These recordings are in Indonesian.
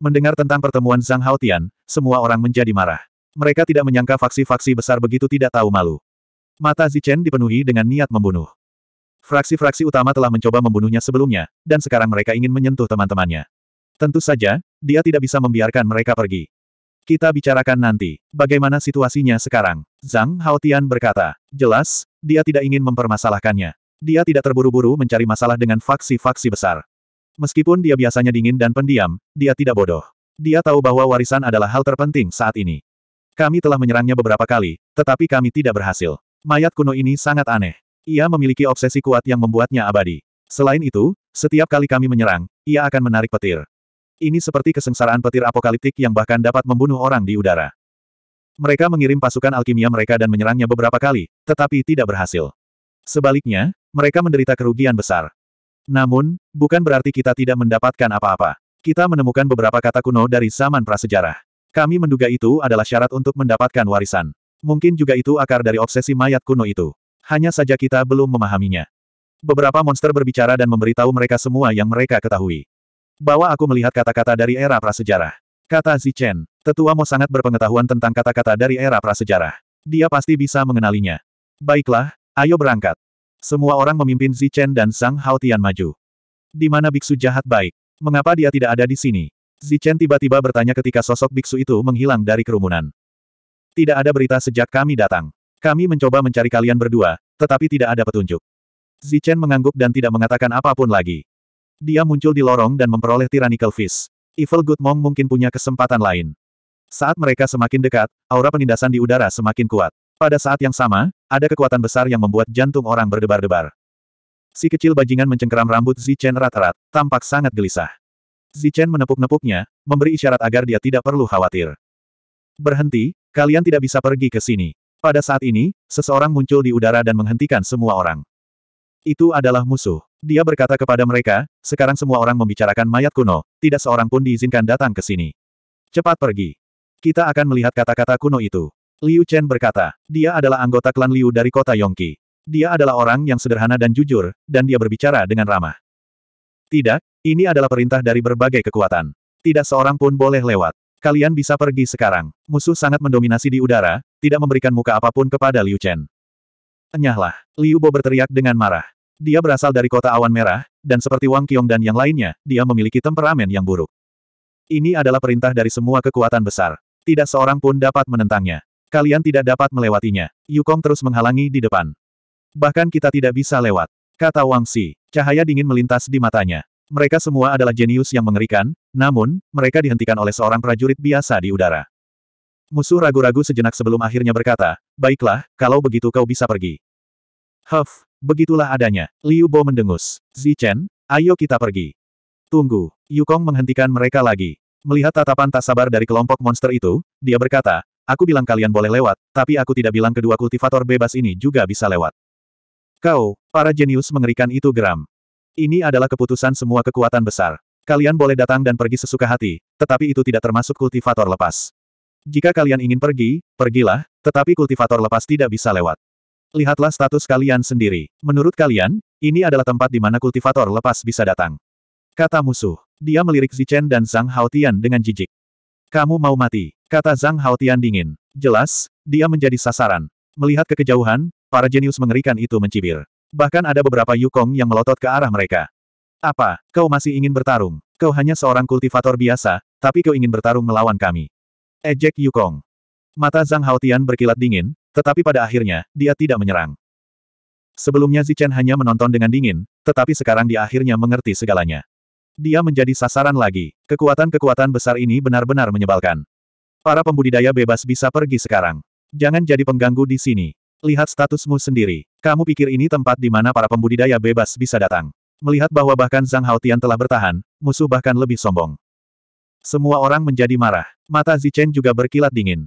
Mendengar tentang pertemuan Zhang Haotian, semua orang menjadi marah. Mereka tidak menyangka faksi-faksi besar begitu tidak tahu malu. Mata Zichen dipenuhi dengan niat membunuh. Fraksi-fraksi utama telah mencoba membunuhnya sebelumnya, dan sekarang mereka ingin menyentuh teman-temannya. Tentu saja, dia tidak bisa membiarkan mereka pergi. Kita bicarakan nanti. Bagaimana situasinya sekarang? Zhang Haotian berkata. Jelas, dia tidak ingin mempermasalahkannya. Dia tidak terburu-buru mencari masalah dengan faksi-faksi besar. Meskipun dia biasanya dingin dan pendiam, dia tidak bodoh. Dia tahu bahwa warisan adalah hal terpenting saat ini. Kami telah menyerangnya beberapa kali, tetapi kami tidak berhasil. Mayat kuno ini sangat aneh. Ia memiliki obsesi kuat yang membuatnya abadi. Selain itu, setiap kali kami menyerang, ia akan menarik petir. Ini seperti kesengsaraan petir apokaliptik yang bahkan dapat membunuh orang di udara. Mereka mengirim pasukan alkimia mereka dan menyerangnya beberapa kali, tetapi tidak berhasil. Sebaliknya, mereka menderita kerugian besar. Namun, bukan berarti kita tidak mendapatkan apa-apa. Kita menemukan beberapa kata kuno dari zaman prasejarah. Kami menduga itu adalah syarat untuk mendapatkan warisan. Mungkin juga itu akar dari obsesi mayat kuno itu. Hanya saja kita belum memahaminya. Beberapa monster berbicara dan memberitahu mereka semua yang mereka ketahui. Bahwa aku melihat kata-kata dari era prasejarah. Kata Zichen, tetua Mo sangat berpengetahuan tentang kata-kata dari era prasejarah. Dia pasti bisa mengenalinya. Baiklah, ayo berangkat. Semua orang memimpin Zichen dan Sang Haotian maju. Di mana biksu jahat baik? Mengapa dia tidak ada di sini? Zichen tiba-tiba bertanya ketika sosok biksu itu menghilang dari kerumunan. Tidak ada berita sejak kami datang. Kami mencoba mencari kalian berdua, tetapi tidak ada petunjuk. Zichen mengangguk dan tidak mengatakan apapun lagi. Dia muncul di lorong dan memperoleh tyrannical fist. Evil Good Monk mungkin punya kesempatan lain. Saat mereka semakin dekat, aura penindasan di udara semakin kuat. Pada saat yang sama, ada kekuatan besar yang membuat jantung orang berdebar-debar. Si kecil bajingan mencengkeram rambut Zichen rat-rat, tampak sangat gelisah. Zichen menepuk-nepuknya, memberi isyarat agar dia tidak perlu khawatir. Berhenti, kalian tidak bisa pergi ke sini. Pada saat ini, seseorang muncul di udara dan menghentikan semua orang. Itu adalah musuh. Dia berkata kepada mereka, sekarang semua orang membicarakan mayat kuno, tidak seorang pun diizinkan datang ke sini. Cepat pergi. Kita akan melihat kata-kata kuno itu. Liu Chen berkata, dia adalah anggota klan Liu dari kota Yongki. Dia adalah orang yang sederhana dan jujur, dan dia berbicara dengan ramah. Tidak, ini adalah perintah dari berbagai kekuatan. Tidak seorang pun boleh lewat. Kalian bisa pergi sekarang. Musuh sangat mendominasi di udara, tidak memberikan muka apapun kepada Liu Chen. Enyahlah, Liu Bo berteriak dengan marah. Dia berasal dari kota awan merah, dan seperti Wang Qiong dan yang lainnya, dia memiliki temperamen yang buruk. Ini adalah perintah dari semua kekuatan besar. Tidak seorang pun dapat menentangnya. Kalian tidak dapat melewatinya. Yukong terus menghalangi di depan. Bahkan kita tidak bisa lewat. Kata Wang Si. Cahaya dingin melintas di matanya. Mereka semua adalah jenius yang mengerikan, namun, mereka dihentikan oleh seorang prajurit biasa di udara. Musuh ragu-ragu sejenak sebelum akhirnya berkata, Baiklah, kalau begitu kau bisa pergi. Huff, begitulah adanya. Liu Bo mendengus. Zichen, ayo kita pergi. Tunggu, Yukong menghentikan mereka lagi. Melihat tatapan tak sabar dari kelompok monster itu, dia berkata, Aku bilang kalian boleh lewat, tapi aku tidak bilang kedua kultivator bebas ini juga bisa lewat. Kau, para jenius mengerikan itu geram. Ini adalah keputusan semua kekuatan besar. Kalian boleh datang dan pergi sesuka hati, tetapi itu tidak termasuk kultivator lepas. Jika kalian ingin pergi, pergilah, tetapi kultivator lepas tidak bisa lewat. Lihatlah status kalian sendiri. Menurut kalian, ini adalah tempat di mana kultivator lepas bisa datang. Kata musuh. Dia melirik Zichen dan Zhang Haotian dengan jijik. Kamu mau mati, kata Zhang Haotian dingin. Jelas, dia menjadi sasaran. Melihat ke kejauhan, para jenius mengerikan itu mencibir. Bahkan ada beberapa Yukong yang melotot ke arah mereka. Apa, kau masih ingin bertarung? Kau hanya seorang kultivator biasa, tapi kau ingin bertarung melawan kami. Ejek Yukong. Mata Zhang Haotian berkilat dingin, tetapi pada akhirnya, dia tidak menyerang. Sebelumnya Zichen hanya menonton dengan dingin, tetapi sekarang dia akhirnya mengerti segalanya dia menjadi sasaran lagi. Kekuatan-kekuatan besar ini benar-benar menyebalkan. Para pembudidaya bebas bisa pergi sekarang. Jangan jadi pengganggu di sini. Lihat statusmu sendiri. Kamu pikir ini tempat di mana para pembudidaya bebas bisa datang. Melihat bahwa bahkan Zhang Haotian telah bertahan, musuh bahkan lebih sombong. Semua orang menjadi marah. Mata Zichen juga berkilat dingin.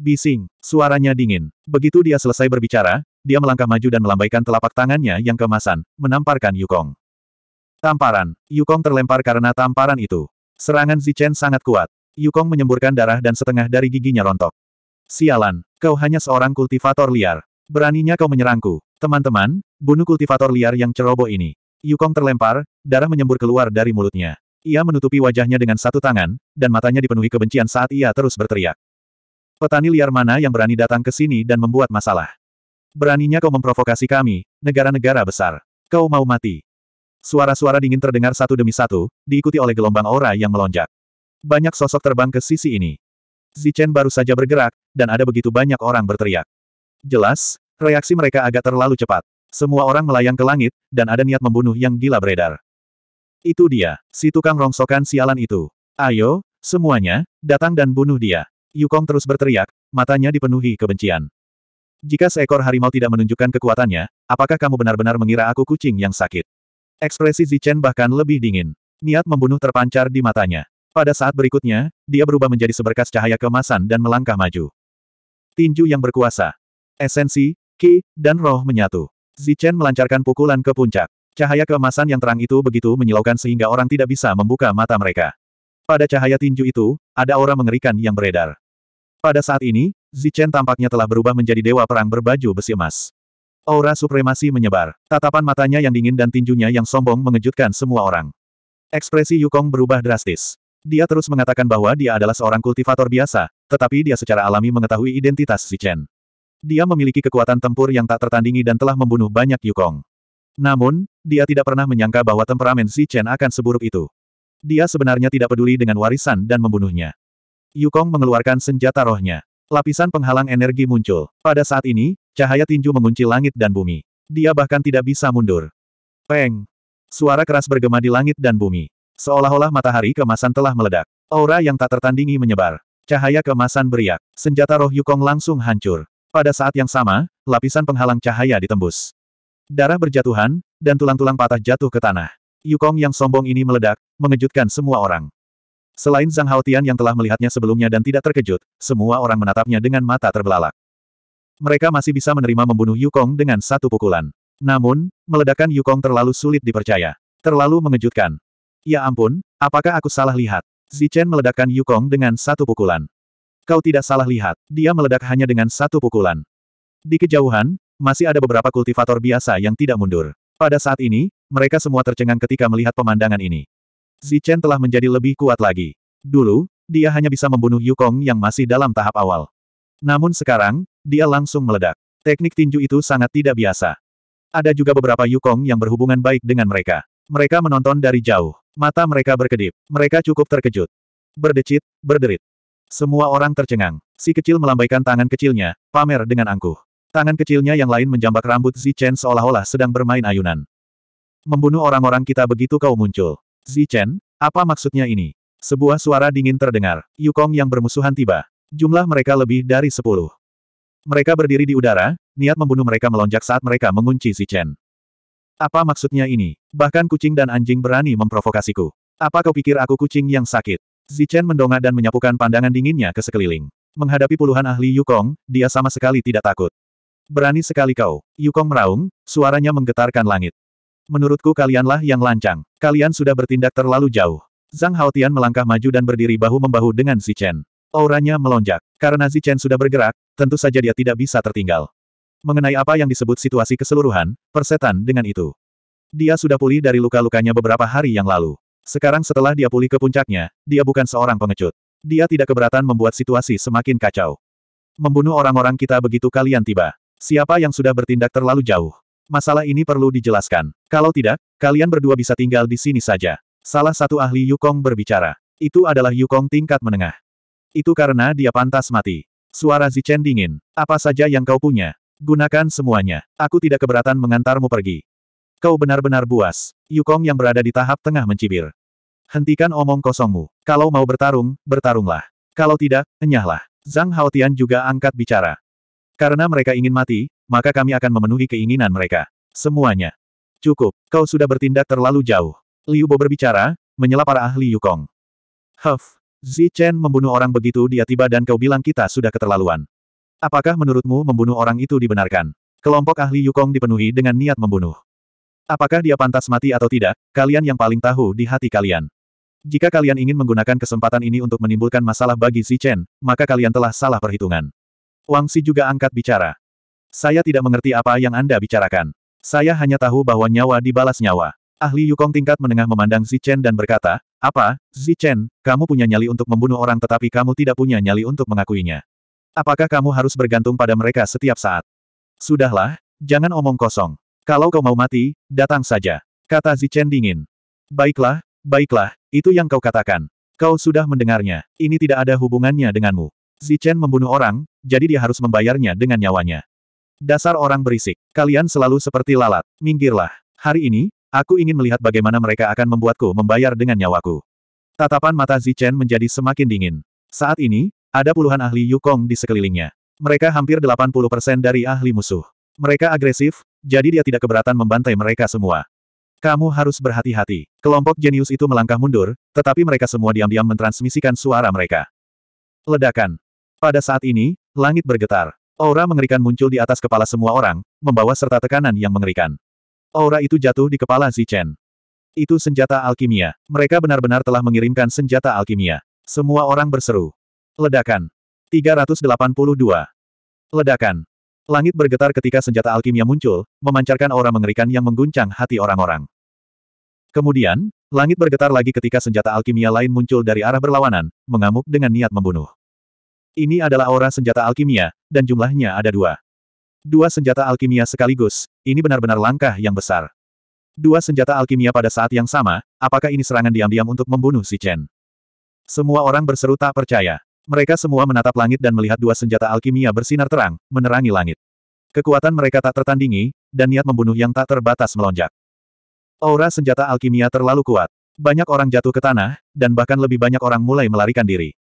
Bising, suaranya dingin. Begitu dia selesai berbicara, dia melangkah maju dan melambaikan telapak tangannya yang kemasan, menamparkan Yukong. Tamparan. Yukong terlempar karena tamparan itu. Serangan Zichen sangat kuat. Yukong menyemburkan darah dan setengah dari giginya rontok. Sialan, kau hanya seorang kultivator liar. Beraninya kau menyerangku. Teman-teman, bunuh kultivator liar yang ceroboh ini. Yukong terlempar, darah menyembur keluar dari mulutnya. Ia menutupi wajahnya dengan satu tangan, dan matanya dipenuhi kebencian saat ia terus berteriak. Petani liar mana yang berani datang ke sini dan membuat masalah? Beraninya kau memprovokasi kami, negara-negara besar. Kau mau mati. Suara-suara dingin terdengar satu demi satu, diikuti oleh gelombang aura yang melonjak. Banyak sosok terbang ke sisi ini. Zichen baru saja bergerak, dan ada begitu banyak orang berteriak. Jelas, reaksi mereka agak terlalu cepat. Semua orang melayang ke langit, dan ada niat membunuh yang gila beredar. Itu dia, si tukang rongsokan sialan itu. Ayo, semuanya, datang dan bunuh dia. Yukong terus berteriak, matanya dipenuhi kebencian. Jika seekor harimau tidak menunjukkan kekuatannya, apakah kamu benar-benar mengira aku kucing yang sakit? Ekspresi Zichen bahkan lebih dingin. Niat membunuh terpancar di matanya. Pada saat berikutnya, dia berubah menjadi seberkas cahaya kemasan dan melangkah maju. Tinju yang berkuasa. Esensi, ki, dan roh menyatu. Zichen melancarkan pukulan ke puncak. Cahaya kemasan yang terang itu begitu menyilaukan sehingga orang tidak bisa membuka mata mereka. Pada cahaya tinju itu, ada aura mengerikan yang beredar. Pada saat ini, Zichen tampaknya telah berubah menjadi dewa perang berbaju besi emas. Aura supremasi menyebar. Tatapan matanya yang dingin dan tinjunya yang sombong mengejutkan semua orang. Ekspresi Yukong berubah drastis. Dia terus mengatakan bahwa dia adalah seorang kultivator biasa, tetapi dia secara alami mengetahui identitas si Chen. Dia memiliki kekuatan tempur yang tak tertandingi dan telah membunuh banyak Yukong. Namun, dia tidak pernah menyangka bahwa temperamen si Chen akan seburuk itu. Dia sebenarnya tidak peduli dengan warisan dan membunuhnya. Yukong mengeluarkan senjata rohnya. Lapisan penghalang energi muncul. Pada saat ini, Cahaya tinju mengunci langit dan bumi. Dia bahkan tidak bisa mundur. Peng! Suara keras bergema di langit dan bumi. Seolah-olah matahari kemasan telah meledak. Aura yang tak tertandingi menyebar. Cahaya kemasan beriak. Senjata roh Yukong langsung hancur. Pada saat yang sama, lapisan penghalang cahaya ditembus. Darah berjatuhan, dan tulang-tulang patah jatuh ke tanah. Yukong yang sombong ini meledak, mengejutkan semua orang. Selain Zhang Haotian yang telah melihatnya sebelumnya dan tidak terkejut, semua orang menatapnya dengan mata terbelalak mereka masih bisa menerima membunuh Yukong dengan satu pukulan. Namun, meledakan Yukong terlalu sulit dipercaya. Terlalu mengejutkan. Ya ampun, apakah aku salah lihat? Zichen meledakkan Yukong dengan satu pukulan. Kau tidak salah lihat, dia meledak hanya dengan satu pukulan. Di kejauhan, masih ada beberapa kultivator biasa yang tidak mundur. Pada saat ini, mereka semua tercengang ketika melihat pemandangan ini. Zichen telah menjadi lebih kuat lagi. Dulu, dia hanya bisa membunuh Yukong yang masih dalam tahap awal. Namun sekarang, dia langsung meledak. Teknik tinju itu sangat tidak biasa. Ada juga beberapa Yukong yang berhubungan baik dengan mereka. Mereka menonton dari jauh. Mata mereka berkedip. Mereka cukup terkejut. Berdecit, berderit. Semua orang tercengang. Si kecil melambaikan tangan kecilnya, pamer dengan angkuh. Tangan kecilnya yang lain menjambak rambut Zichen seolah-olah sedang bermain ayunan. Membunuh orang-orang kita begitu kau muncul. Zichen, apa maksudnya ini? Sebuah suara dingin terdengar. Yukong yang bermusuhan tiba. Jumlah mereka lebih dari sepuluh. Mereka berdiri di udara, niat membunuh mereka melonjak saat mereka mengunci Zichen. Apa maksudnya ini? Bahkan kucing dan anjing berani memprovokasiku. Apa kau pikir aku kucing yang sakit? Zichen mendongak dan menyapukan pandangan dinginnya ke sekeliling. Menghadapi puluhan ahli Yukong, dia sama sekali tidak takut. Berani sekali kau. Yukong meraung, suaranya menggetarkan langit. Menurutku kalianlah yang lancang. Kalian sudah bertindak terlalu jauh. Zhang Haotian melangkah maju dan berdiri bahu-membahu dengan Zichen. Auranya melonjak. Karena Zichen sudah bergerak, tentu saja dia tidak bisa tertinggal. Mengenai apa yang disebut situasi keseluruhan, persetan dengan itu. Dia sudah pulih dari luka-lukanya beberapa hari yang lalu. Sekarang setelah dia pulih ke puncaknya, dia bukan seorang pengecut. Dia tidak keberatan membuat situasi semakin kacau. Membunuh orang-orang kita begitu kalian tiba. Siapa yang sudah bertindak terlalu jauh? Masalah ini perlu dijelaskan. Kalau tidak, kalian berdua bisa tinggal di sini saja. Salah satu ahli Yukong berbicara. Itu adalah Yukong tingkat menengah. Itu karena dia pantas mati. Suara Zichen dingin. Apa saja yang kau punya? Gunakan semuanya. Aku tidak keberatan mengantarmu pergi. Kau benar-benar buas. Yukong yang berada di tahap tengah mencibir. Hentikan omong kosongmu. Kalau mau bertarung, bertarunglah. Kalau tidak, enyahlah. Zhang Haotian juga angkat bicara. Karena mereka ingin mati, maka kami akan memenuhi keinginan mereka. Semuanya. Cukup, kau sudah bertindak terlalu jauh. Liu Bo berbicara, menyela para ahli Yukong. Huff, Zi Chen membunuh orang begitu dia tiba dan kau bilang kita sudah keterlaluan. Apakah menurutmu membunuh orang itu dibenarkan? Kelompok ahli Yukong dipenuhi dengan niat membunuh. Apakah dia pantas mati atau tidak, kalian yang paling tahu di hati kalian. Jika kalian ingin menggunakan kesempatan ini untuk menimbulkan masalah bagi Zi Chen, maka kalian telah salah perhitungan. Wang Si juga angkat bicara. Saya tidak mengerti apa yang Anda bicarakan. Saya hanya tahu bahwa nyawa dibalas nyawa. Ahli Yukong tingkat menengah memandang Zichen dan berkata, Apa, Zichen, kamu punya nyali untuk membunuh orang tetapi kamu tidak punya nyali untuk mengakuinya. Apakah kamu harus bergantung pada mereka setiap saat? Sudahlah, jangan omong kosong. Kalau kau mau mati, datang saja. Kata Zichen dingin. Baiklah, baiklah, itu yang kau katakan. Kau sudah mendengarnya, ini tidak ada hubungannya denganmu. Zichen membunuh orang, jadi dia harus membayarnya dengan nyawanya. Dasar orang berisik, kalian selalu seperti lalat, minggirlah. Hari ini, Aku ingin melihat bagaimana mereka akan membuatku membayar dengan nyawaku. Tatapan mata Zichen menjadi semakin dingin. Saat ini, ada puluhan ahli Yukong di sekelilingnya. Mereka hampir 80% dari ahli musuh. Mereka agresif, jadi dia tidak keberatan membantai mereka semua. Kamu harus berhati-hati. Kelompok jenius itu melangkah mundur, tetapi mereka semua diam-diam mentransmisikan suara mereka. Ledakan. Pada saat ini, langit bergetar. Aura mengerikan muncul di atas kepala semua orang, membawa serta tekanan yang mengerikan. Aura itu jatuh di kepala Zichen. Itu senjata alkimia. Mereka benar-benar telah mengirimkan senjata alkimia. Semua orang berseru. Ledakan. 382. Ledakan. Langit bergetar ketika senjata alkimia muncul, memancarkan aura mengerikan yang mengguncang hati orang-orang. Kemudian, langit bergetar lagi ketika senjata alkimia lain muncul dari arah berlawanan, mengamuk dengan niat membunuh. Ini adalah aura senjata alkimia, dan jumlahnya ada dua. Dua senjata alkimia sekaligus, ini benar-benar langkah yang besar. Dua senjata alkimia pada saat yang sama, apakah ini serangan diam-diam untuk membunuh si Chen? Semua orang berseru tak percaya. Mereka semua menatap langit dan melihat dua senjata alkimia bersinar terang, menerangi langit. Kekuatan mereka tak tertandingi, dan niat membunuh yang tak terbatas melonjak. Aura senjata alkimia terlalu kuat. Banyak orang jatuh ke tanah, dan bahkan lebih banyak orang mulai melarikan diri.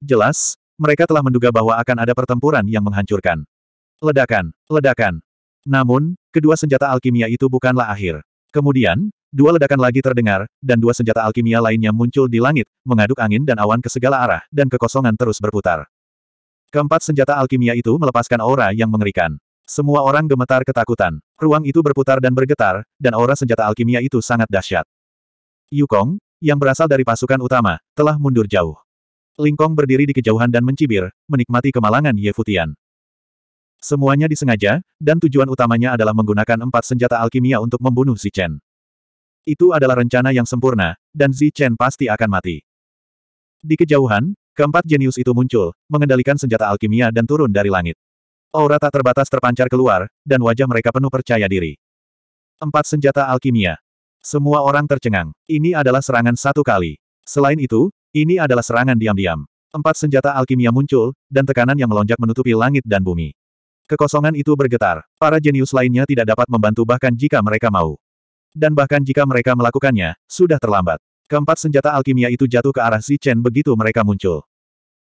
Jelas, mereka telah menduga bahwa akan ada pertempuran yang menghancurkan. Ledakan, ledakan. Namun, kedua senjata alkimia itu bukanlah akhir. Kemudian, dua ledakan lagi terdengar, dan dua senjata alkimia lainnya muncul di langit, mengaduk angin dan awan ke segala arah, dan kekosongan terus berputar. Keempat senjata alkimia itu melepaskan aura yang mengerikan. Semua orang gemetar ketakutan. Ruang itu berputar dan bergetar, dan aura senjata alkimia itu sangat dahsyat. Yukong, yang berasal dari pasukan utama, telah mundur jauh. Lingkong berdiri di kejauhan dan mencibir, menikmati kemalangan Yefutian. Semuanya disengaja, dan tujuan utamanya adalah menggunakan empat senjata alkimia untuk membunuh Chen. Itu adalah rencana yang sempurna, dan Chen pasti akan mati. Di kejauhan, keempat jenius itu muncul, mengendalikan senjata alkimia dan turun dari langit. Aura tak terbatas terpancar keluar, dan wajah mereka penuh percaya diri. Empat senjata alkimia. Semua orang tercengang. Ini adalah serangan satu kali. Selain itu, ini adalah serangan diam-diam. Empat senjata alkimia muncul, dan tekanan yang melonjak menutupi langit dan bumi. Kekosongan itu bergetar. Para jenius lainnya tidak dapat membantu bahkan jika mereka mau. Dan bahkan jika mereka melakukannya, sudah terlambat. Keempat senjata alkimia itu jatuh ke arah Zichen begitu mereka muncul.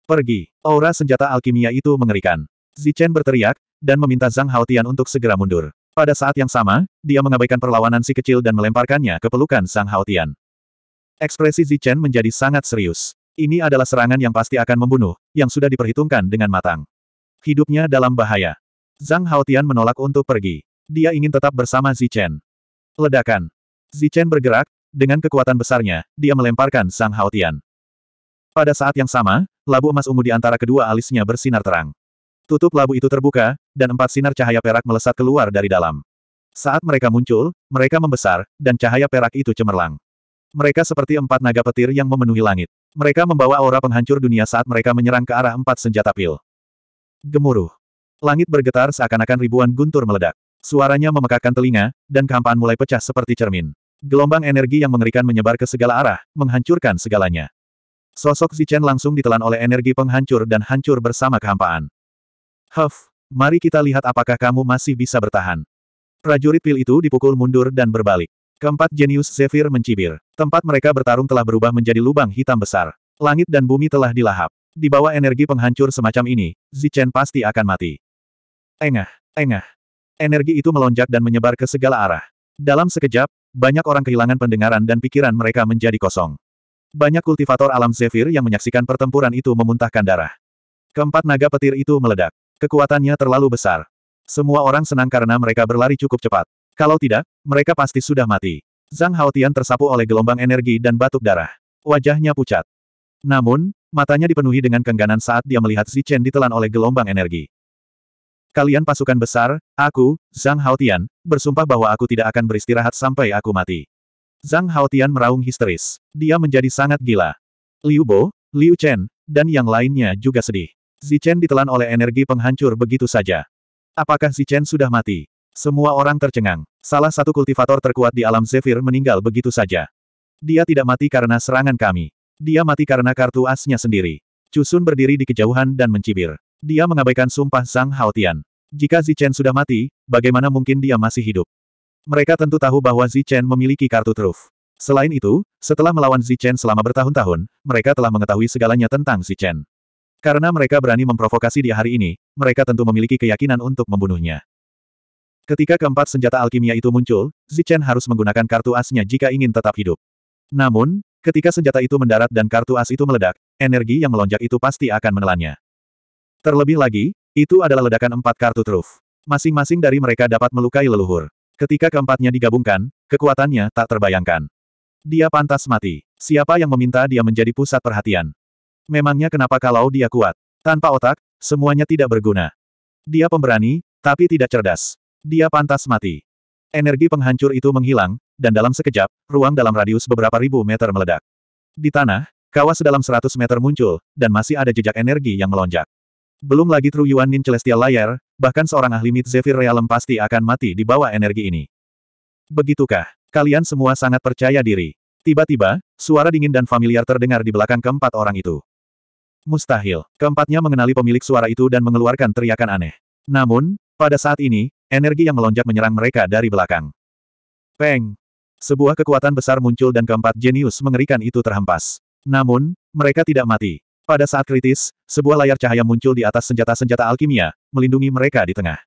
Pergi. Aura senjata alkimia itu mengerikan. Zichen berteriak, dan meminta Zhang Haotian untuk segera mundur. Pada saat yang sama, dia mengabaikan perlawanan si kecil dan melemparkannya ke pelukan Zhang Haotian. Ekspresi Zichen menjadi sangat serius. Ini adalah serangan yang pasti akan membunuh, yang sudah diperhitungkan dengan matang. Hidupnya dalam bahaya. Zhang Haotian menolak untuk pergi. Dia ingin tetap bersama Zichen. Ledakan. Zichen bergerak, dengan kekuatan besarnya, dia melemparkan Zhang Haotian. Pada saat yang sama, labu emas ungu di antara kedua alisnya bersinar terang. Tutup labu itu terbuka, dan empat sinar cahaya perak melesat keluar dari dalam. Saat mereka muncul, mereka membesar, dan cahaya perak itu cemerlang. Mereka seperti empat naga petir yang memenuhi langit. Mereka membawa aura penghancur dunia saat mereka menyerang ke arah empat senjata pil. Gemuruh. Langit bergetar seakan-akan ribuan guntur meledak. Suaranya memekakkan telinga, dan kehampaan mulai pecah seperti cermin. Gelombang energi yang mengerikan menyebar ke segala arah, menghancurkan segalanya. Sosok Zichen langsung ditelan oleh energi penghancur dan hancur bersama kehampaan. Huff, mari kita lihat apakah kamu masih bisa bertahan. Prajurit pil itu dipukul mundur dan berbalik. Keempat jenius Zephyr mencibir. Tempat mereka bertarung telah berubah menjadi lubang hitam besar. Langit dan bumi telah dilahap. Di bawah energi penghancur semacam ini, Zichen pasti akan mati. Engah, engah. Energi itu melonjak dan menyebar ke segala arah. Dalam sekejap, banyak orang kehilangan pendengaran dan pikiran mereka menjadi kosong. Banyak kultivator alam Zephyr yang menyaksikan pertempuran itu memuntahkan darah. Keempat naga petir itu meledak. Kekuatannya terlalu besar. Semua orang senang karena mereka berlari cukup cepat. Kalau tidak, mereka pasti sudah mati. Zhang Haotian tersapu oleh gelombang energi dan batuk darah. Wajahnya pucat. Namun, matanya dipenuhi dengan kengganan saat dia melihat Chen ditelan oleh gelombang energi. Kalian pasukan besar, aku, Zhang Haotian, bersumpah bahwa aku tidak akan beristirahat sampai aku mati. Zhang Haotian meraung histeris. Dia menjadi sangat gila. Liu Bo, Liu Chen, dan yang lainnya juga sedih. Chen ditelan oleh energi penghancur begitu saja. Apakah Chen sudah mati? Semua orang tercengang. Salah satu kultivator terkuat di alam Zephyr meninggal begitu saja. Dia tidak mati karena serangan kami. Dia mati karena kartu asnya sendiri. Cusun berdiri di kejauhan dan mencibir. Dia mengabaikan sumpah sang Haotian. Jika Zichen sudah mati, bagaimana mungkin dia masih hidup? Mereka tentu tahu bahwa Zichen memiliki kartu truf. Selain itu, setelah melawan Zichen selama bertahun-tahun, mereka telah mengetahui segalanya tentang Zichen. Karena mereka berani memprovokasi dia hari ini, mereka tentu memiliki keyakinan untuk membunuhnya. Ketika keempat senjata alkimia itu muncul, Zichen harus menggunakan kartu asnya jika ingin tetap hidup. Namun, Ketika senjata itu mendarat dan kartu as itu meledak, energi yang melonjak itu pasti akan menelannya. Terlebih lagi, itu adalah ledakan empat kartu truf. Masing-masing dari mereka dapat melukai leluhur. Ketika keempatnya digabungkan, kekuatannya tak terbayangkan. Dia pantas mati. Siapa yang meminta dia menjadi pusat perhatian? Memangnya kenapa kalau dia kuat? Tanpa otak, semuanya tidak berguna. Dia pemberani, tapi tidak cerdas. Dia pantas mati. Energi penghancur itu menghilang, dan dalam sekejap, ruang dalam radius beberapa ribu meter meledak. Di tanah, kawah sedalam 100 meter muncul, dan masih ada jejak energi yang melonjak. Belum lagi True Yuan Nin Celestial Layer, bahkan seorang ahli Mid Zephyr Realm pasti akan mati di bawah energi ini. Begitukah? Kalian semua sangat percaya diri. Tiba-tiba, suara dingin dan familiar terdengar di belakang keempat orang itu. Mustahil, keempatnya mengenali pemilik suara itu dan mengeluarkan teriakan aneh. Namun, pada saat ini, energi yang melonjak menyerang mereka dari belakang. Peng! Sebuah kekuatan besar muncul dan keempat jenius mengerikan itu terhempas. Namun, mereka tidak mati. Pada saat kritis, sebuah layar cahaya muncul di atas senjata-senjata alkimia, melindungi mereka di tengah.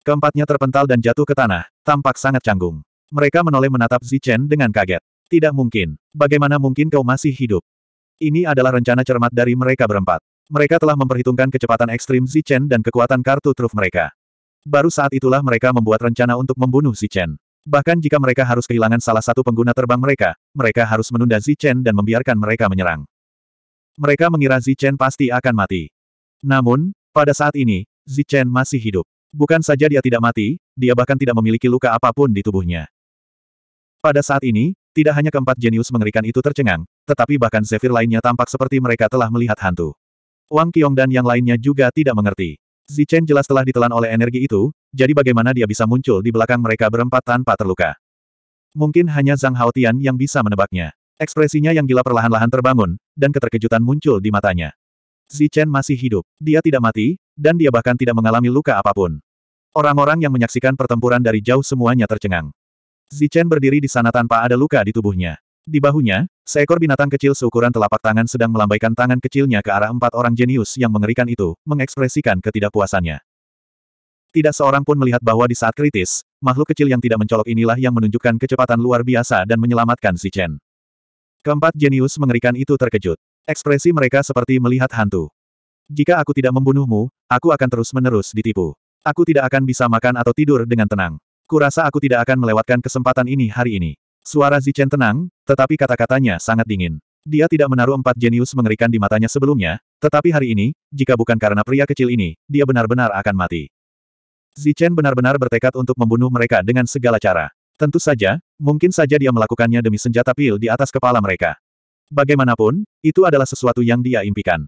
Keempatnya terpental dan jatuh ke tanah, tampak sangat canggung. Mereka menoleh menatap Zichen dengan kaget. Tidak mungkin. Bagaimana mungkin kau masih hidup? Ini adalah rencana cermat dari mereka berempat. Mereka telah memperhitungkan kecepatan ekstrim Zichen dan kekuatan kartu truf mereka. Baru saat itulah mereka membuat rencana untuk membunuh Zichen. Bahkan jika mereka harus kehilangan salah satu pengguna terbang mereka, mereka harus menunda Zichen dan membiarkan mereka menyerang. Mereka mengira Zichen pasti akan mati. Namun, pada saat ini, Zichen masih hidup. Bukan saja dia tidak mati, dia bahkan tidak memiliki luka apapun di tubuhnya. Pada saat ini, tidak hanya keempat jenius mengerikan itu tercengang, tetapi bahkan Zephyr lainnya tampak seperti mereka telah melihat hantu. Wang Qiong dan yang lainnya juga tidak mengerti. Zichen jelas telah ditelan oleh energi itu, jadi bagaimana dia bisa muncul di belakang mereka berempat tanpa terluka? Mungkin hanya Zhang Haotian yang bisa menebaknya. Ekspresinya yang gila perlahan-lahan terbangun, dan keterkejutan muncul di matanya. Zichen masih hidup. Dia tidak mati, dan dia bahkan tidak mengalami luka apapun. Orang-orang yang menyaksikan pertempuran dari jauh semuanya tercengang. Zichen berdiri di sana tanpa ada luka di tubuhnya. Di bahunya, seekor binatang kecil seukuran telapak tangan sedang melambaikan tangan kecilnya ke arah empat orang jenius yang mengerikan itu, mengekspresikan ketidakpuasannya. Tidak seorang pun melihat bahwa di saat kritis, makhluk kecil yang tidak mencolok inilah yang menunjukkan kecepatan luar biasa dan menyelamatkan si Chen. Keempat jenius mengerikan itu terkejut. Ekspresi mereka seperti melihat hantu. Jika aku tidak membunuhmu, aku akan terus-menerus ditipu. Aku tidak akan bisa makan atau tidur dengan tenang. Kurasa aku tidak akan melewatkan kesempatan ini hari ini. Suara Zichen tenang, tetapi kata-katanya sangat dingin. Dia tidak menaruh empat jenius mengerikan di matanya sebelumnya, tetapi hari ini, jika bukan karena pria kecil ini, dia benar-benar akan mati. Zichen benar-benar bertekad untuk membunuh mereka dengan segala cara. Tentu saja, mungkin saja dia melakukannya demi senjata pil di atas kepala mereka. Bagaimanapun, itu adalah sesuatu yang dia impikan.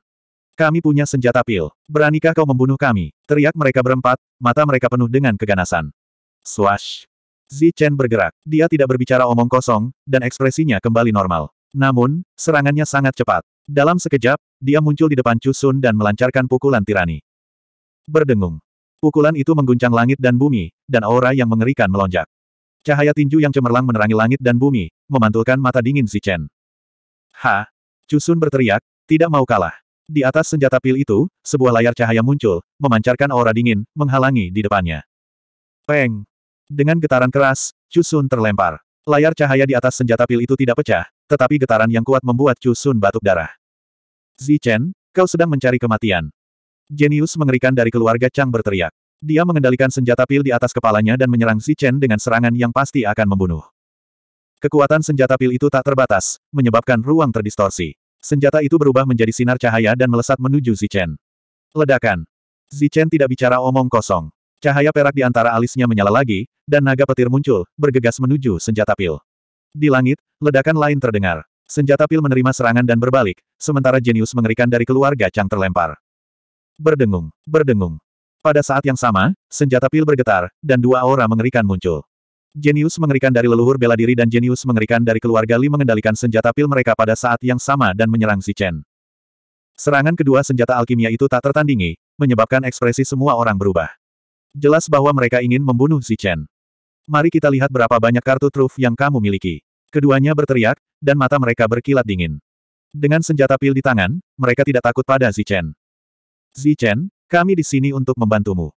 Kami punya senjata pil. Beranikah kau membunuh kami? Teriak mereka berempat, mata mereka penuh dengan keganasan. Swash! Zichen bergerak. Dia tidak berbicara omong kosong, dan ekspresinya kembali normal. Namun, serangannya sangat cepat. Dalam sekejap, dia muncul di depan Chusun dan melancarkan pukulan tirani. Berdengung. Pukulan itu mengguncang langit dan bumi, dan aura yang mengerikan melonjak. Cahaya tinju yang cemerlang menerangi langit dan bumi, memantulkan mata dingin Zichen. Chen. Ha! Chusun berteriak, tidak mau kalah. Di atas senjata pil itu, sebuah layar cahaya muncul, memancarkan aura dingin, menghalangi di depannya. Peng! Dengan getaran keras, Chusun terlempar. Layar cahaya di atas senjata pil itu tidak pecah, tetapi getaran yang kuat membuat Chusun batuk darah. Zichen, kau sedang mencari kematian. Jenius mengerikan dari keluarga Chang berteriak. Dia mengendalikan senjata pil di atas kepalanya dan menyerang Zichen dengan serangan yang pasti akan membunuh. Kekuatan senjata pil itu tak terbatas, menyebabkan ruang terdistorsi. Senjata itu berubah menjadi sinar cahaya dan melesat menuju Zichen. Ledakan. Zichen tidak bicara omong kosong. Cahaya perak di antara alisnya menyala lagi, dan naga petir muncul, bergegas menuju senjata pil. Di langit, ledakan lain terdengar. Senjata pil menerima serangan dan berbalik, sementara jenius mengerikan dari keluarga Chang terlempar. Berdengung, berdengung. Pada saat yang sama, senjata pil bergetar, dan dua aura mengerikan muncul. Jenius mengerikan dari leluhur bela diri dan jenius mengerikan dari keluarga Li mengendalikan senjata pil mereka pada saat yang sama dan menyerang si Chen. Serangan kedua senjata alkimia itu tak tertandingi, menyebabkan ekspresi semua orang berubah. Jelas bahwa mereka ingin membunuh Zichen. Mari kita lihat berapa banyak kartu truf yang kamu miliki. Keduanya berteriak, dan mata mereka berkilat dingin. Dengan senjata pil di tangan, mereka tidak takut pada Zichen. Zichen, kami di sini untuk membantumu.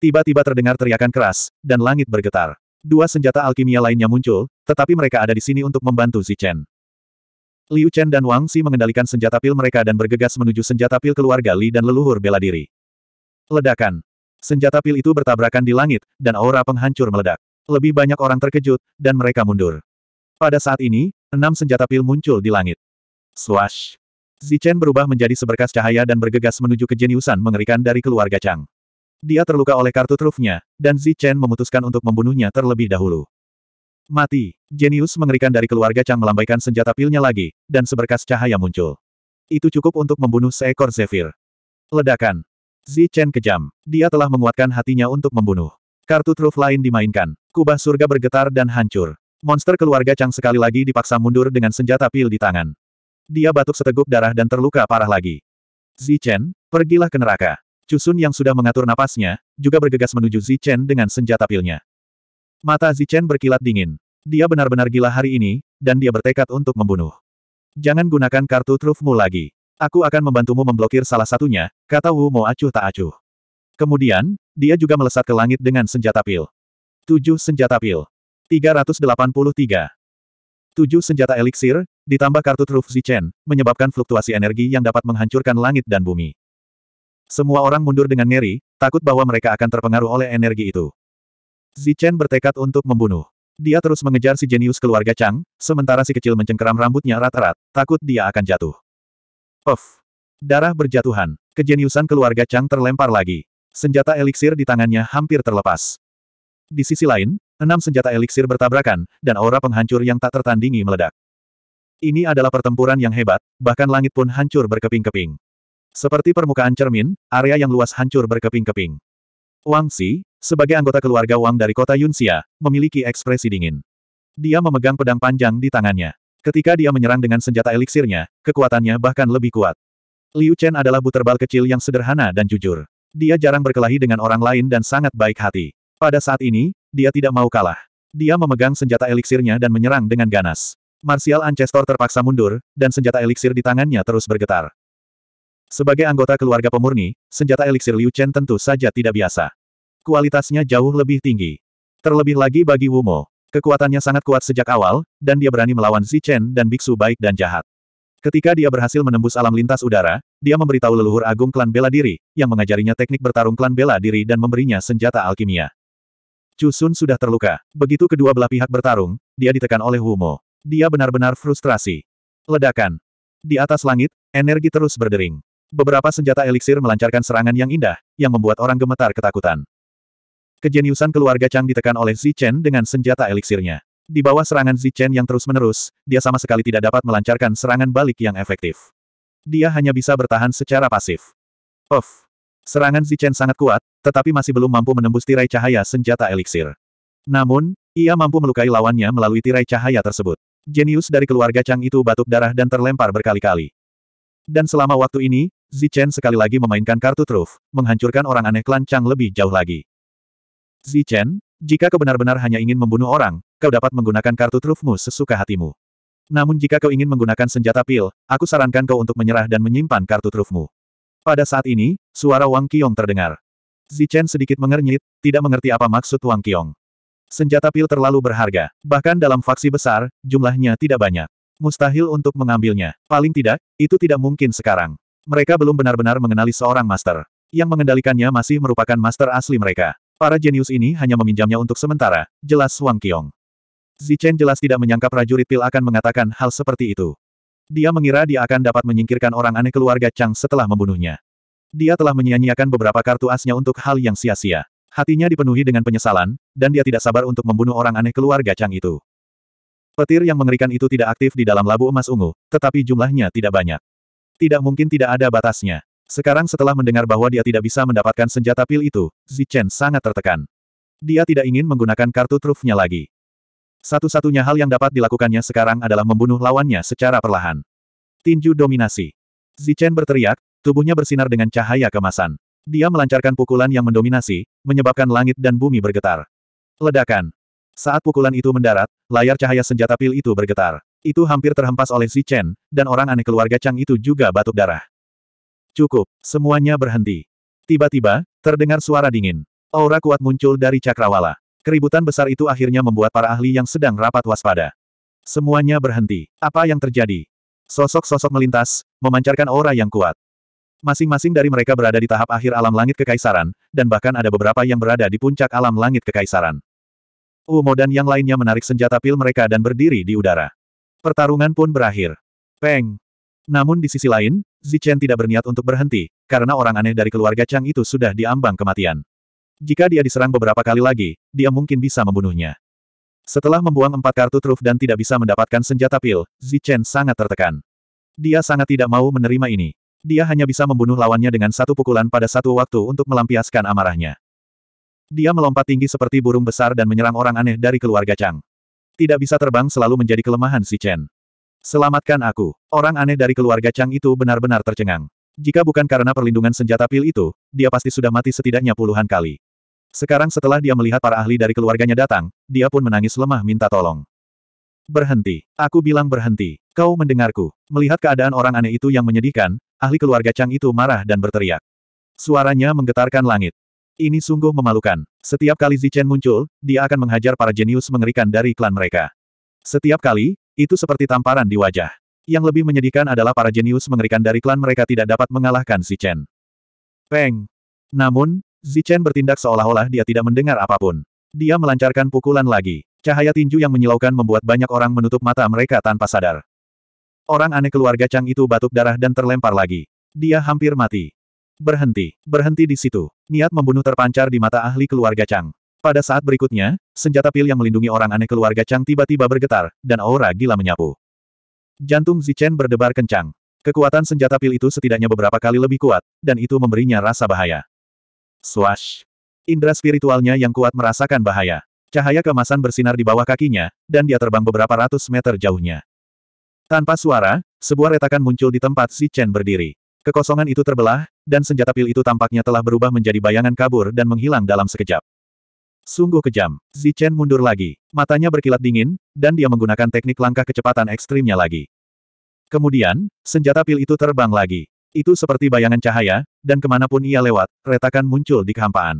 Tiba-tiba terdengar teriakan keras, dan langit bergetar. Dua senjata alkimia lainnya muncul, tetapi mereka ada di sini untuk membantu Zichen. Liu Chen dan Wang Si mengendalikan senjata pil mereka dan bergegas menuju senjata pil keluarga Li dan leluhur bela diri. Ledakan. Senjata pil itu bertabrakan di langit, dan aura penghancur meledak. Lebih banyak orang terkejut, dan mereka mundur. Pada saat ini, enam senjata pil muncul di langit. Swash! Zichen berubah menjadi seberkas cahaya dan bergegas menuju kejeniusan mengerikan dari keluarga Chang. Dia terluka oleh kartu trufnya, dan Zichen memutuskan untuk membunuhnya terlebih dahulu. Mati. Jenius mengerikan dari keluarga Chang melambaikan senjata pilnya lagi, dan seberkas cahaya muncul. Itu cukup untuk membunuh seekor Zephyr. Ledakan. Zichen kejam. Dia telah menguatkan hatinya untuk membunuh. Kartu truf lain dimainkan. Kubah surga bergetar dan hancur. Monster keluarga Chang sekali lagi dipaksa mundur dengan senjata pil di tangan. Dia batuk seteguk darah dan terluka parah lagi. Zichen, pergilah ke neraka. Cusun yang sudah mengatur napasnya, juga bergegas menuju Zichen dengan senjata pilnya. Mata Zichen berkilat dingin. Dia benar-benar gila hari ini, dan dia bertekad untuk membunuh. Jangan gunakan kartu trufmu lagi. Aku akan membantumu memblokir salah satunya, kata Wu Mo acuh tak acuh. Kemudian, dia juga melesat ke langit dengan senjata pil. Tujuh senjata pil. 383. Tujuh senjata eliksir, ditambah kartu truf Zichen, menyebabkan fluktuasi energi yang dapat menghancurkan langit dan bumi. Semua orang mundur dengan ngeri, takut bahwa mereka akan terpengaruh oleh energi itu. Zichen bertekad untuk membunuh. Dia terus mengejar si jenius keluarga Chang, sementara si kecil mencengkeram rambutnya rata-rat, takut dia akan jatuh. Of. Darah berjatuhan. Kejeniusan keluarga Chang terlempar lagi. Senjata eliksir di tangannya hampir terlepas. Di sisi lain, enam senjata eliksir bertabrakan, dan aura penghancur yang tak tertandingi meledak. Ini adalah pertempuran yang hebat, bahkan langit pun hancur berkeping-keping. Seperti permukaan cermin, area yang luas hancur berkeping-keping. Wang Si, sebagai anggota keluarga Wang dari kota Yunxia, memiliki ekspresi dingin. Dia memegang pedang panjang di tangannya. Ketika dia menyerang dengan senjata eliksirnya, kekuatannya bahkan lebih kuat. Liu Chen adalah buterbal kecil yang sederhana dan jujur. Dia jarang berkelahi dengan orang lain dan sangat baik hati. Pada saat ini, dia tidak mau kalah. Dia memegang senjata eliksirnya dan menyerang dengan ganas. Martial Ancestor terpaksa mundur, dan senjata eliksir di tangannya terus bergetar. Sebagai anggota keluarga pemurni, senjata eliksir Liu Chen tentu saja tidak biasa. Kualitasnya jauh lebih tinggi. Terlebih lagi bagi Wumo, Kekuatannya sangat kuat sejak awal, dan dia berani melawan Zichen dan biksu baik dan jahat. Ketika dia berhasil menembus alam lintas udara, dia memberitahu leluhur agung klan bela diri, yang mengajarinya teknik bertarung klan bela diri dan memberinya senjata alkimia. Chusun sudah terluka. Begitu kedua belah pihak bertarung, dia ditekan oleh Humo. Dia benar-benar frustrasi. Ledakan. Di atas langit, energi terus berdering. Beberapa senjata eliksir melancarkan serangan yang indah, yang membuat orang gemetar ketakutan. Kejeniusan keluarga Chang ditekan oleh Chen dengan senjata eliksirnya. Di bawah serangan Chen yang terus-menerus, dia sama sekali tidak dapat melancarkan serangan balik yang efektif. Dia hanya bisa bertahan secara pasif. Of! Serangan Chen sangat kuat, tetapi masih belum mampu menembus tirai cahaya senjata eliksir. Namun, ia mampu melukai lawannya melalui tirai cahaya tersebut. Jenius dari keluarga Chang itu batuk darah dan terlempar berkali-kali. Dan selama waktu ini, Zichen sekali lagi memainkan kartu truf, menghancurkan orang aneh klan Chang lebih jauh lagi. Zichen, jika kau benar-benar hanya ingin membunuh orang, kau dapat menggunakan kartu trufmu sesuka hatimu. Namun jika kau ingin menggunakan senjata pil, aku sarankan kau untuk menyerah dan menyimpan kartu trufmu. Pada saat ini, suara Wang Qiong terdengar. Zichen sedikit mengernyit, tidak mengerti apa maksud Wang Qiong. Senjata pil terlalu berharga. Bahkan dalam faksi besar, jumlahnya tidak banyak. Mustahil untuk mengambilnya. Paling tidak, itu tidak mungkin sekarang. Mereka belum benar-benar mengenali seorang master. Yang mengendalikannya masih merupakan master asli mereka. Para jenius ini hanya meminjamnya untuk sementara, jelas Wang Qiong. Zichen jelas tidak menyangka prajurit pil akan mengatakan hal seperti itu. Dia mengira dia akan dapat menyingkirkan orang aneh keluarga Chang setelah membunuhnya. Dia telah menyia-nyiakan beberapa kartu asnya untuk hal yang sia-sia. Hatinya dipenuhi dengan penyesalan, dan dia tidak sabar untuk membunuh orang aneh keluarga Chang itu. Petir yang mengerikan itu tidak aktif di dalam labu emas ungu, tetapi jumlahnya tidak banyak. Tidak mungkin tidak ada batasnya. Sekarang setelah mendengar bahwa dia tidak bisa mendapatkan senjata pil itu, Zichen sangat tertekan. Dia tidak ingin menggunakan kartu trufnya lagi. Satu-satunya hal yang dapat dilakukannya sekarang adalah membunuh lawannya secara perlahan. Tinju dominasi. Zichen berteriak, tubuhnya bersinar dengan cahaya kemasan. Dia melancarkan pukulan yang mendominasi, menyebabkan langit dan bumi bergetar. Ledakan. Saat pukulan itu mendarat, layar cahaya senjata pil itu bergetar. Itu hampir terhempas oleh Zichen, dan orang aneh keluarga Chang itu juga batuk darah. Cukup, semuanya berhenti. Tiba-tiba, terdengar suara dingin. Aura kuat muncul dari cakrawala. Keributan besar itu akhirnya membuat para ahli yang sedang rapat waspada. Semuanya berhenti. Apa yang terjadi? Sosok-sosok melintas, memancarkan aura yang kuat. Masing-masing dari mereka berada di tahap akhir alam langit kekaisaran, dan bahkan ada beberapa yang berada di puncak alam langit kekaisaran. Umo dan yang lainnya menarik senjata pil mereka dan berdiri di udara. Pertarungan pun berakhir. Peng! Namun di sisi lain, Zichen tidak berniat untuk berhenti, karena orang aneh dari keluarga Chang itu sudah diambang kematian. Jika dia diserang beberapa kali lagi, dia mungkin bisa membunuhnya. Setelah membuang empat kartu truf dan tidak bisa mendapatkan senjata pil, Zichen sangat tertekan. Dia sangat tidak mau menerima ini. Dia hanya bisa membunuh lawannya dengan satu pukulan pada satu waktu untuk melampiaskan amarahnya. Dia melompat tinggi seperti burung besar dan menyerang orang aneh dari keluarga Chang. Tidak bisa terbang selalu menjadi kelemahan Zichen. Selamatkan aku. Orang aneh dari keluarga Chang itu benar-benar tercengang. Jika bukan karena perlindungan senjata pil itu, dia pasti sudah mati setidaknya puluhan kali. Sekarang setelah dia melihat para ahli dari keluarganya datang, dia pun menangis lemah minta tolong. Berhenti. Aku bilang berhenti. Kau mendengarku. Melihat keadaan orang aneh itu yang menyedihkan, ahli keluarga Chang itu marah dan berteriak. Suaranya menggetarkan langit. Ini sungguh memalukan. Setiap kali Zichen muncul, dia akan menghajar para jenius mengerikan dari klan mereka. Setiap kali, itu seperti tamparan di wajah. Yang lebih menyedihkan adalah para jenius mengerikan dari klan mereka tidak dapat mengalahkan Zichen. Peng. Namun, Zichen bertindak seolah-olah dia tidak mendengar apapun. Dia melancarkan pukulan lagi. Cahaya tinju yang menyilaukan membuat banyak orang menutup mata mereka tanpa sadar. Orang aneh keluarga Chang itu batuk darah dan terlempar lagi. Dia hampir mati. Berhenti, berhenti di situ. Niat membunuh terpancar di mata ahli keluarga Chang. Pada saat berikutnya, senjata pil yang melindungi orang aneh keluarga Chang tiba-tiba bergetar, dan aura gila menyapu. Jantung Zichen berdebar kencang. Kekuatan senjata pil itu setidaknya beberapa kali lebih kuat, dan itu memberinya rasa bahaya. Swash! Indra spiritualnya yang kuat merasakan bahaya. Cahaya kemasan bersinar di bawah kakinya, dan dia terbang beberapa ratus meter jauhnya. Tanpa suara, sebuah retakan muncul di tempat Zichen berdiri. Kekosongan itu terbelah, dan senjata pil itu tampaknya telah berubah menjadi bayangan kabur dan menghilang dalam sekejap. Sungguh kejam. Zichen mundur lagi. Matanya berkilat dingin, dan dia menggunakan teknik langkah kecepatan ekstrimnya lagi. Kemudian, senjata pil itu terbang lagi. Itu seperti bayangan cahaya, dan kemanapun ia lewat, retakan muncul di kehampaan.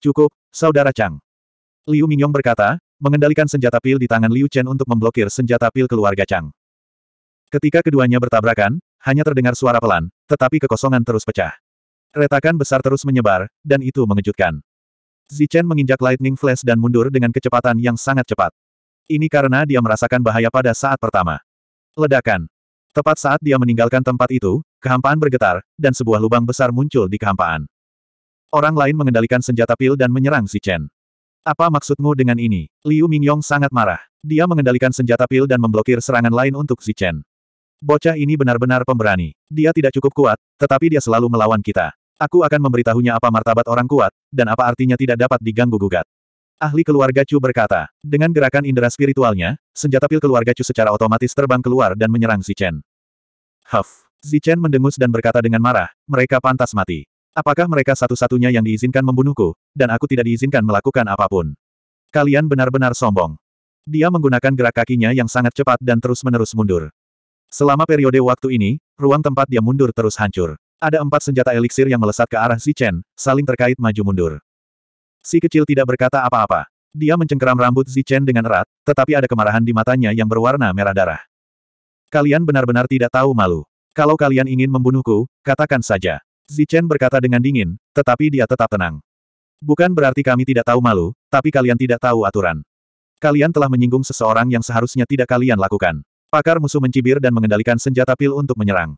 Cukup, Saudara Chang. Liu Mingyong berkata, mengendalikan senjata pil di tangan Liu Chen untuk memblokir senjata pil keluarga Chang. Ketika keduanya bertabrakan, hanya terdengar suara pelan, tetapi kekosongan terus pecah. Retakan besar terus menyebar, dan itu mengejutkan. Zichen menginjak Lightning Flash dan mundur dengan kecepatan yang sangat cepat. Ini karena dia merasakan bahaya pada saat pertama. Ledakan. Tepat saat dia meninggalkan tempat itu, kehampaan bergetar, dan sebuah lubang besar muncul di kehampaan. Orang lain mengendalikan senjata pil dan menyerang Zichen. Apa maksudmu dengan ini? Liu Mingyong sangat marah. Dia mengendalikan senjata pil dan memblokir serangan lain untuk Zichen. Bocah ini benar-benar pemberani. Dia tidak cukup kuat, tetapi dia selalu melawan kita. Aku akan memberitahunya apa martabat orang kuat, dan apa artinya tidak dapat diganggu-gugat. Ahli keluarga Chu berkata, dengan gerakan indera spiritualnya, senjata pil keluarga Chu secara otomatis terbang keluar dan menyerang Zichen. Huff. Zichen mendengus dan berkata dengan marah, mereka pantas mati. Apakah mereka satu-satunya yang diizinkan membunuhku, dan aku tidak diizinkan melakukan apapun? Kalian benar-benar sombong. Dia menggunakan gerak kakinya yang sangat cepat dan terus-menerus mundur. Selama periode waktu ini, ruang tempat dia mundur terus hancur. Ada empat senjata eliksir yang melesat ke arah Si Chen, saling terkait maju mundur. Si kecil tidak berkata apa-apa. Dia mencengkeram rambut Si Chen dengan erat, tetapi ada kemarahan di matanya yang berwarna merah darah. Kalian benar-benar tidak tahu malu. Kalau kalian ingin membunuhku, katakan saja. Si Chen berkata dengan dingin, tetapi dia tetap tenang. Bukan berarti kami tidak tahu malu, tapi kalian tidak tahu aturan. Kalian telah menyinggung seseorang yang seharusnya tidak kalian lakukan. Pakar musuh mencibir dan mengendalikan senjata pil untuk menyerang.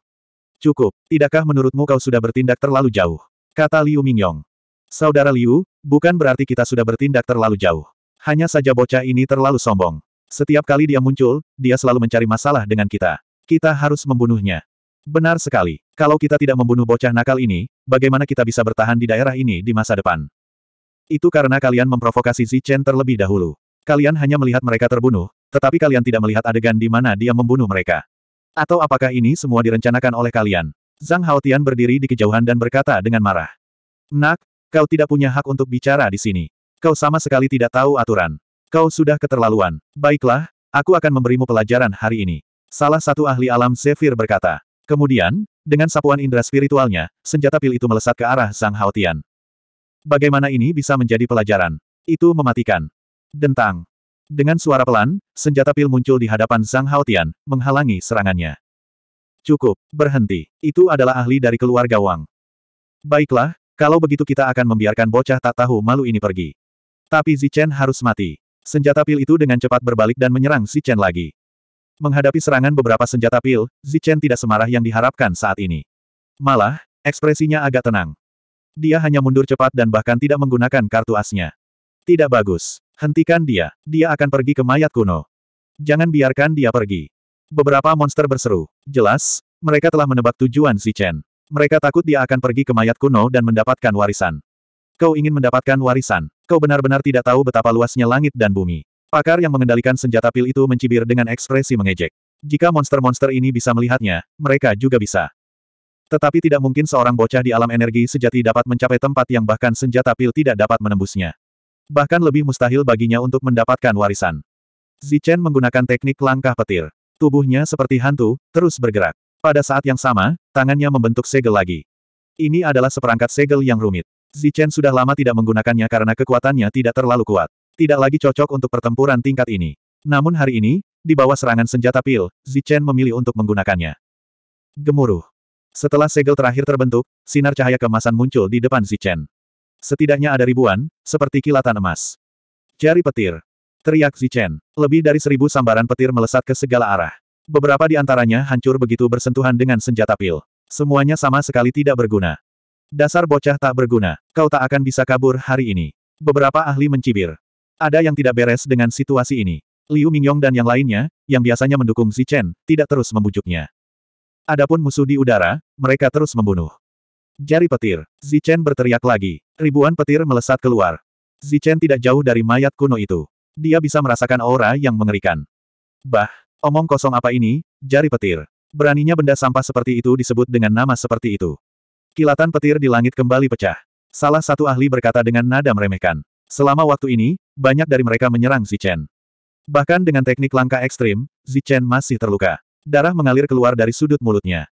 Cukup, tidakkah menurutmu kau sudah bertindak terlalu jauh? Kata Liu Mingyong. Saudara Liu, bukan berarti kita sudah bertindak terlalu jauh. Hanya saja bocah ini terlalu sombong. Setiap kali dia muncul, dia selalu mencari masalah dengan kita. Kita harus membunuhnya. Benar sekali. Kalau kita tidak membunuh bocah nakal ini, bagaimana kita bisa bertahan di daerah ini di masa depan? Itu karena kalian memprovokasi Xi Chen terlebih dahulu. Kalian hanya melihat mereka terbunuh, tetapi kalian tidak melihat adegan di mana dia membunuh mereka. Atau apakah ini semua direncanakan oleh kalian? Zhang Haotian berdiri di kejauhan dan berkata dengan marah. Nak, kau tidak punya hak untuk bicara di sini. Kau sama sekali tidak tahu aturan. Kau sudah keterlaluan. Baiklah, aku akan memberimu pelajaran hari ini. Salah satu ahli alam Zephyr berkata. Kemudian, dengan sapuan indera spiritualnya, senjata pil itu melesat ke arah Zhang Haotian. Bagaimana ini bisa menjadi pelajaran? Itu mematikan. Dentang. Dengan suara pelan, senjata pil muncul di hadapan Zhang Haotian, menghalangi serangannya. Cukup, berhenti. Itu adalah ahli dari keluarga Wang. Baiklah, kalau begitu kita akan membiarkan bocah tak tahu malu ini pergi. Tapi Zichen harus mati. Senjata pil itu dengan cepat berbalik dan menyerang Zichen lagi. Menghadapi serangan beberapa senjata pil, Zichen tidak semarah yang diharapkan saat ini. Malah, ekspresinya agak tenang. Dia hanya mundur cepat dan bahkan tidak menggunakan kartu asnya. Tidak bagus. Hentikan dia, dia akan pergi ke mayat kuno. Jangan biarkan dia pergi. Beberapa monster berseru. Jelas, mereka telah menebak tujuan si Chen. Mereka takut dia akan pergi ke mayat kuno dan mendapatkan warisan. Kau ingin mendapatkan warisan. Kau benar-benar tidak tahu betapa luasnya langit dan bumi. Pakar yang mengendalikan senjata pil itu mencibir dengan ekspresi mengejek. Jika monster-monster ini bisa melihatnya, mereka juga bisa. Tetapi tidak mungkin seorang bocah di alam energi sejati dapat mencapai tempat yang bahkan senjata pil tidak dapat menembusnya. Bahkan lebih mustahil baginya untuk mendapatkan warisan. Zichen menggunakan teknik langkah petir. Tubuhnya seperti hantu, terus bergerak. Pada saat yang sama, tangannya membentuk segel lagi. Ini adalah seperangkat segel yang rumit. Zichen sudah lama tidak menggunakannya karena kekuatannya tidak terlalu kuat. Tidak lagi cocok untuk pertempuran tingkat ini. Namun hari ini, di bawah serangan senjata pil, Zichen memilih untuk menggunakannya. Gemuruh. Setelah segel terakhir terbentuk, sinar cahaya kemasan muncul di depan Zichen. Setidaknya ada ribuan, seperti kilatan emas. Jari petir. Teriak Zichen. Lebih dari seribu sambaran petir melesat ke segala arah. Beberapa di antaranya hancur begitu bersentuhan dengan senjata pil. Semuanya sama sekali tidak berguna. Dasar bocah tak berguna. Kau tak akan bisa kabur hari ini. Beberapa ahli mencibir. Ada yang tidak beres dengan situasi ini. Liu Mingyong dan yang lainnya, yang biasanya mendukung Zichen, tidak terus membujuknya. Adapun musuh di udara, mereka terus membunuh. Jari petir. Zichen berteriak lagi. Ribuan petir melesat keluar. Zichen tidak jauh dari mayat kuno itu. Dia bisa merasakan aura yang mengerikan. Bah, omong kosong apa ini, jari petir. Beraninya benda sampah seperti itu disebut dengan nama seperti itu. Kilatan petir di langit kembali pecah. Salah satu ahli berkata dengan nada meremehkan. Selama waktu ini, banyak dari mereka menyerang Zichen. Bahkan dengan teknik langkah ekstrim, Zichen masih terluka. Darah mengalir keluar dari sudut mulutnya.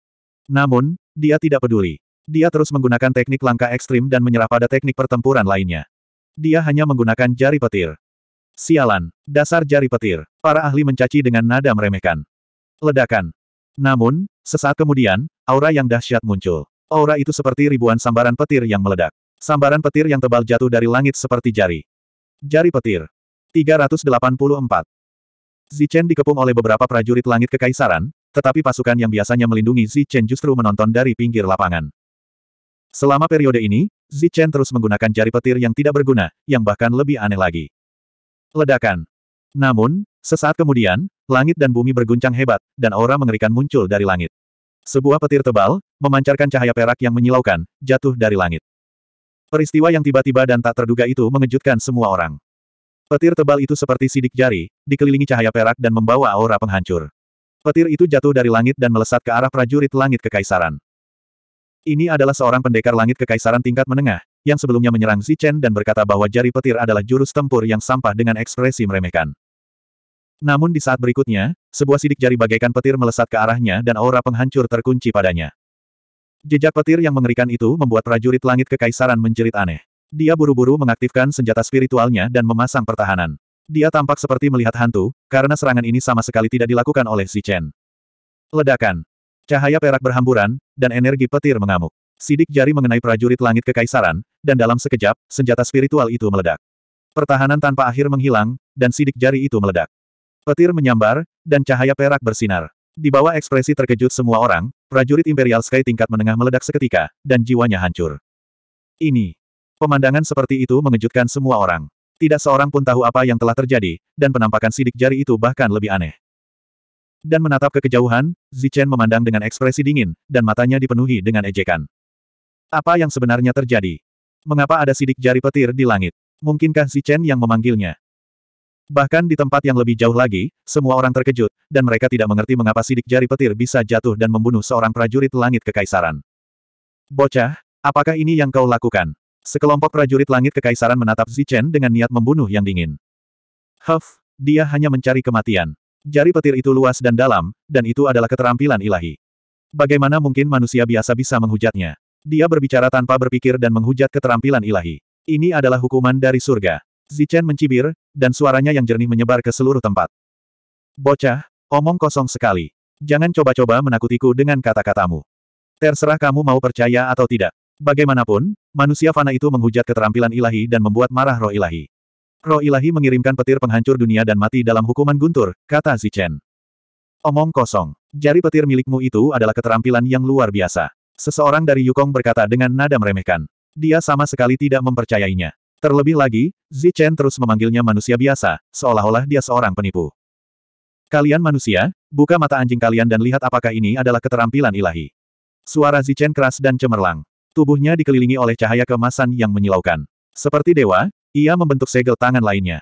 Namun, dia tidak peduli. Dia terus menggunakan teknik langkah ekstrim dan menyerah pada teknik pertempuran lainnya. Dia hanya menggunakan jari petir. Sialan, dasar jari petir. Para ahli mencaci dengan nada meremehkan. Ledakan. Namun, sesaat kemudian, aura yang dahsyat muncul. Aura itu seperti ribuan sambaran petir yang meledak. Sambaran petir yang tebal jatuh dari langit seperti jari. Jari petir. 384. Zichen dikepung oleh beberapa prajurit langit kekaisaran, tetapi pasukan yang biasanya melindungi Zichen justru menonton dari pinggir lapangan. Selama periode ini, Zichen terus menggunakan jari petir yang tidak berguna, yang bahkan lebih aneh lagi. Ledakan. Namun, sesaat kemudian, langit dan bumi berguncang hebat, dan aura mengerikan muncul dari langit. Sebuah petir tebal, memancarkan cahaya perak yang menyilaukan, jatuh dari langit. Peristiwa yang tiba-tiba dan tak terduga itu mengejutkan semua orang. Petir tebal itu seperti sidik jari, dikelilingi cahaya perak dan membawa aura penghancur. Petir itu jatuh dari langit dan melesat ke arah prajurit langit kekaisaran. Ini adalah seorang pendekar langit kekaisaran tingkat menengah, yang sebelumnya menyerang Zichen dan berkata bahwa jari petir adalah jurus tempur yang sampah dengan ekspresi meremehkan. Namun di saat berikutnya, sebuah sidik jari bagaikan petir melesat ke arahnya dan aura penghancur terkunci padanya. Jejak petir yang mengerikan itu membuat prajurit langit kekaisaran menjerit aneh. Dia buru-buru mengaktifkan senjata spiritualnya dan memasang pertahanan. Dia tampak seperti melihat hantu, karena serangan ini sama sekali tidak dilakukan oleh Zichen. Ledakan. Cahaya perak berhamburan, dan energi petir mengamuk. Sidik jari mengenai prajurit langit kekaisaran, dan dalam sekejap, senjata spiritual itu meledak. Pertahanan tanpa akhir menghilang, dan sidik jari itu meledak. Petir menyambar, dan cahaya perak bersinar. Di bawah ekspresi terkejut semua orang, prajurit Imperial Sky tingkat menengah meledak seketika, dan jiwanya hancur. Ini. Pemandangan seperti itu mengejutkan semua orang. Tidak seorang pun tahu apa yang telah terjadi, dan penampakan sidik jari itu bahkan lebih aneh dan menatap ke kejauhan, Zichen memandang dengan ekspresi dingin, dan matanya dipenuhi dengan ejekan. Apa yang sebenarnya terjadi? Mengapa ada sidik jari petir di langit? Mungkinkah Zichen yang memanggilnya? Bahkan di tempat yang lebih jauh lagi, semua orang terkejut, dan mereka tidak mengerti mengapa sidik jari petir bisa jatuh dan membunuh seorang prajurit langit kekaisaran. Bocah, apakah ini yang kau lakukan? Sekelompok prajurit langit kekaisaran menatap Zichen dengan niat membunuh yang dingin. Huff, dia hanya mencari kematian. Jari petir itu luas dan dalam, dan itu adalah keterampilan ilahi. Bagaimana mungkin manusia biasa bisa menghujatnya? Dia berbicara tanpa berpikir dan menghujat keterampilan ilahi. Ini adalah hukuman dari surga. Zichen mencibir, dan suaranya yang jernih menyebar ke seluruh tempat. Bocah, omong kosong sekali. Jangan coba-coba menakutiku dengan kata-katamu. Terserah kamu mau percaya atau tidak. Bagaimanapun, manusia fana itu menghujat keterampilan ilahi dan membuat marah roh ilahi. Roh ilahi mengirimkan petir penghancur dunia dan mati dalam hukuman guntur, kata Zichen. Omong kosong. Jari petir milikmu itu adalah keterampilan yang luar biasa. Seseorang dari Yukong berkata dengan nada meremehkan. Dia sama sekali tidak mempercayainya. Terlebih lagi, Zichen terus memanggilnya manusia biasa, seolah-olah dia seorang penipu. Kalian manusia, buka mata anjing kalian dan lihat apakah ini adalah keterampilan ilahi. Suara Zichen keras dan cemerlang. Tubuhnya dikelilingi oleh cahaya kemasan yang menyilaukan. Seperti dewa, ia membentuk segel tangan lainnya.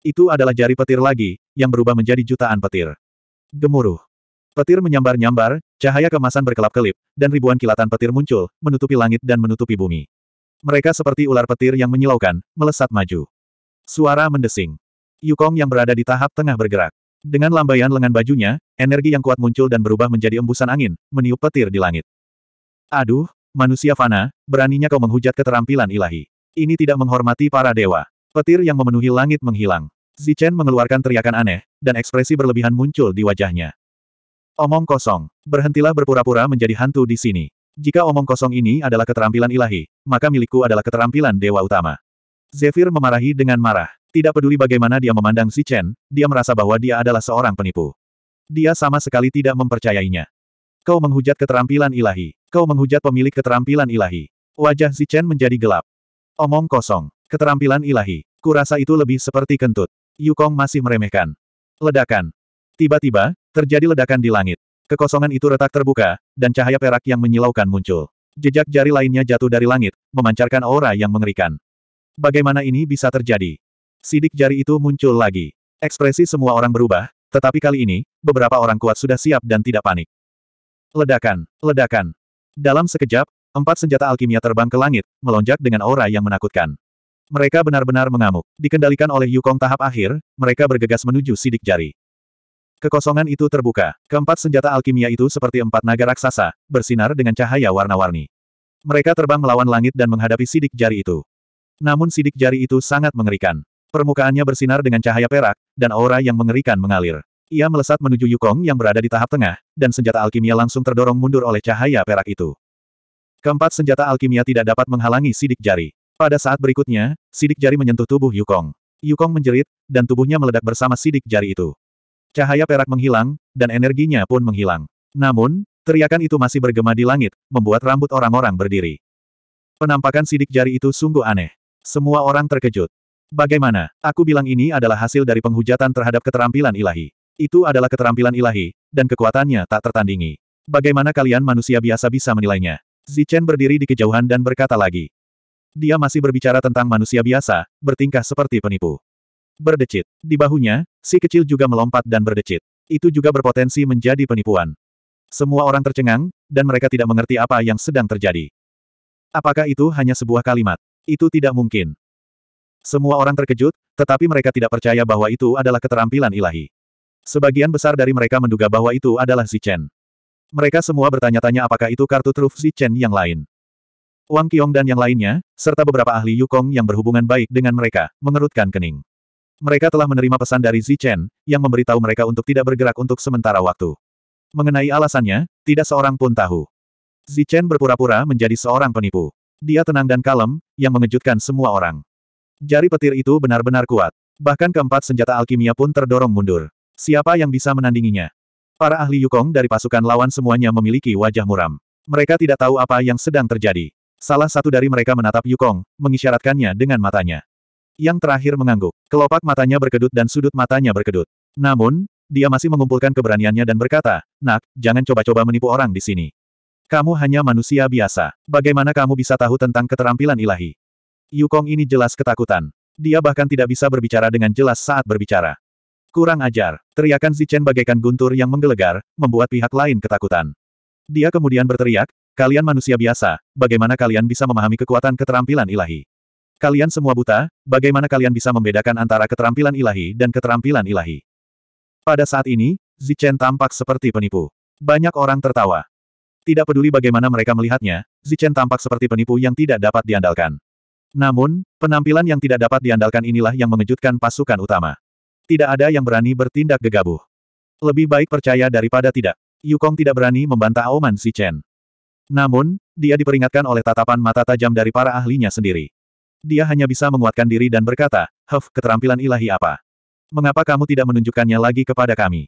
Itu adalah jari petir lagi, yang berubah menjadi jutaan petir. Gemuruh. Petir menyambar-nyambar, cahaya kemasan berkelap-kelip, dan ribuan kilatan petir muncul, menutupi langit dan menutupi bumi. Mereka seperti ular petir yang menyilaukan, melesat maju. Suara mendesing. Yukong yang berada di tahap tengah bergerak. Dengan lambaian lengan bajunya, energi yang kuat muncul dan berubah menjadi embusan angin, meniup petir di langit. Aduh, manusia fana, beraninya kau menghujat keterampilan ilahi. Ini tidak menghormati para dewa. Petir yang memenuhi langit menghilang. Zichen mengeluarkan teriakan aneh, dan ekspresi berlebihan muncul di wajahnya. Omong kosong. Berhentilah berpura-pura menjadi hantu di sini. Jika omong kosong ini adalah keterampilan ilahi, maka milikku adalah keterampilan dewa utama. Zephyr memarahi dengan marah. Tidak peduli bagaimana dia memandang Zichen, dia merasa bahwa dia adalah seorang penipu. Dia sama sekali tidak mempercayainya. Kau menghujat keterampilan ilahi. Kau menghujat pemilik keterampilan ilahi. Wajah Zichen menjadi gelap. Omong kosong. Keterampilan ilahi. Kurasa itu lebih seperti kentut. Yukong masih meremehkan. Ledakan. Tiba-tiba, terjadi ledakan di langit. Kekosongan itu retak terbuka, dan cahaya perak yang menyilaukan muncul. Jejak jari lainnya jatuh dari langit, memancarkan aura yang mengerikan. Bagaimana ini bisa terjadi? Sidik jari itu muncul lagi. Ekspresi semua orang berubah, tetapi kali ini, beberapa orang kuat sudah siap dan tidak panik. Ledakan, ledakan. Dalam sekejap, Empat senjata alkimia terbang ke langit, melonjak dengan aura yang menakutkan. Mereka benar-benar mengamuk. Dikendalikan oleh Yukong tahap akhir, mereka bergegas menuju sidik jari. Kekosongan itu terbuka. Keempat senjata alkimia itu seperti empat naga raksasa, bersinar dengan cahaya warna-warni. Mereka terbang melawan langit dan menghadapi sidik jari itu. Namun sidik jari itu sangat mengerikan. Permukaannya bersinar dengan cahaya perak, dan aura yang mengerikan mengalir. Ia melesat menuju Yukong yang berada di tahap tengah, dan senjata alkimia langsung terdorong mundur oleh cahaya perak itu. Keempat senjata alkimia tidak dapat menghalangi sidik jari. Pada saat berikutnya, sidik jari menyentuh tubuh Yukong. Yukong menjerit, dan tubuhnya meledak bersama sidik jari itu. Cahaya perak menghilang, dan energinya pun menghilang. Namun, teriakan itu masih bergema di langit, membuat rambut orang-orang berdiri. Penampakan sidik jari itu sungguh aneh. Semua orang terkejut. Bagaimana? Aku bilang ini adalah hasil dari penghujatan terhadap keterampilan ilahi. Itu adalah keterampilan ilahi, dan kekuatannya tak tertandingi. Bagaimana kalian manusia biasa bisa menilainya? Zichen berdiri di kejauhan dan berkata lagi. Dia masih berbicara tentang manusia biasa, bertingkah seperti penipu. Berdecit. Di bahunya, si kecil juga melompat dan berdecit. Itu juga berpotensi menjadi penipuan. Semua orang tercengang, dan mereka tidak mengerti apa yang sedang terjadi. Apakah itu hanya sebuah kalimat? Itu tidak mungkin. Semua orang terkejut, tetapi mereka tidak percaya bahwa itu adalah keterampilan ilahi. Sebagian besar dari mereka menduga bahwa itu adalah Zichen. Mereka semua bertanya-tanya apakah itu kartu truf Zichen yang lain. Wang Qiong dan yang lainnya, serta beberapa ahli Yukong yang berhubungan baik dengan mereka, mengerutkan kening. Mereka telah menerima pesan dari Zichen, yang memberitahu mereka untuk tidak bergerak untuk sementara waktu. Mengenai alasannya, tidak seorang pun tahu. Zichen berpura-pura menjadi seorang penipu. Dia tenang dan kalem, yang mengejutkan semua orang. Jari petir itu benar-benar kuat. Bahkan keempat senjata alkimia pun terdorong mundur. Siapa yang bisa menandinginya? Para ahli Yukong dari pasukan lawan semuanya memiliki wajah muram. Mereka tidak tahu apa yang sedang terjadi. Salah satu dari mereka menatap Yukong, mengisyaratkannya dengan matanya. Yang terakhir mengangguk. Kelopak matanya berkedut dan sudut matanya berkedut. Namun, dia masih mengumpulkan keberaniannya dan berkata, Nak, jangan coba-coba menipu orang di sini. Kamu hanya manusia biasa. Bagaimana kamu bisa tahu tentang keterampilan ilahi? Yukong ini jelas ketakutan. Dia bahkan tidak bisa berbicara dengan jelas saat berbicara. Kurang ajar. Teriakan Zichen bagaikan guntur yang menggelegar, membuat pihak lain ketakutan. Dia kemudian berteriak, kalian manusia biasa, bagaimana kalian bisa memahami kekuatan keterampilan ilahi? Kalian semua buta, bagaimana kalian bisa membedakan antara keterampilan ilahi dan keterampilan ilahi? Pada saat ini, Zichen tampak seperti penipu. Banyak orang tertawa. Tidak peduli bagaimana mereka melihatnya, Zichen tampak seperti penipu yang tidak dapat diandalkan. Namun, penampilan yang tidak dapat diandalkan inilah yang mengejutkan pasukan utama. Tidak ada yang berani bertindak gegabah. Lebih baik percaya daripada tidak. Yukong tidak berani membantah Oman Si Chen. Namun, dia diperingatkan oleh tatapan mata tajam dari para ahlinya sendiri. Dia hanya bisa menguatkan diri dan berkata, Huff, keterampilan ilahi apa? Mengapa kamu tidak menunjukkannya lagi kepada kami?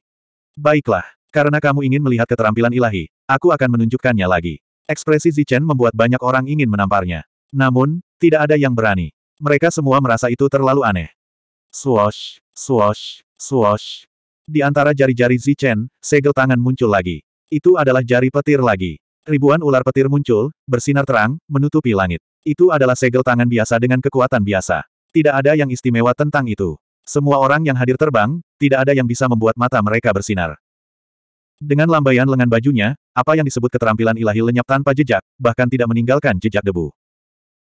Baiklah, karena kamu ingin melihat keterampilan ilahi, aku akan menunjukkannya lagi. Ekspresi Zichen membuat banyak orang ingin menamparnya. Namun, tidak ada yang berani. Mereka semua merasa itu terlalu aneh. Swoosh. Swash, swash. Di antara jari-jari Zichen, segel tangan muncul lagi. Itu adalah jari petir lagi. Ribuan ular petir muncul, bersinar terang, menutupi langit. Itu adalah segel tangan biasa dengan kekuatan biasa. Tidak ada yang istimewa tentang itu. Semua orang yang hadir terbang, tidak ada yang bisa membuat mata mereka bersinar. Dengan lambaian lengan bajunya, apa yang disebut keterampilan ilahi lenyap tanpa jejak, bahkan tidak meninggalkan jejak debu.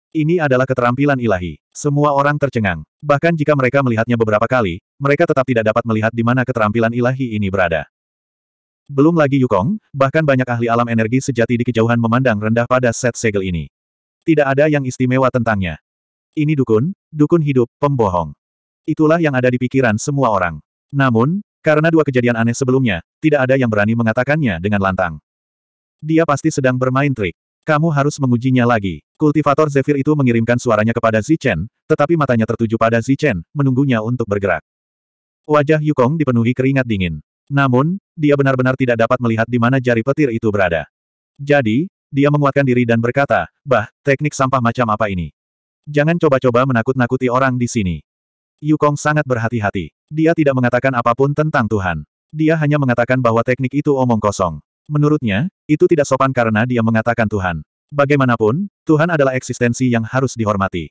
Ini adalah keterampilan ilahi. Semua orang tercengang. Bahkan jika mereka melihatnya beberapa kali, mereka tetap tidak dapat melihat di mana keterampilan ilahi ini berada. Belum lagi Yukong, bahkan banyak ahli alam energi sejati di kejauhan memandang rendah pada set segel ini. Tidak ada yang istimewa tentangnya. Ini dukun, dukun hidup, pembohong. Itulah yang ada di pikiran semua orang. Namun, karena dua kejadian aneh sebelumnya, tidak ada yang berani mengatakannya dengan lantang. Dia pasti sedang bermain trik. Kamu harus mengujinya lagi. Kultivator Zephyr itu mengirimkan suaranya kepada Zichen, tetapi matanya tertuju pada Zichen, menunggunya untuk bergerak. Wajah Yukong dipenuhi keringat dingin. Namun, dia benar-benar tidak dapat melihat di mana jari petir itu berada. Jadi, dia menguatkan diri dan berkata, Bah, teknik sampah macam apa ini? Jangan coba-coba menakut-nakuti orang di sini. Yukong sangat berhati-hati. Dia tidak mengatakan apapun tentang Tuhan. Dia hanya mengatakan bahwa teknik itu omong kosong. Menurutnya, itu tidak sopan karena dia mengatakan Tuhan. Bagaimanapun, Tuhan adalah eksistensi yang harus dihormati.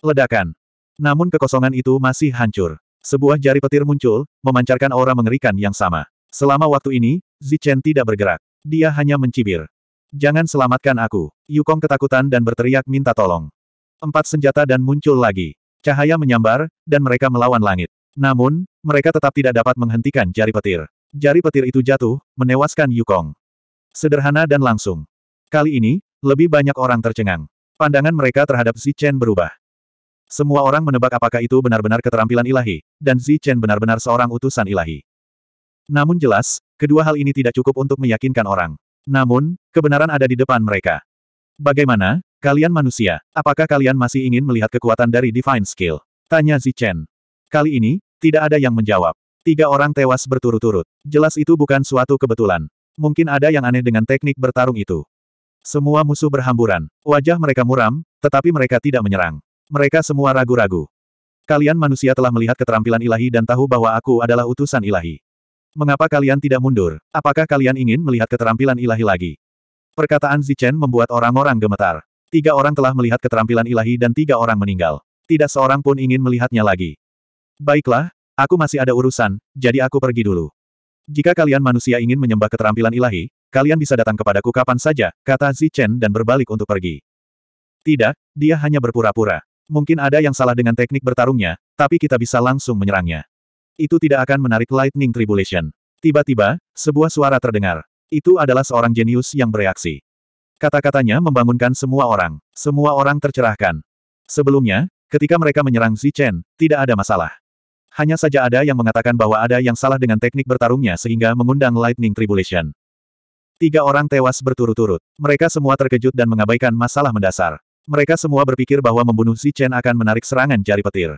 Ledakan. Namun kekosongan itu masih hancur. Sebuah jari petir muncul, memancarkan aura mengerikan yang sama. Selama waktu ini, Zichen tidak bergerak. Dia hanya mencibir. Jangan selamatkan aku. Yukong ketakutan dan berteriak minta tolong. Empat senjata dan muncul lagi. Cahaya menyambar, dan mereka melawan langit. Namun, mereka tetap tidak dapat menghentikan jari petir. Jari petir itu jatuh, menewaskan Yukong. Sederhana dan langsung. Kali ini, lebih banyak orang tercengang. Pandangan mereka terhadap Chen berubah. Semua orang menebak apakah itu benar-benar keterampilan ilahi, dan Chen benar-benar seorang utusan ilahi. Namun jelas, kedua hal ini tidak cukup untuk meyakinkan orang. Namun, kebenaran ada di depan mereka. Bagaimana, kalian manusia, apakah kalian masih ingin melihat kekuatan dari Divine Skill? Tanya Chen. Kali ini, tidak ada yang menjawab. Tiga orang tewas berturut-turut. Jelas itu bukan suatu kebetulan. Mungkin ada yang aneh dengan teknik bertarung itu. Semua musuh berhamburan. Wajah mereka muram, tetapi mereka tidak menyerang. Mereka semua ragu-ragu. Kalian manusia telah melihat keterampilan ilahi dan tahu bahwa aku adalah utusan ilahi. Mengapa kalian tidak mundur? Apakah kalian ingin melihat keterampilan ilahi lagi? Perkataan Zichen membuat orang-orang gemetar. Tiga orang telah melihat keterampilan ilahi dan tiga orang meninggal. Tidak seorang pun ingin melihatnya lagi. Baiklah, Aku masih ada urusan, jadi aku pergi dulu. Jika kalian manusia ingin menyembah keterampilan ilahi, kalian bisa datang kepadaku kapan saja, kata Zichen dan berbalik untuk pergi. Tidak, dia hanya berpura-pura. Mungkin ada yang salah dengan teknik bertarungnya, tapi kita bisa langsung menyerangnya. Itu tidak akan menarik Lightning Tribulation. Tiba-tiba, sebuah suara terdengar. Itu adalah seorang jenius yang bereaksi. Kata-katanya membangunkan semua orang. Semua orang tercerahkan. Sebelumnya, ketika mereka menyerang Zichen, tidak ada masalah. Hanya saja ada yang mengatakan bahwa ada yang salah dengan teknik bertarungnya sehingga mengundang Lightning Tribulation. Tiga orang tewas berturut-turut. Mereka semua terkejut dan mengabaikan masalah mendasar. Mereka semua berpikir bahwa membunuh Si Chen akan menarik serangan jari petir.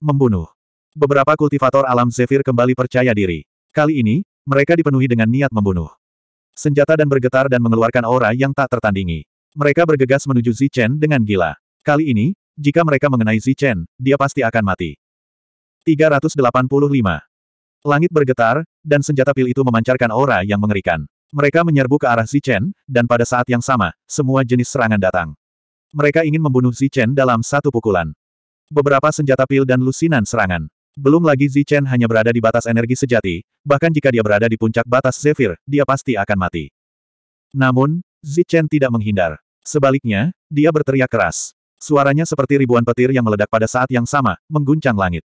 Membunuh. Beberapa kultivator alam Zephyr kembali percaya diri. Kali ini, mereka dipenuhi dengan niat membunuh. Senjata dan bergetar dan mengeluarkan aura yang tak tertandingi. Mereka bergegas menuju Zichen dengan gila. Kali ini, jika mereka mengenai Zichen, dia pasti akan mati. 385. Langit bergetar, dan senjata pil itu memancarkan aura yang mengerikan. Mereka menyerbu ke arah Zichen, dan pada saat yang sama, semua jenis serangan datang. Mereka ingin membunuh Zichen dalam satu pukulan. Beberapa senjata pil dan lusinan serangan. Belum lagi Zichen hanya berada di batas energi sejati, bahkan jika dia berada di puncak batas Zephyr, dia pasti akan mati. Namun, Zichen tidak menghindar. Sebaliknya, dia berteriak keras. Suaranya seperti ribuan petir yang meledak pada saat yang sama, mengguncang langit.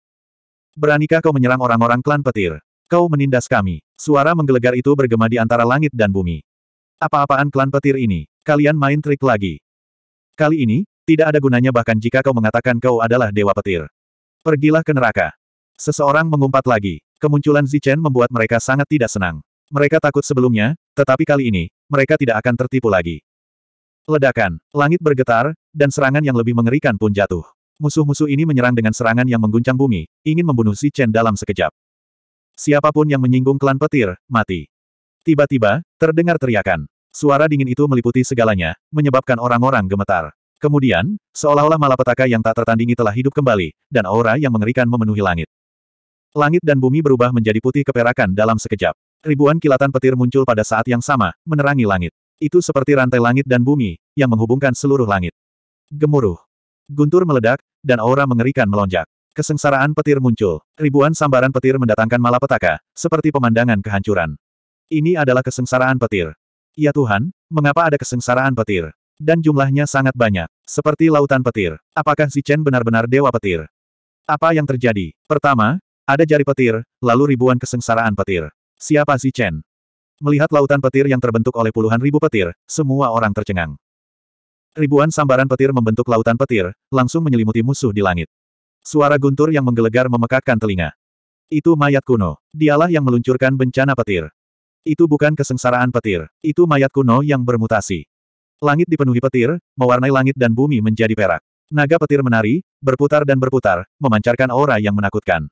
Beranikah kau menyerang orang-orang klan petir? Kau menindas kami. Suara menggelegar itu bergema di antara langit dan bumi. Apa-apaan klan petir ini? Kalian main trik lagi. Kali ini, tidak ada gunanya bahkan jika kau mengatakan kau adalah dewa petir. Pergilah ke neraka. Seseorang mengumpat lagi. Kemunculan Zichen membuat mereka sangat tidak senang. Mereka takut sebelumnya, tetapi kali ini, mereka tidak akan tertipu lagi. Ledakan, langit bergetar, dan serangan yang lebih mengerikan pun jatuh. Musuh-musuh ini menyerang dengan serangan yang mengguncang bumi, ingin membunuh Si Chen dalam sekejap. Siapapun yang menyinggung klan petir, mati. Tiba-tiba, terdengar teriakan. Suara dingin itu meliputi segalanya, menyebabkan orang-orang gemetar. Kemudian, seolah-olah malapetaka yang tak tertandingi telah hidup kembali, dan aura yang mengerikan memenuhi langit. Langit dan bumi berubah menjadi putih keperakan dalam sekejap. Ribuan kilatan petir muncul pada saat yang sama, menerangi langit. Itu seperti rantai langit dan bumi, yang menghubungkan seluruh langit. Gemuruh. Guntur meledak, dan aura mengerikan melonjak. Kesengsaraan petir muncul. Ribuan sambaran petir mendatangkan malapetaka, seperti pemandangan kehancuran. Ini adalah kesengsaraan petir. Ya Tuhan, mengapa ada kesengsaraan petir? Dan jumlahnya sangat banyak, seperti lautan petir. Apakah Si Chen benar-benar dewa petir? Apa yang terjadi? Pertama, ada jari petir, lalu ribuan kesengsaraan petir. Siapa Si Chen? Melihat lautan petir yang terbentuk oleh puluhan ribu petir, semua orang tercengang. Ribuan sambaran petir membentuk lautan petir, langsung menyelimuti musuh di langit. Suara guntur yang menggelegar memekakkan telinga. Itu mayat kuno. Dialah yang meluncurkan bencana petir. Itu bukan kesengsaraan petir. Itu mayat kuno yang bermutasi. Langit dipenuhi petir, mewarnai langit dan bumi menjadi perak. Naga petir menari, berputar dan berputar, memancarkan aura yang menakutkan.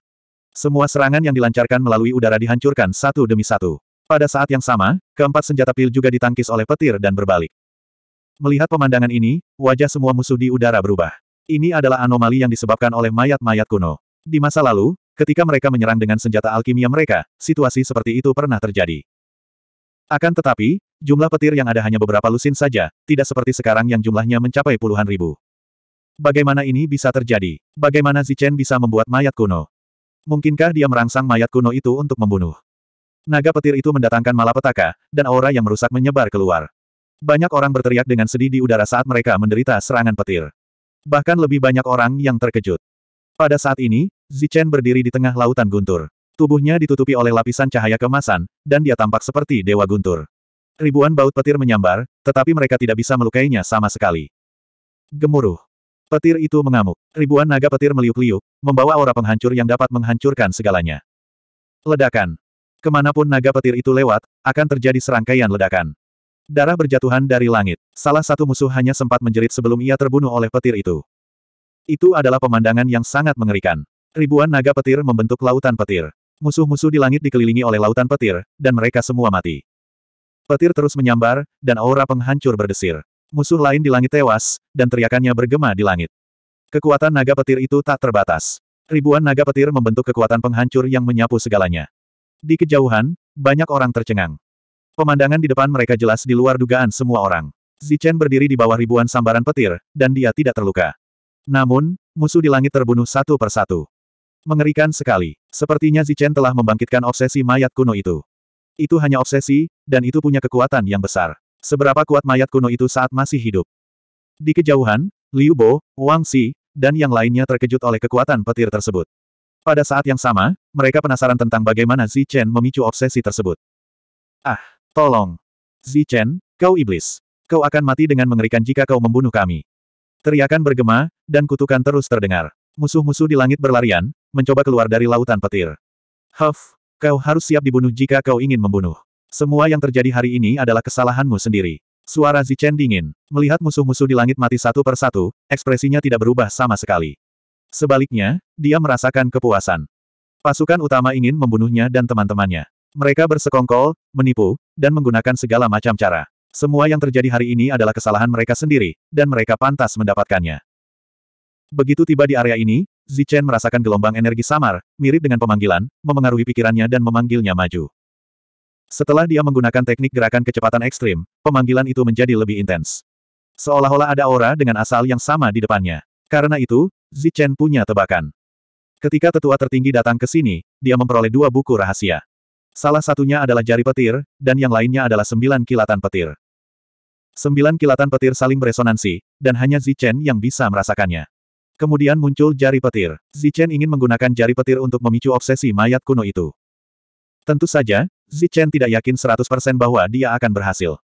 Semua serangan yang dilancarkan melalui udara dihancurkan satu demi satu. Pada saat yang sama, keempat senjata pil juga ditangkis oleh petir dan berbalik. Melihat pemandangan ini, wajah semua musuh di udara berubah. Ini adalah anomali yang disebabkan oleh mayat-mayat kuno. Di masa lalu, ketika mereka menyerang dengan senjata alkimia mereka, situasi seperti itu pernah terjadi. Akan tetapi, jumlah petir yang ada hanya beberapa lusin saja, tidak seperti sekarang yang jumlahnya mencapai puluhan ribu. Bagaimana ini bisa terjadi? Bagaimana Zichen bisa membuat mayat kuno? Mungkinkah dia merangsang mayat kuno itu untuk membunuh? Naga petir itu mendatangkan malapetaka, dan aura yang merusak menyebar keluar. Banyak orang berteriak dengan sedih di udara saat mereka menderita serangan petir. Bahkan lebih banyak orang yang terkejut. Pada saat ini, Zichen berdiri di tengah lautan guntur. Tubuhnya ditutupi oleh lapisan cahaya kemasan, dan dia tampak seperti dewa guntur. Ribuan baut petir menyambar, tetapi mereka tidak bisa melukainya sama sekali. Gemuruh. Petir itu mengamuk. Ribuan naga petir meliuk-liuk, membawa aura penghancur yang dapat menghancurkan segalanya. Ledakan. Kemanapun naga petir itu lewat, akan terjadi serangkaian ledakan. Darah berjatuhan dari langit. Salah satu musuh hanya sempat menjerit sebelum ia terbunuh oleh petir itu. Itu adalah pemandangan yang sangat mengerikan. Ribuan naga petir membentuk lautan petir. Musuh-musuh di langit dikelilingi oleh lautan petir, dan mereka semua mati. Petir terus menyambar, dan aura penghancur berdesir. Musuh lain di langit tewas, dan teriakannya bergema di langit. Kekuatan naga petir itu tak terbatas. Ribuan naga petir membentuk kekuatan penghancur yang menyapu segalanya. Di kejauhan, banyak orang tercengang. Pemandangan di depan mereka jelas di luar dugaan semua orang. Zichen berdiri di bawah ribuan sambaran petir, dan dia tidak terluka. Namun, musuh di langit terbunuh satu persatu. Mengerikan sekali. Sepertinya Zichen telah membangkitkan obsesi mayat kuno itu. Itu hanya obsesi, dan itu punya kekuatan yang besar. Seberapa kuat mayat kuno itu saat masih hidup? Di kejauhan, Liu Bo, Wang Si, dan yang lainnya terkejut oleh kekuatan petir tersebut. Pada saat yang sama, mereka penasaran tentang bagaimana Zichen memicu obsesi tersebut. Ah, Tolong! Zichen, kau iblis. Kau akan mati dengan mengerikan jika kau membunuh kami. Teriakan bergema, dan kutukan terus terdengar. Musuh-musuh di langit berlarian, mencoba keluar dari lautan petir. Huff, kau harus siap dibunuh jika kau ingin membunuh. Semua yang terjadi hari ini adalah kesalahanmu sendiri. Suara Zichen dingin. Melihat musuh-musuh di langit mati satu persatu, ekspresinya tidak berubah sama sekali. Sebaliknya, dia merasakan kepuasan. Pasukan utama ingin membunuhnya dan teman-temannya. Mereka bersekongkol, menipu, dan menggunakan segala macam cara. Semua yang terjadi hari ini adalah kesalahan mereka sendiri, dan mereka pantas mendapatkannya. Begitu tiba di area ini, Zichen merasakan gelombang energi samar, mirip dengan pemanggilan, memengaruhi pikirannya dan memanggilnya maju. Setelah dia menggunakan teknik gerakan kecepatan ekstrim, pemanggilan itu menjadi lebih intens. Seolah-olah ada aura dengan asal yang sama di depannya. Karena itu, Zichen punya tebakan. Ketika tetua tertinggi datang ke sini, dia memperoleh dua buku rahasia. Salah satunya adalah jari petir, dan yang lainnya adalah sembilan kilatan petir. Sembilan kilatan petir saling beresonansi, dan hanya Zichen yang bisa merasakannya. Kemudian muncul jari petir. Zichen ingin menggunakan jari petir untuk memicu obsesi mayat kuno itu. Tentu saja, Zichen tidak yakin 100% bahwa dia akan berhasil.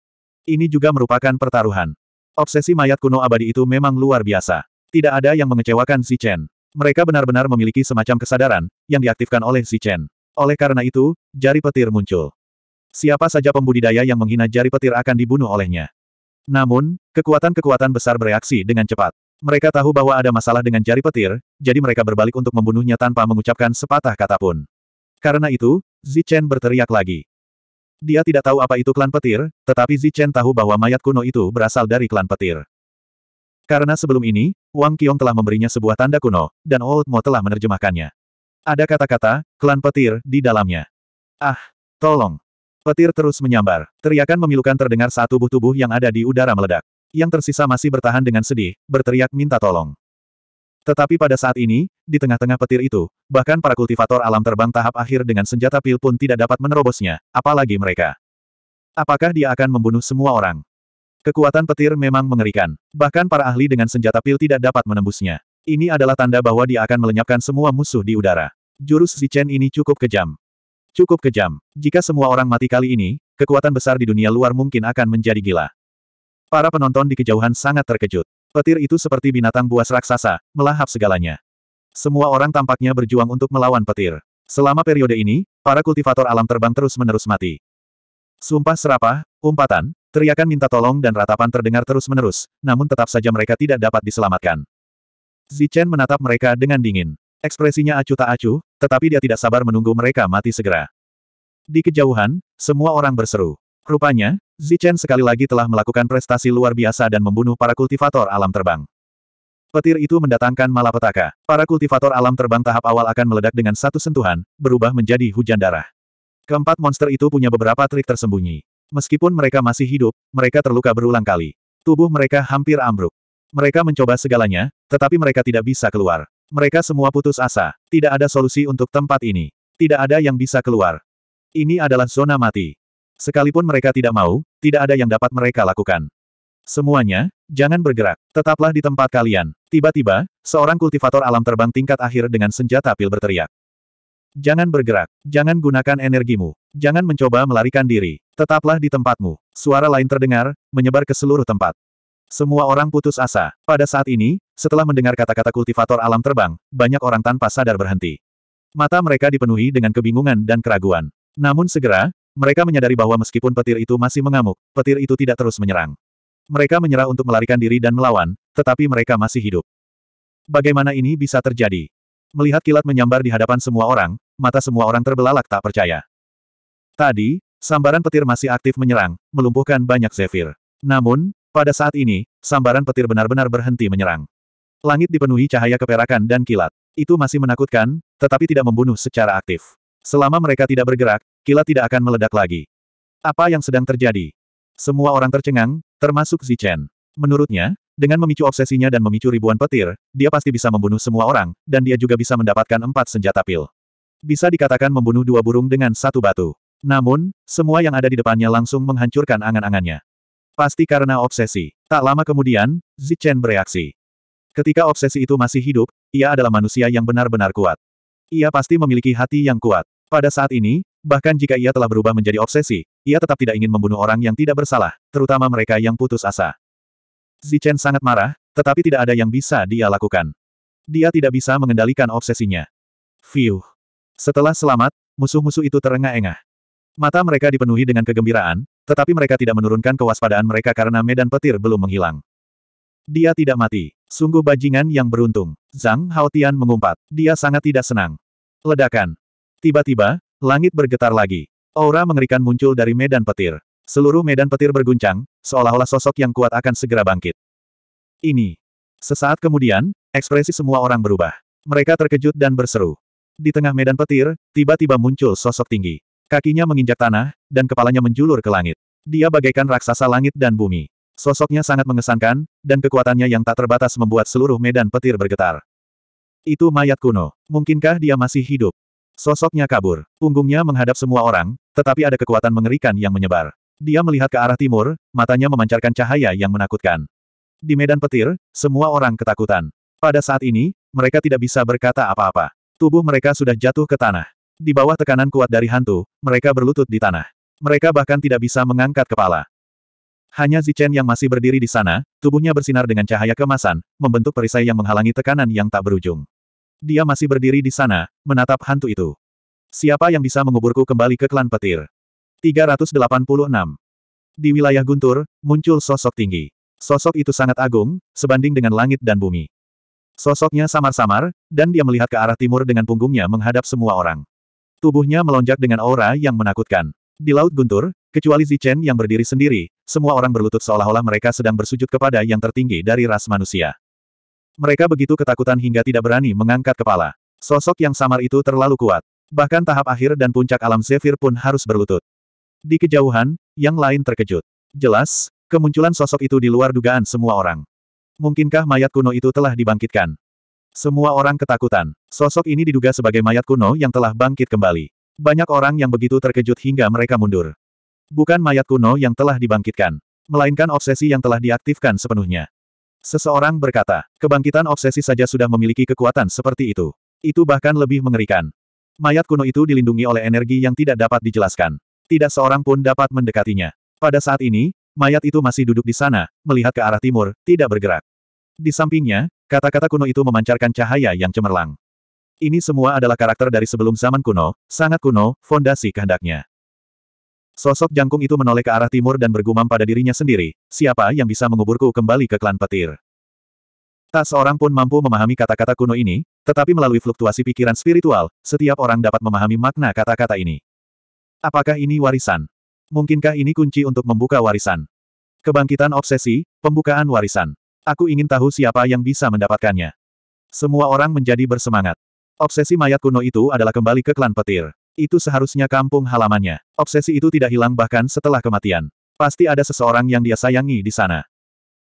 Ini juga merupakan pertaruhan. Obsesi mayat kuno abadi itu memang luar biasa. Tidak ada yang mengecewakan Zichen. Mereka benar-benar memiliki semacam kesadaran, yang diaktifkan oleh Zichen. Oleh karena itu, jari petir muncul. Siapa saja pembudidaya yang menghina jari petir akan dibunuh olehnya. Namun, kekuatan-kekuatan besar bereaksi dengan cepat. Mereka tahu bahwa ada masalah dengan jari petir, jadi mereka berbalik untuk membunuhnya tanpa mengucapkan sepatah kata pun. Karena itu, Zichen berteriak lagi. Dia tidak tahu apa itu klan petir, tetapi Zichen tahu bahwa mayat kuno itu berasal dari klan petir. Karena sebelum ini, Wang Qiong telah memberinya sebuah tanda kuno, dan Old Mo telah menerjemahkannya. Ada kata-kata, klan petir, di dalamnya. Ah, tolong. Petir terus menyambar. Teriakan memilukan terdengar saat tubuh-tubuh yang ada di udara meledak. Yang tersisa masih bertahan dengan sedih, berteriak minta tolong. Tetapi pada saat ini, di tengah-tengah petir itu, bahkan para kultivator alam terbang tahap akhir dengan senjata pil pun tidak dapat menerobosnya, apalagi mereka. Apakah dia akan membunuh semua orang? Kekuatan petir memang mengerikan. Bahkan para ahli dengan senjata pil tidak dapat menembusnya. Ini adalah tanda bahwa dia akan melenyapkan semua musuh di udara. Jurus Zichen ini cukup kejam. Cukup kejam. Jika semua orang mati kali ini, kekuatan besar di dunia luar mungkin akan menjadi gila. Para penonton di kejauhan sangat terkejut. Petir itu seperti binatang buas raksasa, melahap segalanya. Semua orang tampaknya berjuang untuk melawan petir. Selama periode ini, para kultivator alam terbang terus-menerus mati. Sumpah serapah, umpatan, teriakan minta tolong dan ratapan terdengar terus-menerus, namun tetap saja mereka tidak dapat diselamatkan. Zichen menatap mereka dengan dingin. Ekspresinya acuh tak acuh, tetapi dia tidak sabar menunggu mereka mati segera. Di kejauhan, semua orang berseru. Rupanya, Zichen sekali lagi telah melakukan prestasi luar biasa dan membunuh para kultivator alam terbang. Petir itu mendatangkan malapetaka. Para kultivator alam terbang tahap awal akan meledak dengan satu sentuhan, berubah menjadi hujan darah. Keempat monster itu punya beberapa trik tersembunyi. Meskipun mereka masih hidup, mereka terluka berulang kali. Tubuh mereka hampir ambruk. Mereka mencoba segalanya, tetapi mereka tidak bisa keluar. Mereka semua putus asa. Tidak ada solusi untuk tempat ini. Tidak ada yang bisa keluar. Ini adalah zona mati. Sekalipun mereka tidak mau, tidak ada yang dapat mereka lakukan. Semuanya, jangan bergerak. Tetaplah di tempat kalian. Tiba-tiba, seorang kultivator alam terbang tingkat akhir dengan senjata pil berteriak. Jangan bergerak. Jangan gunakan energimu. Jangan mencoba melarikan diri. Tetaplah di tempatmu. Suara lain terdengar, menyebar ke seluruh tempat. Semua orang putus asa. Pada saat ini, setelah mendengar kata-kata kultivator alam terbang, banyak orang tanpa sadar berhenti. Mata mereka dipenuhi dengan kebingungan dan keraguan. Namun segera, mereka menyadari bahwa meskipun petir itu masih mengamuk, petir itu tidak terus menyerang. Mereka menyerah untuk melarikan diri dan melawan, tetapi mereka masih hidup. Bagaimana ini bisa terjadi? Melihat kilat menyambar di hadapan semua orang, mata semua orang terbelalak tak percaya. Tadi, sambaran petir masih aktif menyerang, melumpuhkan banyak Zephyr. Namun, pada saat ini, sambaran petir benar-benar berhenti menyerang. Langit dipenuhi cahaya keperakan dan kilat. Itu masih menakutkan, tetapi tidak membunuh secara aktif. Selama mereka tidak bergerak, kilat tidak akan meledak lagi. Apa yang sedang terjadi? Semua orang tercengang, termasuk Zichen. Menurutnya, dengan memicu obsesinya dan memicu ribuan petir, dia pasti bisa membunuh semua orang, dan dia juga bisa mendapatkan empat senjata pil. Bisa dikatakan membunuh dua burung dengan satu batu. Namun, semua yang ada di depannya langsung menghancurkan angan-angannya. Pasti karena obsesi. Tak lama kemudian, Zichen bereaksi. Ketika obsesi itu masih hidup, ia adalah manusia yang benar-benar kuat. Ia pasti memiliki hati yang kuat. Pada saat ini, bahkan jika ia telah berubah menjadi obsesi, ia tetap tidak ingin membunuh orang yang tidak bersalah, terutama mereka yang putus asa. Zichen sangat marah, tetapi tidak ada yang bisa dia lakukan. Dia tidak bisa mengendalikan obsesinya. Fiuh. Setelah selamat, musuh-musuh itu terengah-engah. Mata mereka dipenuhi dengan kegembiraan, tetapi mereka tidak menurunkan kewaspadaan mereka karena medan petir belum menghilang. Dia tidak mati. Sungguh bajingan yang beruntung. Zhang Hao Tian mengumpat. Dia sangat tidak senang. Ledakan. Tiba-tiba, langit bergetar lagi. Aura mengerikan muncul dari medan petir. Seluruh medan petir berguncang, seolah-olah sosok yang kuat akan segera bangkit. Ini. Sesaat kemudian, ekspresi semua orang berubah. Mereka terkejut dan berseru. Di tengah medan petir, tiba-tiba muncul sosok tinggi. Kakinya menginjak tanah, dan kepalanya menjulur ke langit. Dia bagaikan raksasa langit dan bumi. Sosoknya sangat mengesankan, dan kekuatannya yang tak terbatas membuat seluruh medan petir bergetar. Itu mayat kuno. Mungkinkah dia masih hidup? Sosoknya kabur. Punggungnya menghadap semua orang, tetapi ada kekuatan mengerikan yang menyebar. Dia melihat ke arah timur, matanya memancarkan cahaya yang menakutkan. Di medan petir, semua orang ketakutan. Pada saat ini, mereka tidak bisa berkata apa-apa. Tubuh mereka sudah jatuh ke tanah. Di bawah tekanan kuat dari hantu, mereka berlutut di tanah. Mereka bahkan tidak bisa mengangkat kepala. Hanya Zichen yang masih berdiri di sana, tubuhnya bersinar dengan cahaya kemasan, membentuk perisai yang menghalangi tekanan yang tak berujung. Dia masih berdiri di sana, menatap hantu itu. Siapa yang bisa menguburku kembali ke klan petir? 386. Di wilayah guntur, muncul sosok tinggi. Sosok itu sangat agung, sebanding dengan langit dan bumi. Sosoknya samar-samar, dan dia melihat ke arah timur dengan punggungnya menghadap semua orang. Tubuhnya melonjak dengan aura yang menakutkan. Di Laut Guntur, kecuali Zichen yang berdiri sendiri, semua orang berlutut seolah-olah mereka sedang bersujud kepada yang tertinggi dari ras manusia. Mereka begitu ketakutan hingga tidak berani mengangkat kepala. Sosok yang samar itu terlalu kuat. Bahkan tahap akhir dan puncak alam Zephyr pun harus berlutut. Di kejauhan, yang lain terkejut. Jelas, kemunculan sosok itu di luar dugaan semua orang. Mungkinkah mayat kuno itu telah dibangkitkan? Semua orang ketakutan. Sosok ini diduga sebagai mayat kuno yang telah bangkit kembali. Banyak orang yang begitu terkejut hingga mereka mundur. Bukan mayat kuno yang telah dibangkitkan, melainkan obsesi yang telah diaktifkan sepenuhnya. Seseorang berkata, kebangkitan obsesi saja sudah memiliki kekuatan seperti itu. Itu bahkan lebih mengerikan. Mayat kuno itu dilindungi oleh energi yang tidak dapat dijelaskan. Tidak seorang pun dapat mendekatinya. Pada saat ini, mayat itu masih duduk di sana, melihat ke arah timur, tidak bergerak. Di sampingnya, Kata-kata kuno itu memancarkan cahaya yang cemerlang. Ini semua adalah karakter dari sebelum zaman kuno, sangat kuno, fondasi kehendaknya. Sosok jangkung itu menoleh ke arah timur dan bergumam pada dirinya sendiri, siapa yang bisa menguburku kembali ke klan petir? Tak seorang pun mampu memahami kata-kata kuno ini, tetapi melalui fluktuasi pikiran spiritual, setiap orang dapat memahami makna kata-kata ini. Apakah ini warisan? Mungkinkah ini kunci untuk membuka warisan? Kebangkitan obsesi, pembukaan warisan. Aku ingin tahu siapa yang bisa mendapatkannya. Semua orang menjadi bersemangat. Obsesi mayat kuno itu adalah kembali ke klan petir. Itu seharusnya kampung halamannya. Obsesi itu tidak hilang bahkan setelah kematian. Pasti ada seseorang yang dia sayangi di sana.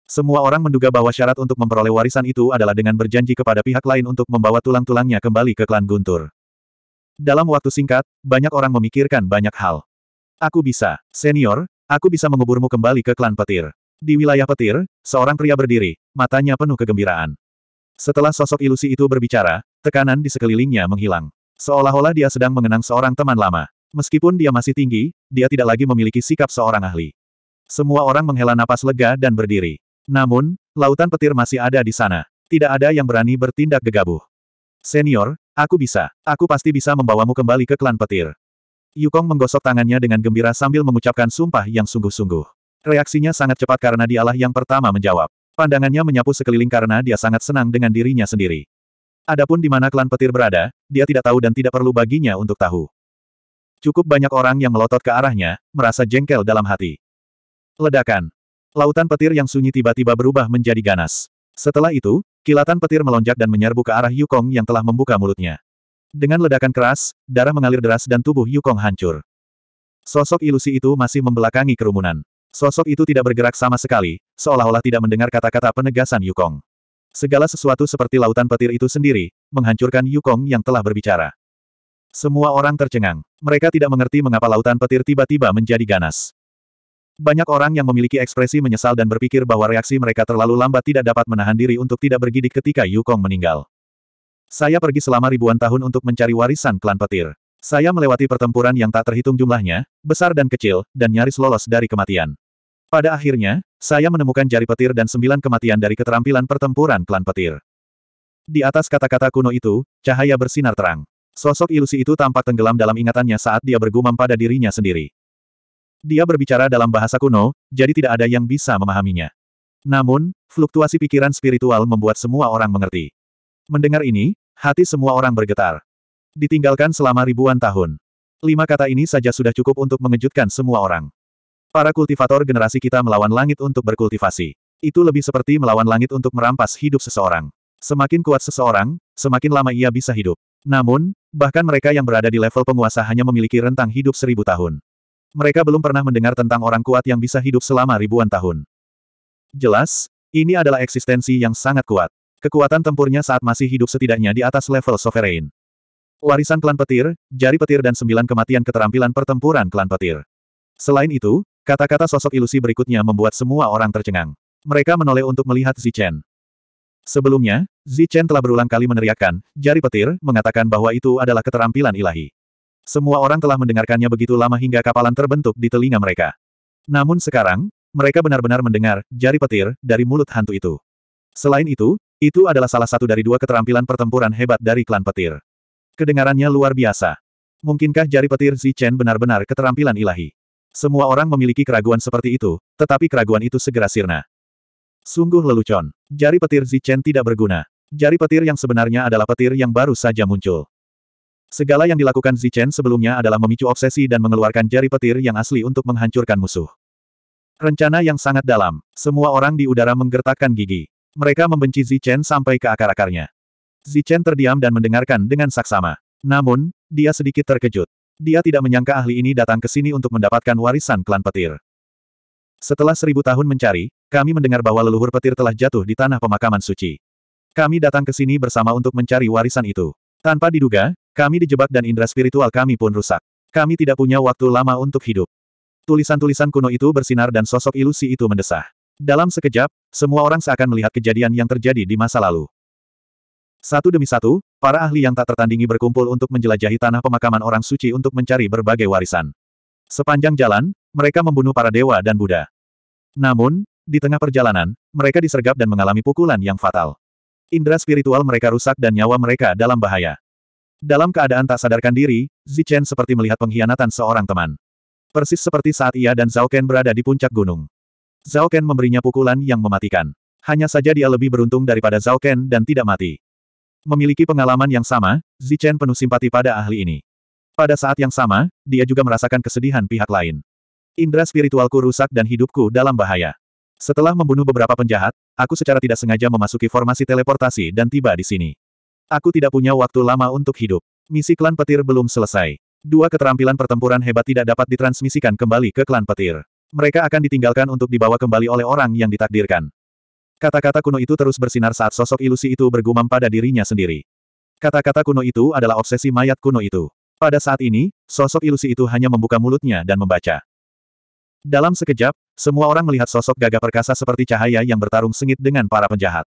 Semua orang menduga bahwa syarat untuk memperoleh warisan itu adalah dengan berjanji kepada pihak lain untuk membawa tulang-tulangnya kembali ke klan Guntur. Dalam waktu singkat, banyak orang memikirkan banyak hal. Aku bisa, senior, aku bisa menguburmu kembali ke klan petir. Di wilayah petir, seorang pria berdiri, matanya penuh kegembiraan. Setelah sosok ilusi itu berbicara, tekanan di sekelilingnya menghilang. Seolah-olah dia sedang mengenang seorang teman lama. Meskipun dia masih tinggi, dia tidak lagi memiliki sikap seorang ahli. Semua orang menghela napas lega dan berdiri. Namun, lautan petir masih ada di sana. Tidak ada yang berani bertindak gegabah. Senior, aku bisa. Aku pasti bisa membawamu kembali ke klan petir. Yukong menggosok tangannya dengan gembira sambil mengucapkan sumpah yang sungguh-sungguh. Reaksinya sangat cepat karena dialah yang pertama menjawab. Pandangannya menyapu sekeliling karena dia sangat senang dengan dirinya sendiri. Adapun di mana klan petir berada, dia tidak tahu dan tidak perlu baginya untuk tahu. Cukup banyak orang yang melotot ke arahnya, merasa jengkel dalam hati. Ledakan. Lautan petir yang sunyi tiba-tiba berubah menjadi ganas. Setelah itu, kilatan petir melonjak dan menyerbu ke arah Yukong yang telah membuka mulutnya. Dengan ledakan keras, darah mengalir deras dan tubuh Yukong hancur. Sosok ilusi itu masih membelakangi kerumunan. Sosok itu tidak bergerak sama sekali, seolah-olah tidak mendengar kata-kata penegasan Yukong. Segala sesuatu seperti lautan petir itu sendiri, menghancurkan Yukong yang telah berbicara. Semua orang tercengang. Mereka tidak mengerti mengapa lautan petir tiba-tiba menjadi ganas. Banyak orang yang memiliki ekspresi menyesal dan berpikir bahwa reaksi mereka terlalu lambat tidak dapat menahan diri untuk tidak bergidik ketika Yukong meninggal. Saya pergi selama ribuan tahun untuk mencari warisan klan petir. Saya melewati pertempuran yang tak terhitung jumlahnya, besar dan kecil, dan nyaris lolos dari kematian. Pada akhirnya, saya menemukan jari petir dan sembilan kematian dari keterampilan pertempuran klan petir. Di atas kata-kata kuno itu, cahaya bersinar terang. Sosok ilusi itu tampak tenggelam dalam ingatannya saat dia bergumam pada dirinya sendiri. Dia berbicara dalam bahasa kuno, jadi tidak ada yang bisa memahaminya. Namun, fluktuasi pikiran spiritual membuat semua orang mengerti. Mendengar ini, hati semua orang bergetar. Ditinggalkan selama ribuan tahun. Lima kata ini saja sudah cukup untuk mengejutkan semua orang. Para kultivator generasi kita melawan langit untuk berkultivasi. Itu lebih seperti melawan langit untuk merampas hidup seseorang. Semakin kuat seseorang, semakin lama ia bisa hidup. Namun, bahkan mereka yang berada di level penguasa hanya memiliki rentang hidup seribu tahun. Mereka belum pernah mendengar tentang orang kuat yang bisa hidup selama ribuan tahun. Jelas, ini adalah eksistensi yang sangat kuat. Kekuatan tempurnya saat masih hidup setidaknya di atas level sovereign. Warisan klan petir, jari petir dan sembilan kematian keterampilan pertempuran klan petir. Selain itu, kata-kata sosok ilusi berikutnya membuat semua orang tercengang. Mereka menoleh untuk melihat Zichen. Sebelumnya, Zichen telah berulang kali meneriakkan, jari petir, mengatakan bahwa itu adalah keterampilan ilahi. Semua orang telah mendengarkannya begitu lama hingga kapalan terbentuk di telinga mereka. Namun sekarang, mereka benar-benar mendengar, jari petir, dari mulut hantu itu. Selain itu, itu adalah salah satu dari dua keterampilan pertempuran hebat dari klan petir. Kedengarannya luar biasa. Mungkinkah jari petir Zichen benar-benar keterampilan ilahi? Semua orang memiliki keraguan seperti itu, tetapi keraguan itu segera sirna. Sungguh lelucon. Jari petir Zichen tidak berguna. Jari petir yang sebenarnya adalah petir yang baru saja muncul. Segala yang dilakukan Zichen sebelumnya adalah memicu obsesi dan mengeluarkan jari petir yang asli untuk menghancurkan musuh. Rencana yang sangat dalam. Semua orang di udara menggertakkan gigi. Mereka membenci Zichen sampai ke akar-akarnya. Zichen terdiam dan mendengarkan dengan saksama. Namun, dia sedikit terkejut. Dia tidak menyangka ahli ini datang ke sini untuk mendapatkan warisan klan petir. Setelah seribu tahun mencari, kami mendengar bahwa leluhur petir telah jatuh di tanah pemakaman suci. Kami datang ke sini bersama untuk mencari warisan itu. Tanpa diduga, kami dijebak dan indera spiritual kami pun rusak. Kami tidak punya waktu lama untuk hidup. Tulisan-tulisan kuno itu bersinar dan sosok ilusi itu mendesah. Dalam sekejap, semua orang seakan melihat kejadian yang terjadi di masa lalu. Satu demi satu, para ahli yang tak tertandingi berkumpul untuk menjelajahi tanah pemakaman orang suci untuk mencari berbagai warisan. Sepanjang jalan, mereka membunuh para dewa dan Buddha. Namun, di tengah perjalanan, mereka disergap dan mengalami pukulan yang fatal. Indra spiritual mereka rusak dan nyawa mereka dalam bahaya. Dalam keadaan tak sadarkan diri, Zichen seperti melihat pengkhianatan seorang teman. Persis seperti saat ia dan Zhao Ken berada di puncak gunung. Zhao Ken memberinya pukulan yang mematikan. Hanya saja dia lebih beruntung daripada Zhao Ken dan tidak mati. Memiliki pengalaman yang sama, Zichen penuh simpati pada ahli ini. Pada saat yang sama, dia juga merasakan kesedihan pihak lain. Indra spiritualku rusak dan hidupku dalam bahaya. Setelah membunuh beberapa penjahat, aku secara tidak sengaja memasuki formasi teleportasi dan tiba di sini. Aku tidak punya waktu lama untuk hidup. Misi klan petir belum selesai. Dua keterampilan pertempuran hebat tidak dapat ditransmisikan kembali ke klan petir. Mereka akan ditinggalkan untuk dibawa kembali oleh orang yang ditakdirkan. Kata-kata kuno itu terus bersinar saat sosok ilusi itu bergumam pada dirinya sendiri. Kata-kata kuno itu adalah obsesi mayat kuno itu. Pada saat ini, sosok ilusi itu hanya membuka mulutnya dan membaca. Dalam sekejap, semua orang melihat sosok gagah perkasa seperti cahaya yang bertarung sengit dengan para penjahat.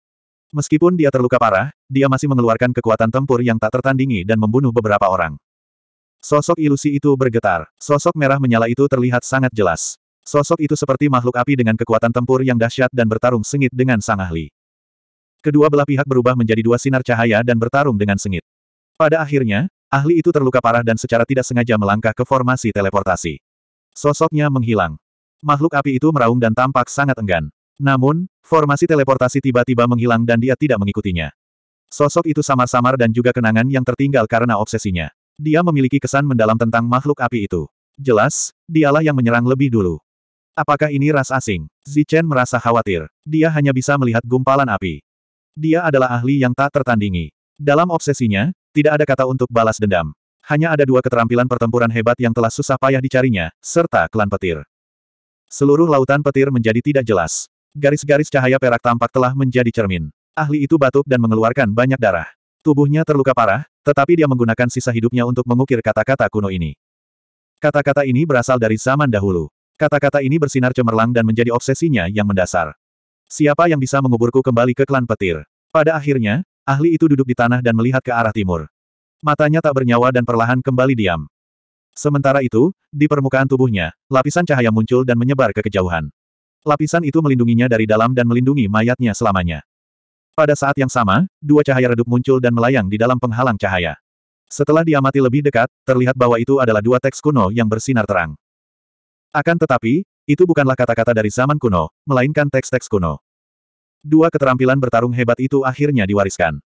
Meskipun dia terluka parah, dia masih mengeluarkan kekuatan tempur yang tak tertandingi dan membunuh beberapa orang. Sosok ilusi itu bergetar. Sosok merah menyala itu terlihat sangat jelas. Sosok itu seperti makhluk api dengan kekuatan tempur yang dahsyat dan bertarung sengit dengan sang ahli. Kedua belah pihak berubah menjadi dua sinar cahaya dan bertarung dengan sengit. Pada akhirnya, ahli itu terluka parah dan secara tidak sengaja melangkah ke formasi teleportasi. Sosoknya menghilang. Makhluk api itu meraung dan tampak sangat enggan. Namun, formasi teleportasi tiba-tiba menghilang dan dia tidak mengikutinya. Sosok itu samar-samar dan juga kenangan yang tertinggal karena obsesinya. Dia memiliki kesan mendalam tentang makhluk api itu. Jelas, dialah yang menyerang lebih dulu. Apakah ini ras asing? Zichen merasa khawatir. Dia hanya bisa melihat gumpalan api. Dia adalah ahli yang tak tertandingi. Dalam obsesinya, tidak ada kata untuk balas dendam. Hanya ada dua keterampilan pertempuran hebat yang telah susah payah dicarinya, serta klan petir. Seluruh lautan petir menjadi tidak jelas. Garis-garis cahaya perak tampak telah menjadi cermin. Ahli itu batuk dan mengeluarkan banyak darah. Tubuhnya terluka parah, tetapi dia menggunakan sisa hidupnya untuk mengukir kata-kata kuno ini. Kata-kata ini berasal dari zaman dahulu. Kata-kata ini bersinar cemerlang dan menjadi obsesinya yang mendasar. Siapa yang bisa menguburku kembali ke klan petir? Pada akhirnya, ahli itu duduk di tanah dan melihat ke arah timur. Matanya tak bernyawa dan perlahan kembali diam. Sementara itu, di permukaan tubuhnya, lapisan cahaya muncul dan menyebar ke kejauhan. Lapisan itu melindunginya dari dalam dan melindungi mayatnya selamanya. Pada saat yang sama, dua cahaya redup muncul dan melayang di dalam penghalang cahaya. Setelah diamati lebih dekat, terlihat bahwa itu adalah dua teks kuno yang bersinar terang. Akan tetapi, itu bukanlah kata-kata dari zaman kuno, melainkan teks-teks kuno. Dua keterampilan bertarung hebat itu akhirnya diwariskan.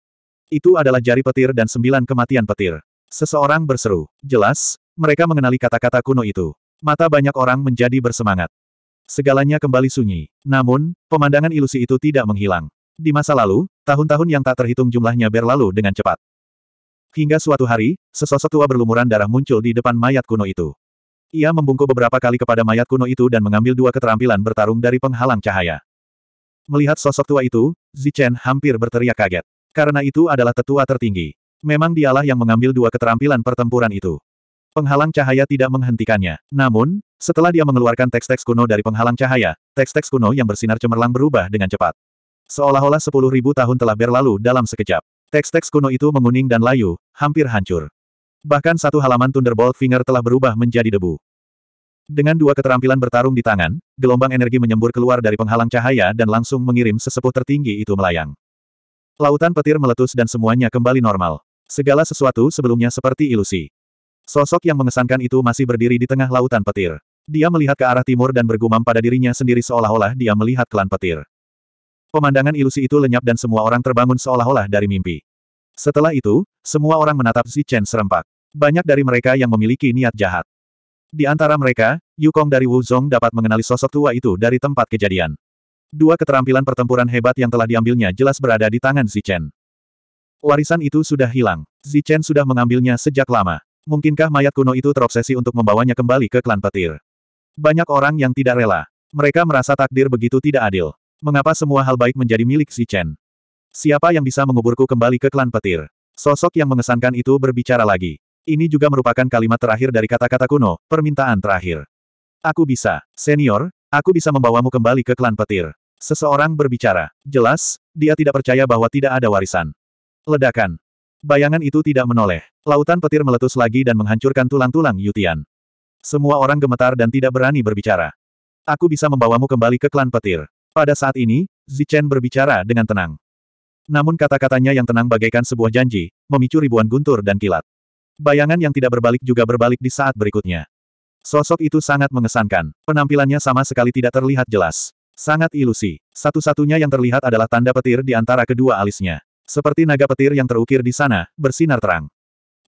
Itu adalah jari petir dan sembilan kematian petir. Seseorang berseru. Jelas, mereka mengenali kata-kata kuno itu. Mata banyak orang menjadi bersemangat. Segalanya kembali sunyi. Namun, pemandangan ilusi itu tidak menghilang. Di masa lalu, tahun-tahun yang tak terhitung jumlahnya berlalu dengan cepat. Hingga suatu hari, sesosok tua berlumuran darah muncul di depan mayat kuno itu. Ia membungkuk beberapa kali kepada mayat kuno itu dan mengambil dua keterampilan bertarung dari penghalang cahaya. Melihat sosok tua itu, Zichen hampir berteriak kaget. Karena itu adalah tetua tertinggi. Memang dialah yang mengambil dua keterampilan pertempuran itu. Penghalang cahaya tidak menghentikannya. Namun, setelah dia mengeluarkan teks-teks kuno dari penghalang cahaya, teks-teks kuno yang bersinar cemerlang berubah dengan cepat. Seolah-olah sepuluh ribu tahun telah berlalu dalam sekejap. Teks-teks kuno itu menguning dan layu, hampir hancur. Bahkan satu halaman Thunderbolt Finger telah berubah menjadi debu. Dengan dua keterampilan bertarung di tangan, gelombang energi menyembur keluar dari penghalang cahaya dan langsung mengirim sesepuh tertinggi itu melayang. Lautan petir meletus dan semuanya kembali normal. Segala sesuatu sebelumnya seperti ilusi. Sosok yang mengesankan itu masih berdiri di tengah lautan petir. Dia melihat ke arah timur dan bergumam pada dirinya sendiri seolah-olah dia melihat klan petir. Pemandangan ilusi itu lenyap dan semua orang terbangun seolah-olah dari mimpi. Setelah itu, semua orang menatap Zichen serempak. Banyak dari mereka yang memiliki niat jahat. Di antara mereka, Yukong dari Wuzong dapat mengenali sosok tua itu dari tempat kejadian. Dua keterampilan pertempuran hebat yang telah diambilnya jelas berada di tangan Zichen. Warisan itu sudah hilang. Zichen sudah mengambilnya sejak lama. Mungkinkah mayat kuno itu terobsesi untuk membawanya kembali ke klan petir? Banyak orang yang tidak rela. Mereka merasa takdir begitu tidak adil. Mengapa semua hal baik menjadi milik Zichen? Siapa yang bisa menguburku kembali ke klan petir? Sosok yang mengesankan itu berbicara lagi. Ini juga merupakan kalimat terakhir dari kata-kata kuno, permintaan terakhir. Aku bisa, senior, aku bisa membawamu kembali ke klan petir. Seseorang berbicara. Jelas, dia tidak percaya bahwa tidak ada warisan. Ledakan. Bayangan itu tidak menoleh. Lautan petir meletus lagi dan menghancurkan tulang-tulang Yutian. Semua orang gemetar dan tidak berani berbicara. Aku bisa membawamu kembali ke klan petir. Pada saat ini, Zichen berbicara dengan tenang. Namun kata-katanya yang tenang bagaikan sebuah janji, memicu ribuan guntur dan kilat. Bayangan yang tidak berbalik juga berbalik di saat berikutnya. Sosok itu sangat mengesankan. Penampilannya sama sekali tidak terlihat jelas. Sangat ilusi. Satu-satunya yang terlihat adalah tanda petir di antara kedua alisnya. Seperti naga petir yang terukir di sana, bersinar terang.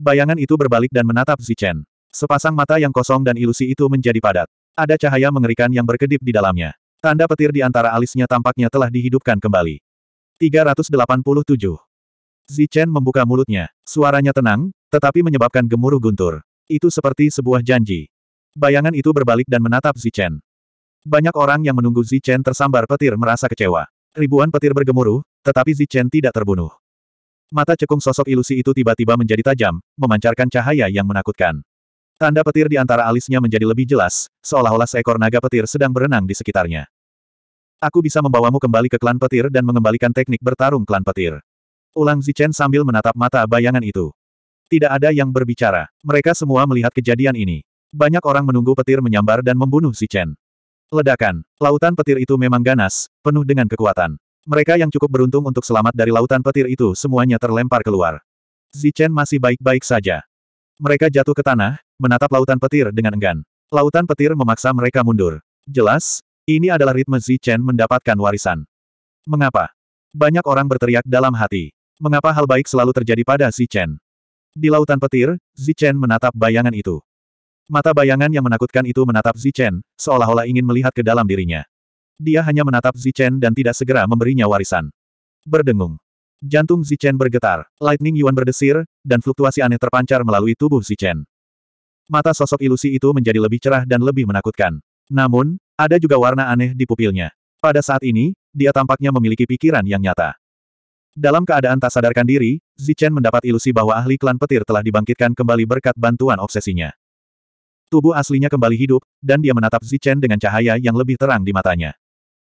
Bayangan itu berbalik dan menatap Zichen. Sepasang mata yang kosong dan ilusi itu menjadi padat. Ada cahaya mengerikan yang berkedip di dalamnya. Tanda petir di antara alisnya tampaknya telah dihidupkan kembali. 387. Zichen membuka mulutnya. Suaranya tenang, tetapi menyebabkan gemuruh guntur. Itu seperti sebuah janji. Bayangan itu berbalik dan menatap Zichen. Banyak orang yang menunggu Zichen tersambar petir merasa kecewa. Ribuan petir bergemuruh, tetapi Zichen tidak terbunuh. Mata cekung sosok ilusi itu tiba-tiba menjadi tajam, memancarkan cahaya yang menakutkan. Tanda petir di antara alisnya menjadi lebih jelas, seolah-olah seekor naga petir sedang berenang di sekitarnya. Aku bisa membawamu kembali ke klan petir dan mengembalikan teknik bertarung klan petir. Ulang Zichen sambil menatap mata bayangan itu. Tidak ada yang berbicara. Mereka semua melihat kejadian ini. Banyak orang menunggu petir menyambar dan membunuh si Chen. Ledakan. Lautan petir itu memang ganas, penuh dengan kekuatan. Mereka yang cukup beruntung untuk selamat dari lautan petir itu semuanya terlempar keluar. Zichen masih baik-baik saja. Mereka jatuh ke tanah, menatap lautan petir dengan enggan. Lautan petir memaksa mereka mundur. Jelas, ini adalah ritme Zichen mendapatkan warisan. Mengapa? Banyak orang berteriak dalam hati. Mengapa hal baik selalu terjadi pada Zichen? Di lautan petir, Zichen menatap bayangan itu. Mata bayangan yang menakutkan itu menatap Zichen, seolah-olah ingin melihat ke dalam dirinya. Dia hanya menatap Zichen dan tidak segera memberinya warisan. Berdengung. Jantung Zichen bergetar, lightning yuan berdesir, dan fluktuasi aneh terpancar melalui tubuh Zichen. Mata sosok ilusi itu menjadi lebih cerah dan lebih menakutkan. Namun, ada juga warna aneh di pupilnya. Pada saat ini, dia tampaknya memiliki pikiran yang nyata. Dalam keadaan tak sadarkan diri, Zichen mendapat ilusi bahwa ahli klan petir telah dibangkitkan kembali berkat bantuan obsesinya. Tubuh aslinya kembali hidup, dan dia menatap Zichen dengan cahaya yang lebih terang di matanya.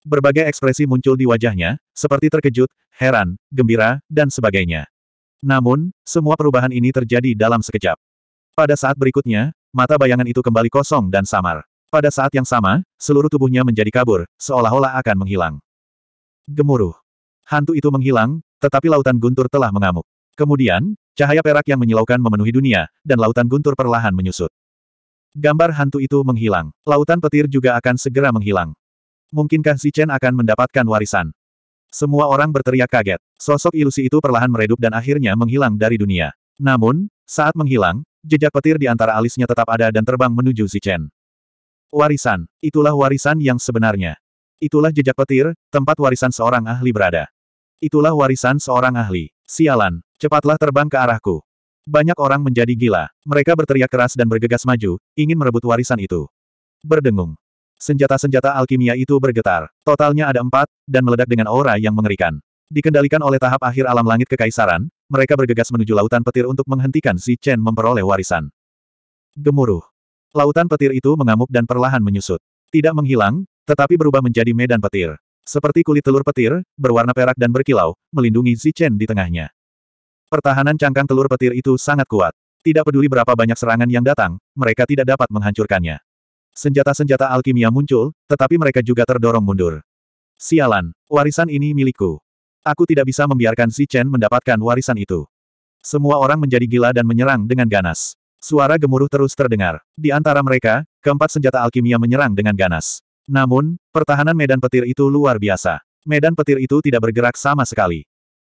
Berbagai ekspresi muncul di wajahnya, seperti terkejut, heran, gembira, dan sebagainya. Namun, semua perubahan ini terjadi dalam sekejap. Pada saat berikutnya, mata bayangan itu kembali kosong dan samar. Pada saat yang sama, seluruh tubuhnya menjadi kabur, seolah-olah akan menghilang. Gemuruh. Hantu itu menghilang, tetapi lautan guntur telah mengamuk. Kemudian, cahaya perak yang menyilaukan memenuhi dunia, dan lautan guntur perlahan menyusut. Gambar hantu itu menghilang. Lautan petir juga akan segera menghilang. Mungkinkah Si Chen akan mendapatkan warisan? Semua orang berteriak kaget. Sosok ilusi itu perlahan meredup dan akhirnya menghilang dari dunia. Namun, saat menghilang, jejak petir di antara alisnya tetap ada dan terbang menuju Si Chen. Warisan, itulah warisan yang sebenarnya. Itulah jejak petir, tempat warisan seorang ahli berada. Itulah warisan seorang ahli. Sialan, cepatlah terbang ke arahku. Banyak orang menjadi gila. Mereka berteriak keras dan bergegas maju, ingin merebut warisan itu. Berdengung. Senjata-senjata alkimia itu bergetar. Totalnya ada empat, dan meledak dengan aura yang mengerikan. Dikendalikan oleh tahap akhir alam langit kekaisaran, mereka bergegas menuju lautan petir untuk menghentikan si Chen memperoleh warisan. Gemuruh. Lautan petir itu mengamuk dan perlahan menyusut. Tidak menghilang, tetapi berubah menjadi medan petir. Seperti kulit telur petir, berwarna perak dan berkilau, melindungi Zichen di tengahnya. Pertahanan cangkang telur petir itu sangat kuat. Tidak peduli berapa banyak serangan yang datang, mereka tidak dapat menghancurkannya. Senjata-senjata alkimia muncul, tetapi mereka juga terdorong mundur. Sialan, warisan ini milikku. Aku tidak bisa membiarkan si Chen mendapatkan warisan itu. Semua orang menjadi gila dan menyerang dengan ganas. Suara gemuruh terus terdengar. Di antara mereka, keempat senjata alkimia menyerang dengan ganas. Namun, pertahanan medan petir itu luar biasa. Medan petir itu tidak bergerak sama sekali.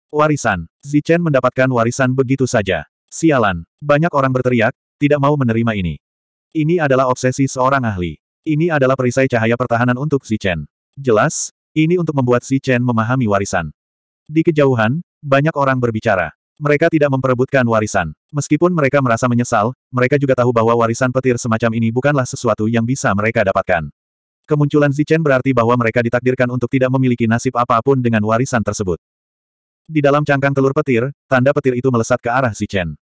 Warisan. Zichen mendapatkan warisan begitu saja. Sialan. Banyak orang berteriak, tidak mau menerima ini. Ini adalah obsesi seorang ahli. Ini adalah perisai cahaya pertahanan untuk Zichen. Jelas, ini untuk membuat Zichen memahami warisan. Di kejauhan, banyak orang berbicara. Mereka tidak memperebutkan warisan. Meskipun mereka merasa menyesal, mereka juga tahu bahwa warisan petir semacam ini bukanlah sesuatu yang bisa mereka dapatkan. Kemunculan Zichen berarti bahwa mereka ditakdirkan untuk tidak memiliki nasib apapun dengan warisan tersebut. Di dalam cangkang telur petir, tanda petir itu melesat ke arah Zichen.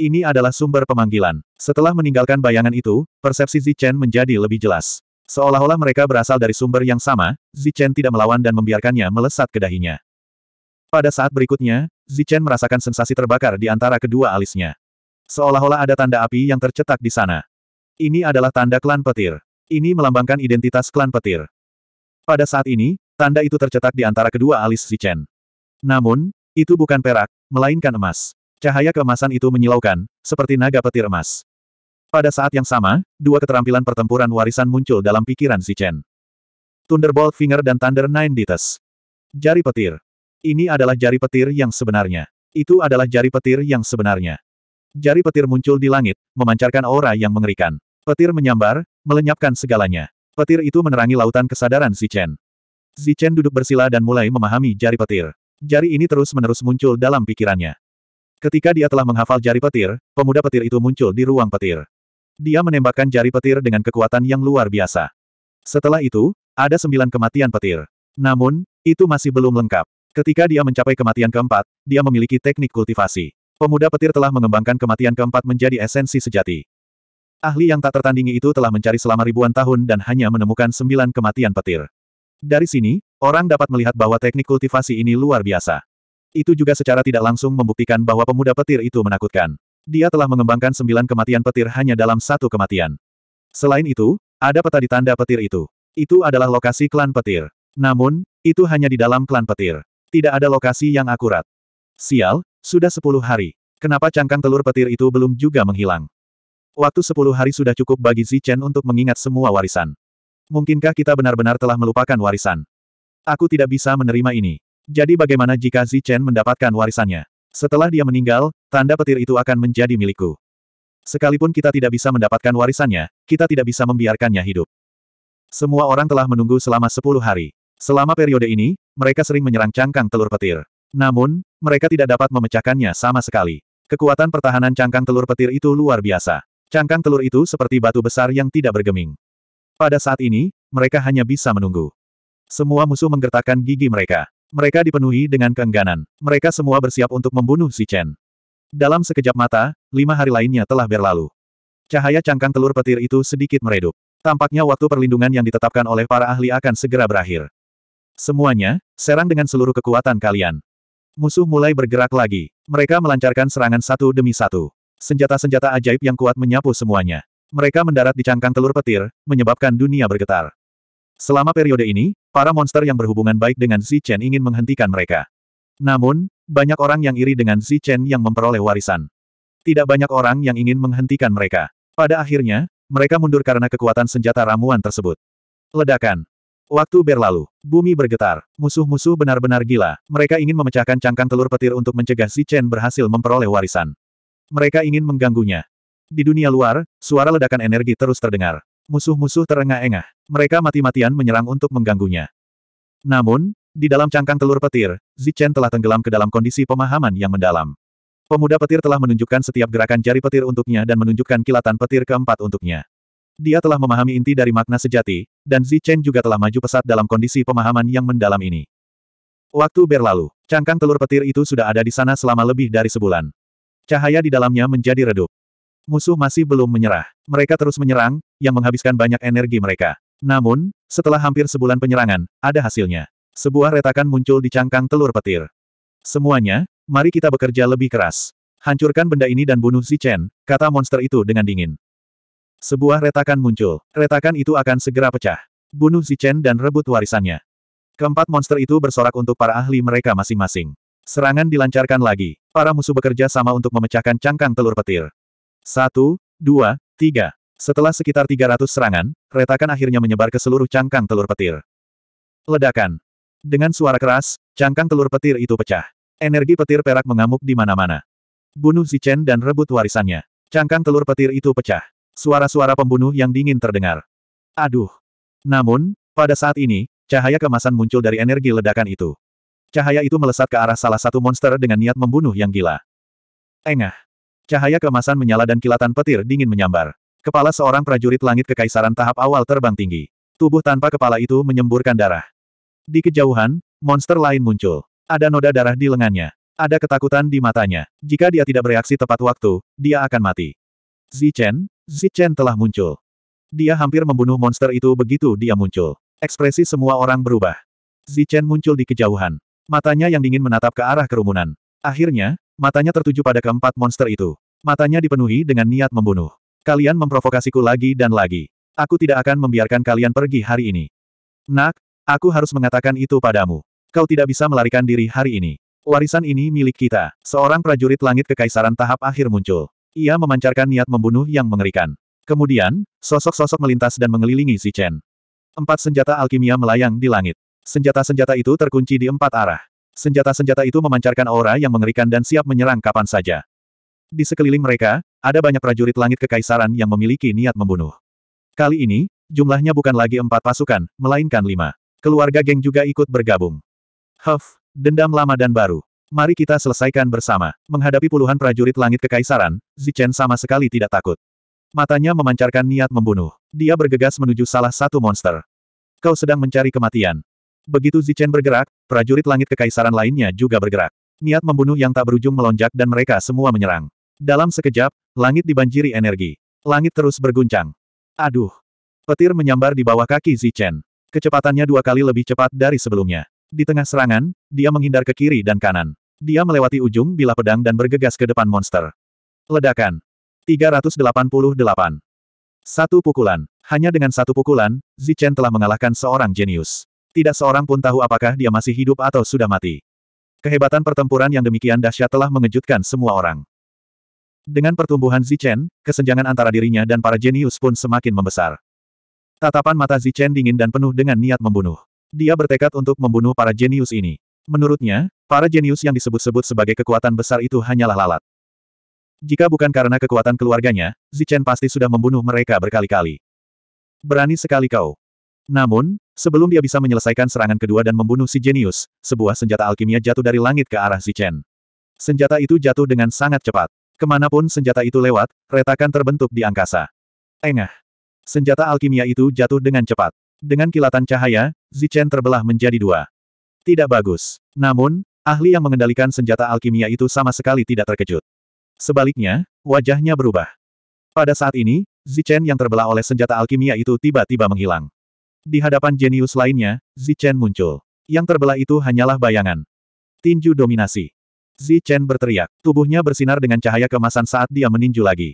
Ini adalah sumber pemanggilan. Setelah meninggalkan bayangan itu, persepsi Zichen menjadi lebih jelas. Seolah-olah mereka berasal dari sumber yang sama, Zichen tidak melawan dan membiarkannya melesat ke dahinya. Pada saat berikutnya, Zichen merasakan sensasi terbakar di antara kedua alisnya. Seolah-olah ada tanda api yang tercetak di sana. Ini adalah tanda klan petir. Ini melambangkan identitas klan petir. Pada saat ini, tanda itu tercetak di antara kedua alis si Chen. Namun, itu bukan perak, melainkan emas. Cahaya keemasan itu menyilaukan, seperti naga petir emas. Pada saat yang sama, dua keterampilan pertempuran warisan muncul dalam pikiran si Chen. Thunderbolt Finger dan Thunder Nine Dites. Jari petir. Ini adalah jari petir yang sebenarnya. Itu adalah jari petir yang sebenarnya. Jari petir muncul di langit, memancarkan aura yang mengerikan. Petir menyambar, Melenyapkan segalanya. Petir itu menerangi lautan kesadaran Zichen. Zichen duduk bersila dan mulai memahami jari petir. Jari ini terus-menerus muncul dalam pikirannya. Ketika dia telah menghafal jari petir, pemuda petir itu muncul di ruang petir. Dia menembakkan jari petir dengan kekuatan yang luar biasa. Setelah itu, ada sembilan kematian petir. Namun, itu masih belum lengkap. Ketika dia mencapai kematian keempat, dia memiliki teknik kultivasi. Pemuda petir telah mengembangkan kematian keempat menjadi esensi sejati. Ahli yang tak tertandingi itu telah mencari selama ribuan tahun dan hanya menemukan sembilan kematian petir. Dari sini, orang dapat melihat bahwa teknik kultivasi ini luar biasa. Itu juga secara tidak langsung membuktikan bahwa pemuda petir itu menakutkan. Dia telah mengembangkan sembilan kematian petir hanya dalam satu kematian. Selain itu, ada peta di tanda petir itu. Itu adalah lokasi klan petir. Namun, itu hanya di dalam klan petir. Tidak ada lokasi yang akurat. Sial, sudah sepuluh hari. Kenapa cangkang telur petir itu belum juga menghilang? Waktu sepuluh hari sudah cukup bagi Zichen untuk mengingat semua warisan. Mungkinkah kita benar-benar telah melupakan warisan? Aku tidak bisa menerima ini. Jadi bagaimana jika Zichen mendapatkan warisannya? Setelah dia meninggal, tanda petir itu akan menjadi milikku. Sekalipun kita tidak bisa mendapatkan warisannya, kita tidak bisa membiarkannya hidup. Semua orang telah menunggu selama sepuluh hari. Selama periode ini, mereka sering menyerang cangkang telur petir. Namun, mereka tidak dapat memecahkannya sama sekali. Kekuatan pertahanan cangkang telur petir itu luar biasa. Cangkang telur itu seperti batu besar yang tidak bergeming. Pada saat ini, mereka hanya bisa menunggu. Semua musuh menggertakkan gigi mereka. Mereka dipenuhi dengan keengganan. Mereka semua bersiap untuk membunuh si Chen. Dalam sekejap mata, lima hari lainnya telah berlalu. Cahaya cangkang telur petir itu sedikit meredup. Tampaknya waktu perlindungan yang ditetapkan oleh para ahli akan segera berakhir. Semuanya, serang dengan seluruh kekuatan kalian. Musuh mulai bergerak lagi. Mereka melancarkan serangan satu demi satu. Senjata-senjata ajaib yang kuat menyapu semuanya. Mereka mendarat di cangkang telur petir, menyebabkan dunia bergetar. Selama periode ini, para monster yang berhubungan baik dengan Xi Chen ingin menghentikan mereka. Namun, banyak orang yang iri dengan Xi Chen yang memperoleh warisan. Tidak banyak orang yang ingin menghentikan mereka. Pada akhirnya, mereka mundur karena kekuatan senjata ramuan tersebut. Ledakan. Waktu berlalu. Bumi bergetar. Musuh-musuh benar-benar gila. Mereka ingin memecahkan cangkang telur petir untuk mencegah Xi Chen berhasil memperoleh warisan. Mereka ingin mengganggunya. Di dunia luar, suara ledakan energi terus terdengar. Musuh-musuh terengah-engah. Mereka mati-matian menyerang untuk mengganggunya. Namun, di dalam cangkang telur petir, Zichen telah tenggelam ke dalam kondisi pemahaman yang mendalam. Pemuda petir telah menunjukkan setiap gerakan jari petir untuknya dan menunjukkan kilatan petir keempat untuknya. Dia telah memahami inti dari makna sejati, dan Zichen juga telah maju pesat dalam kondisi pemahaman yang mendalam ini. Waktu berlalu, cangkang telur petir itu sudah ada di sana selama lebih dari sebulan. Cahaya di dalamnya menjadi redup. Musuh masih belum menyerah. Mereka terus menyerang, yang menghabiskan banyak energi mereka. Namun, setelah hampir sebulan penyerangan, ada hasilnya. Sebuah retakan muncul di cangkang telur petir. Semuanya, mari kita bekerja lebih keras. Hancurkan benda ini dan bunuh si Chen, kata monster itu dengan dingin. Sebuah retakan muncul. Retakan itu akan segera pecah. Bunuh si Chen dan rebut warisannya. Keempat monster itu bersorak untuk para ahli mereka masing-masing. Serangan dilancarkan lagi. Para musuh bekerja sama untuk memecahkan cangkang telur petir. Satu, dua, tiga. Setelah sekitar 300 serangan, retakan akhirnya menyebar ke seluruh cangkang telur petir. Ledakan. Dengan suara keras, cangkang telur petir itu pecah. Energi petir perak mengamuk di mana-mana. Bunuh Zichen dan rebut warisannya. Cangkang telur petir itu pecah. Suara-suara pembunuh yang dingin terdengar. Aduh. Namun, pada saat ini, cahaya kemasan muncul dari energi ledakan itu. Cahaya itu melesat ke arah salah satu monster dengan niat membunuh yang gila. Engah. Cahaya kemasan menyala dan kilatan petir dingin menyambar. Kepala seorang prajurit langit kekaisaran tahap awal terbang tinggi. Tubuh tanpa kepala itu menyemburkan darah. Di kejauhan, monster lain muncul. Ada noda darah di lengannya. Ada ketakutan di matanya. Jika dia tidak bereaksi tepat waktu, dia akan mati. Zichen, Zichen telah muncul. Dia hampir membunuh monster itu begitu dia muncul. Ekspresi semua orang berubah. Zichen muncul di kejauhan. Matanya yang dingin menatap ke arah kerumunan. Akhirnya, matanya tertuju pada keempat monster itu. Matanya dipenuhi dengan niat membunuh. Kalian memprovokasiku lagi dan lagi. Aku tidak akan membiarkan kalian pergi hari ini. Nak, aku harus mengatakan itu padamu. Kau tidak bisa melarikan diri hari ini. Warisan ini milik kita. Seorang prajurit langit kekaisaran tahap akhir muncul. Ia memancarkan niat membunuh yang mengerikan. Kemudian, sosok-sosok melintas dan mengelilingi si Chen. Empat senjata alkimia melayang di langit. Senjata-senjata itu terkunci di empat arah. Senjata-senjata itu memancarkan aura yang mengerikan dan siap menyerang kapan saja. Di sekeliling mereka, ada banyak prajurit langit kekaisaran yang memiliki niat membunuh. Kali ini, jumlahnya bukan lagi empat pasukan, melainkan lima. Keluarga geng juga ikut bergabung. Huff, dendam lama dan baru. Mari kita selesaikan bersama. Menghadapi puluhan prajurit langit kekaisaran, Zichen sama sekali tidak takut. Matanya memancarkan niat membunuh. Dia bergegas menuju salah satu monster. Kau sedang mencari kematian. Begitu Zichen bergerak, prajurit langit kekaisaran lainnya juga bergerak. Niat membunuh yang tak berujung melonjak dan mereka semua menyerang. Dalam sekejap, langit dibanjiri energi. Langit terus berguncang. Aduh! Petir menyambar di bawah kaki Zichen. Kecepatannya dua kali lebih cepat dari sebelumnya. Di tengah serangan, dia menghindar ke kiri dan kanan. Dia melewati ujung bila pedang dan bergegas ke depan monster. Ledakan. 388. Satu pukulan. Hanya dengan satu pukulan, Zichen telah mengalahkan seorang jenius. Tidak seorang pun tahu apakah dia masih hidup atau sudah mati. Kehebatan pertempuran yang demikian dahsyat telah mengejutkan semua orang. Dengan pertumbuhan Zichen, kesenjangan antara dirinya dan para jenius pun semakin membesar. Tatapan mata Zichen dingin dan penuh dengan niat membunuh. Dia bertekad untuk membunuh para jenius ini. Menurutnya, para jenius yang disebut-sebut sebagai kekuatan besar itu hanyalah lalat. Jika bukan karena kekuatan keluarganya, Zichen pasti sudah membunuh mereka berkali-kali. Berani sekali kau. Namun, Sebelum dia bisa menyelesaikan serangan kedua dan membunuh si jenius, sebuah senjata alkimia jatuh dari langit ke arah si Chen. Senjata itu jatuh dengan sangat cepat. Kemanapun senjata itu lewat, retakan terbentuk di angkasa. Engah. Senjata alkimia itu jatuh dengan cepat. Dengan kilatan cahaya, Zichen terbelah menjadi dua. Tidak bagus. Namun, ahli yang mengendalikan senjata alkimia itu sama sekali tidak terkejut. Sebaliknya, wajahnya berubah. Pada saat ini, Zichen yang terbelah oleh senjata alkimia itu tiba-tiba menghilang. Di hadapan jenius lainnya, Zichen muncul. Yang terbelah itu hanyalah bayangan. Tinju dominasi. Zichen berteriak. Tubuhnya bersinar dengan cahaya kemasan saat dia meninju lagi.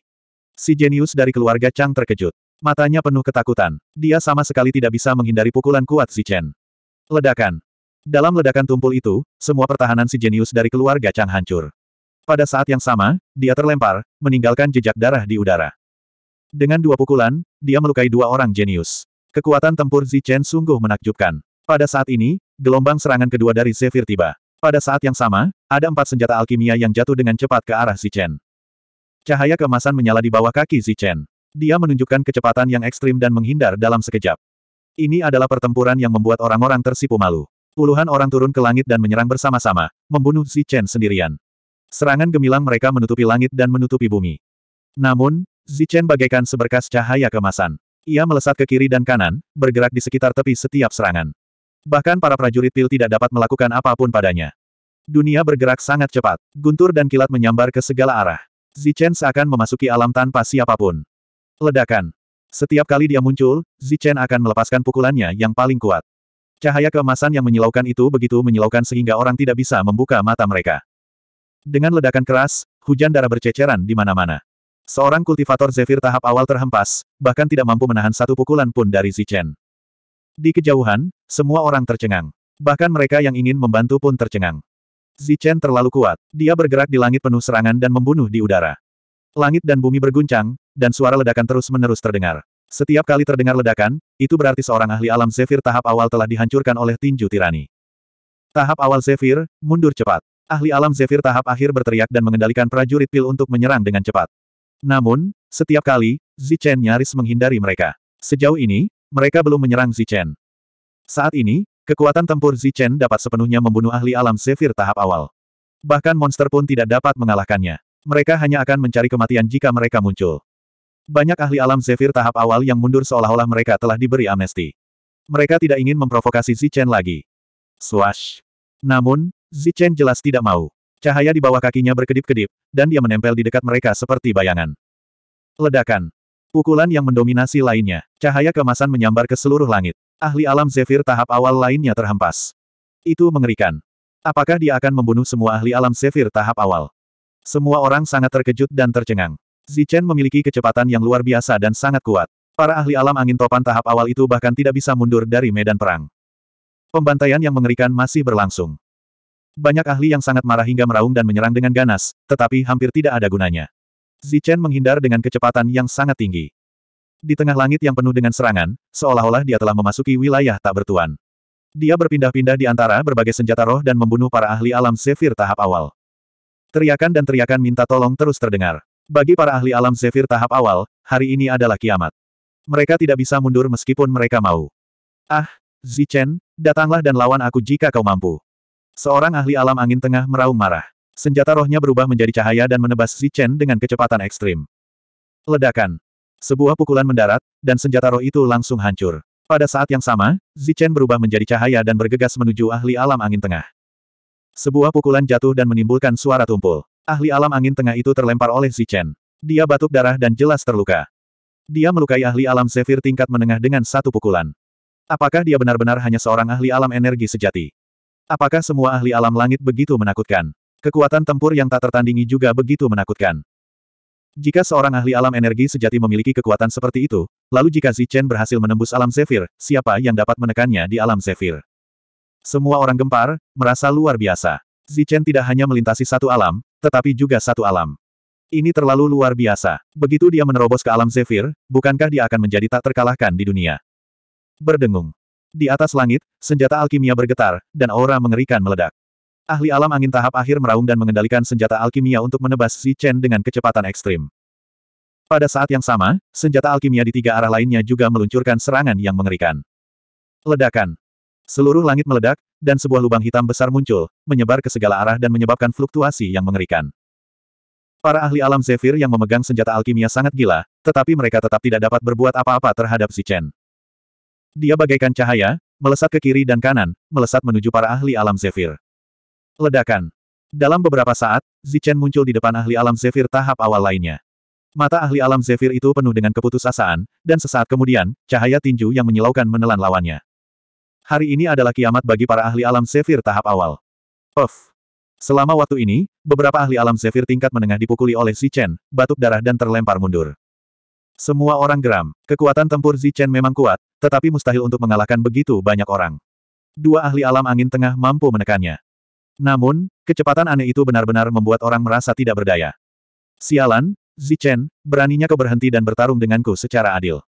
Si jenius dari keluarga Chang terkejut. Matanya penuh ketakutan. Dia sama sekali tidak bisa menghindari pukulan kuat Zichen. Ledakan. Dalam ledakan tumpul itu, semua pertahanan si jenius dari keluarga Chang hancur. Pada saat yang sama, dia terlempar, meninggalkan jejak darah di udara. Dengan dua pukulan, dia melukai dua orang jenius. Kekuatan tempur Zichen sungguh menakjubkan. Pada saat ini, gelombang serangan kedua dari Zephyr tiba. Pada saat yang sama, ada empat senjata alkimia yang jatuh dengan cepat ke arah Zichen. Cahaya kemasan menyala di bawah kaki Zichen. Dia menunjukkan kecepatan yang ekstrim dan menghindar dalam sekejap. Ini adalah pertempuran yang membuat orang-orang tersipu malu. Puluhan orang turun ke langit dan menyerang bersama-sama, membunuh Zichen sendirian. Serangan gemilang mereka menutupi langit dan menutupi bumi. Namun, Zichen bagaikan seberkas cahaya kemasan. Ia melesat ke kiri dan kanan, bergerak di sekitar tepi setiap serangan. Bahkan para prajurit pil tidak dapat melakukan apapun padanya. Dunia bergerak sangat cepat, guntur dan kilat menyambar ke segala arah. Zichen seakan memasuki alam tanpa siapapun. Ledakan. Setiap kali dia muncul, Zichen akan melepaskan pukulannya yang paling kuat. Cahaya keemasan yang menyilaukan itu begitu menyilaukan sehingga orang tidak bisa membuka mata mereka. Dengan ledakan keras, hujan darah berceceran di mana-mana. Seorang kultivator Zephyr tahap awal terhempas, bahkan tidak mampu menahan satu pukulan pun dari Zichen. Di kejauhan, semua orang tercengang. Bahkan mereka yang ingin membantu pun tercengang. Zichen terlalu kuat. Dia bergerak di langit penuh serangan dan membunuh di udara. Langit dan bumi berguncang, dan suara ledakan terus-menerus terdengar. Setiap kali terdengar ledakan, itu berarti seorang ahli alam Zephyr tahap awal telah dihancurkan oleh tinju tirani. Tahap awal Zephyr, mundur cepat. Ahli alam Zephyr tahap akhir berteriak dan mengendalikan prajurit pil untuk menyerang dengan cepat. Namun, setiap kali, Zichen nyaris menghindari mereka. Sejauh ini, mereka belum menyerang Zichen. Saat ini, kekuatan tempur Zichen dapat sepenuhnya membunuh ahli alam Zephyr tahap awal. Bahkan monster pun tidak dapat mengalahkannya. Mereka hanya akan mencari kematian jika mereka muncul. Banyak ahli alam Zephyr tahap awal yang mundur seolah-olah mereka telah diberi amnesti. Mereka tidak ingin memprovokasi Zichen lagi. Swash. Namun, Zichen jelas tidak mau. Cahaya di bawah kakinya berkedip-kedip, dan dia menempel di dekat mereka seperti bayangan. Ledakan. Pukulan yang mendominasi lainnya. Cahaya kemasan menyambar ke seluruh langit. Ahli alam Zephyr tahap awal lainnya terhempas. Itu mengerikan. Apakah dia akan membunuh semua ahli alam Zephyr tahap awal? Semua orang sangat terkejut dan tercengang. Zichen memiliki kecepatan yang luar biasa dan sangat kuat. Para ahli alam angin topan tahap awal itu bahkan tidak bisa mundur dari medan perang. Pembantaian yang mengerikan masih berlangsung. Banyak ahli yang sangat marah hingga meraung dan menyerang dengan ganas, tetapi hampir tidak ada gunanya. Zichen menghindar dengan kecepatan yang sangat tinggi. Di tengah langit yang penuh dengan serangan, seolah-olah dia telah memasuki wilayah tak bertuan. Dia berpindah-pindah di antara berbagai senjata roh dan membunuh para ahli alam Zephyr tahap awal. Teriakan dan teriakan minta tolong terus terdengar. Bagi para ahli alam Zephyr tahap awal, hari ini adalah kiamat. Mereka tidak bisa mundur meskipun mereka mau. Ah, Zichen, datanglah dan lawan aku jika kau mampu. Seorang ahli alam angin tengah meraung marah. Senjata rohnya berubah menjadi cahaya dan menebas Zichen Chen dengan kecepatan ekstrim. Ledakan. Sebuah pukulan mendarat, dan senjata roh itu langsung hancur. Pada saat yang sama, Zichen Chen berubah menjadi cahaya dan bergegas menuju ahli alam angin tengah. Sebuah pukulan jatuh dan menimbulkan suara tumpul. Ahli alam angin tengah itu terlempar oleh Zichen. Chen. Dia batuk darah dan jelas terluka. Dia melukai ahli alam Zephyr tingkat menengah dengan satu pukulan. Apakah dia benar-benar hanya seorang ahli alam energi sejati? Apakah semua ahli alam langit begitu menakutkan? Kekuatan tempur yang tak tertandingi juga begitu menakutkan. Jika seorang ahli alam energi sejati memiliki kekuatan seperti itu, lalu jika Zichen berhasil menembus alam Zephyr, siapa yang dapat menekannya di alam Zephyr? Semua orang gempar, merasa luar biasa. Zichen tidak hanya melintasi satu alam, tetapi juga satu alam. Ini terlalu luar biasa. Begitu dia menerobos ke alam Zephyr, bukankah dia akan menjadi tak terkalahkan di dunia? Berdengung. Di atas langit, senjata alkimia bergetar, dan aura mengerikan meledak. Ahli alam angin tahap akhir meraung dan mengendalikan senjata alkimia untuk menebas Xi Chen dengan kecepatan ekstrim. Pada saat yang sama, senjata alkimia di tiga arah lainnya juga meluncurkan serangan yang mengerikan. Ledakan. Seluruh langit meledak, dan sebuah lubang hitam besar muncul, menyebar ke segala arah dan menyebabkan fluktuasi yang mengerikan. Para ahli alam Zephyr yang memegang senjata alkimia sangat gila, tetapi mereka tetap tidak dapat berbuat apa-apa terhadap Chen. Dia bagaikan cahaya, melesat ke kiri dan kanan, melesat menuju para ahli alam Zephyr. Ledakan. Dalam beberapa saat, Zichen muncul di depan ahli alam Zephyr tahap awal lainnya. Mata ahli alam Zephyr itu penuh dengan keputusasaan, dan sesaat kemudian, cahaya tinju yang menyilaukan menelan lawannya. Hari ini adalah kiamat bagi para ahli alam Zephyr tahap awal. Puff. Selama waktu ini, beberapa ahli alam Zephyr tingkat menengah dipukuli oleh Zichen, batuk darah dan terlempar mundur. Semua orang geram. Kekuatan tempur Zichen memang kuat, tetapi mustahil untuk mengalahkan begitu banyak orang. Dua ahli alam angin tengah mampu menekannya. Namun, kecepatan aneh itu benar-benar membuat orang merasa tidak berdaya. Sialan, Zichen, beraninya kau berhenti dan bertarung denganku secara adil.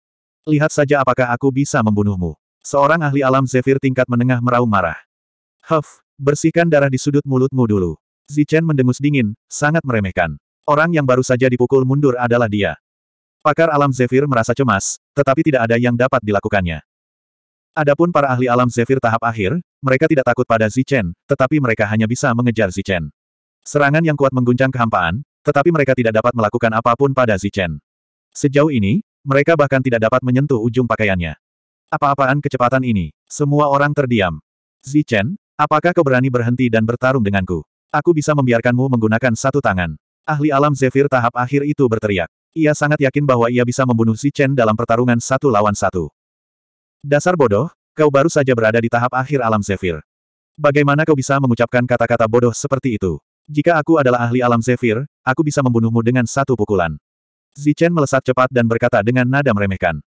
Lihat saja apakah aku bisa membunuhmu. Seorang ahli alam Zephyr tingkat menengah meraung marah. Huff, bersihkan darah di sudut mulutmu dulu. Zichen mendengus dingin, sangat meremehkan. Orang yang baru saja dipukul mundur adalah dia. Pakar alam Zephyr merasa cemas, tetapi tidak ada yang dapat dilakukannya. Adapun para ahli alam Zephyr tahap akhir, mereka tidak takut pada Zichen, tetapi mereka hanya bisa mengejar Zichen. Serangan yang kuat mengguncang kehampaan, tetapi mereka tidak dapat melakukan apapun pada Zichen. Sejauh ini, mereka bahkan tidak dapat menyentuh ujung pakaiannya. Apa-apaan kecepatan ini? Semua orang terdiam. Zichen, apakah kau berani berhenti dan bertarung denganku? Aku bisa membiarkanmu menggunakan satu tangan. Ahli alam Zephyr tahap akhir itu berteriak. Ia sangat yakin bahwa ia bisa membunuh Chen dalam pertarungan satu lawan satu. Dasar bodoh, kau baru saja berada di tahap akhir alam Zephyr. Bagaimana kau bisa mengucapkan kata-kata bodoh seperti itu? Jika aku adalah ahli alam Zephyr, aku bisa membunuhmu dengan satu pukulan. Chen melesat cepat dan berkata dengan nada meremehkan.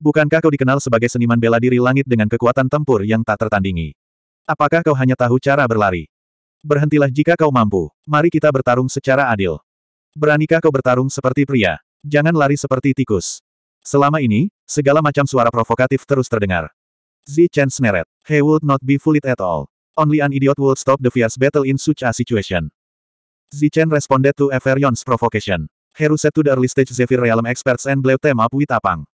Bukankah kau dikenal sebagai seniman bela diri langit dengan kekuatan tempur yang tak tertandingi? Apakah kau hanya tahu cara berlari? Berhentilah jika kau mampu. Mari kita bertarung secara adil. Beranikah kau bertarung seperti pria? Jangan lari seperti tikus. Selama ini, segala macam suara provokatif terus terdengar. Zi Chen sneret. He would not be fooled at all. Only an idiot would stop the fierce battle in such a situation. Zi Chen responded to Everion's provocation. He said to the early stage Zephyr Realm experts and blew them up with a pang.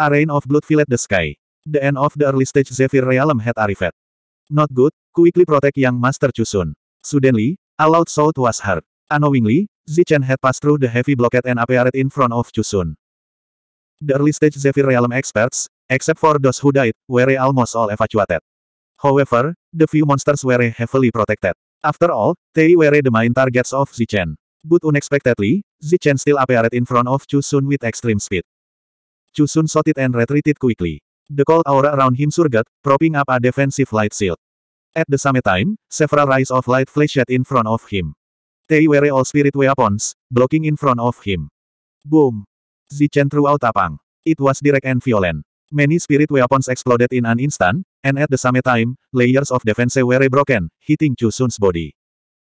A rain of blood filled the sky. The end of the early stage Zephyr Realm had arrived. Not good, quickly protect young master Chusun. Suddenly, a loud shout was heard. Unknowingly, Zichen had passed through the heavy blockade and appeared in front of Chusun. The early stage Zephyr Realm experts, except for those who died, were almost all evacuated. However, the few monsters were heavily protected. After all, they were the main targets of Zichen. But unexpectedly, Zichen still appeared in front of Chusun with extreme speed. Chusun it and retreated quickly. The cold aura around him surged, propping up a defensive light shield. At the same time, several rays of light flashed in front of him. They were all spirit weapons, blocking in front of him. Boom! Zichen threw out Tapang. It was direct and violent. Many spirit weapons exploded in an instant, and at the same time, layers of defense were broken, hitting Chusun's body.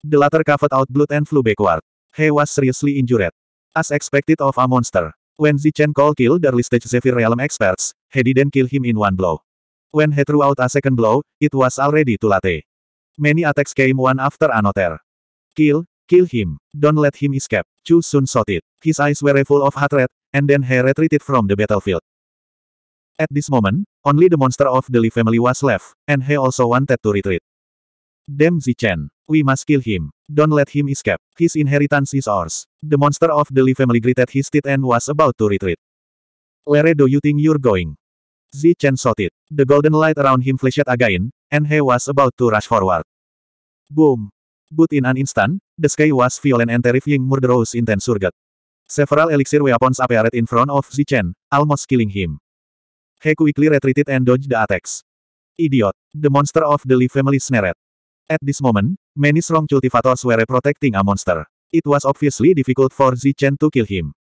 The latter covered out blood and flew backward. He was seriously injured. As expected of a monster. When Zichen called kill the stage Zephyr Realm experts, he didn't kill him in one blow. When he threw out a second blow, it was already too late. Many attacks came one after another. Kill, Kill him. Don't let him escape. Chu Sun it. His eyes were full of hatred, and then he retreated from the battlefield. At this moment, only the monster of the Li family was left, and he also wanted to retreat. Damn Zichen. We must kill him. Don't let him escape. His inheritance is ours. The monster of the Li family gritted his teeth and was about to retreat. Where do you think you're going? Zichen it. The golden light around him flashed again, and he was about to rush forward. Boom! But in an instant, the sky was violent and terrifying murderous intense surget. Several elixir weapons appeared in front of Zichen, almost killing him. He quickly retreated and dodged the attacks. Idiot. The monster of the Li family snared. At this moment, many strong cultivators were protecting a monster. It was obviously difficult for Zichen to kill him.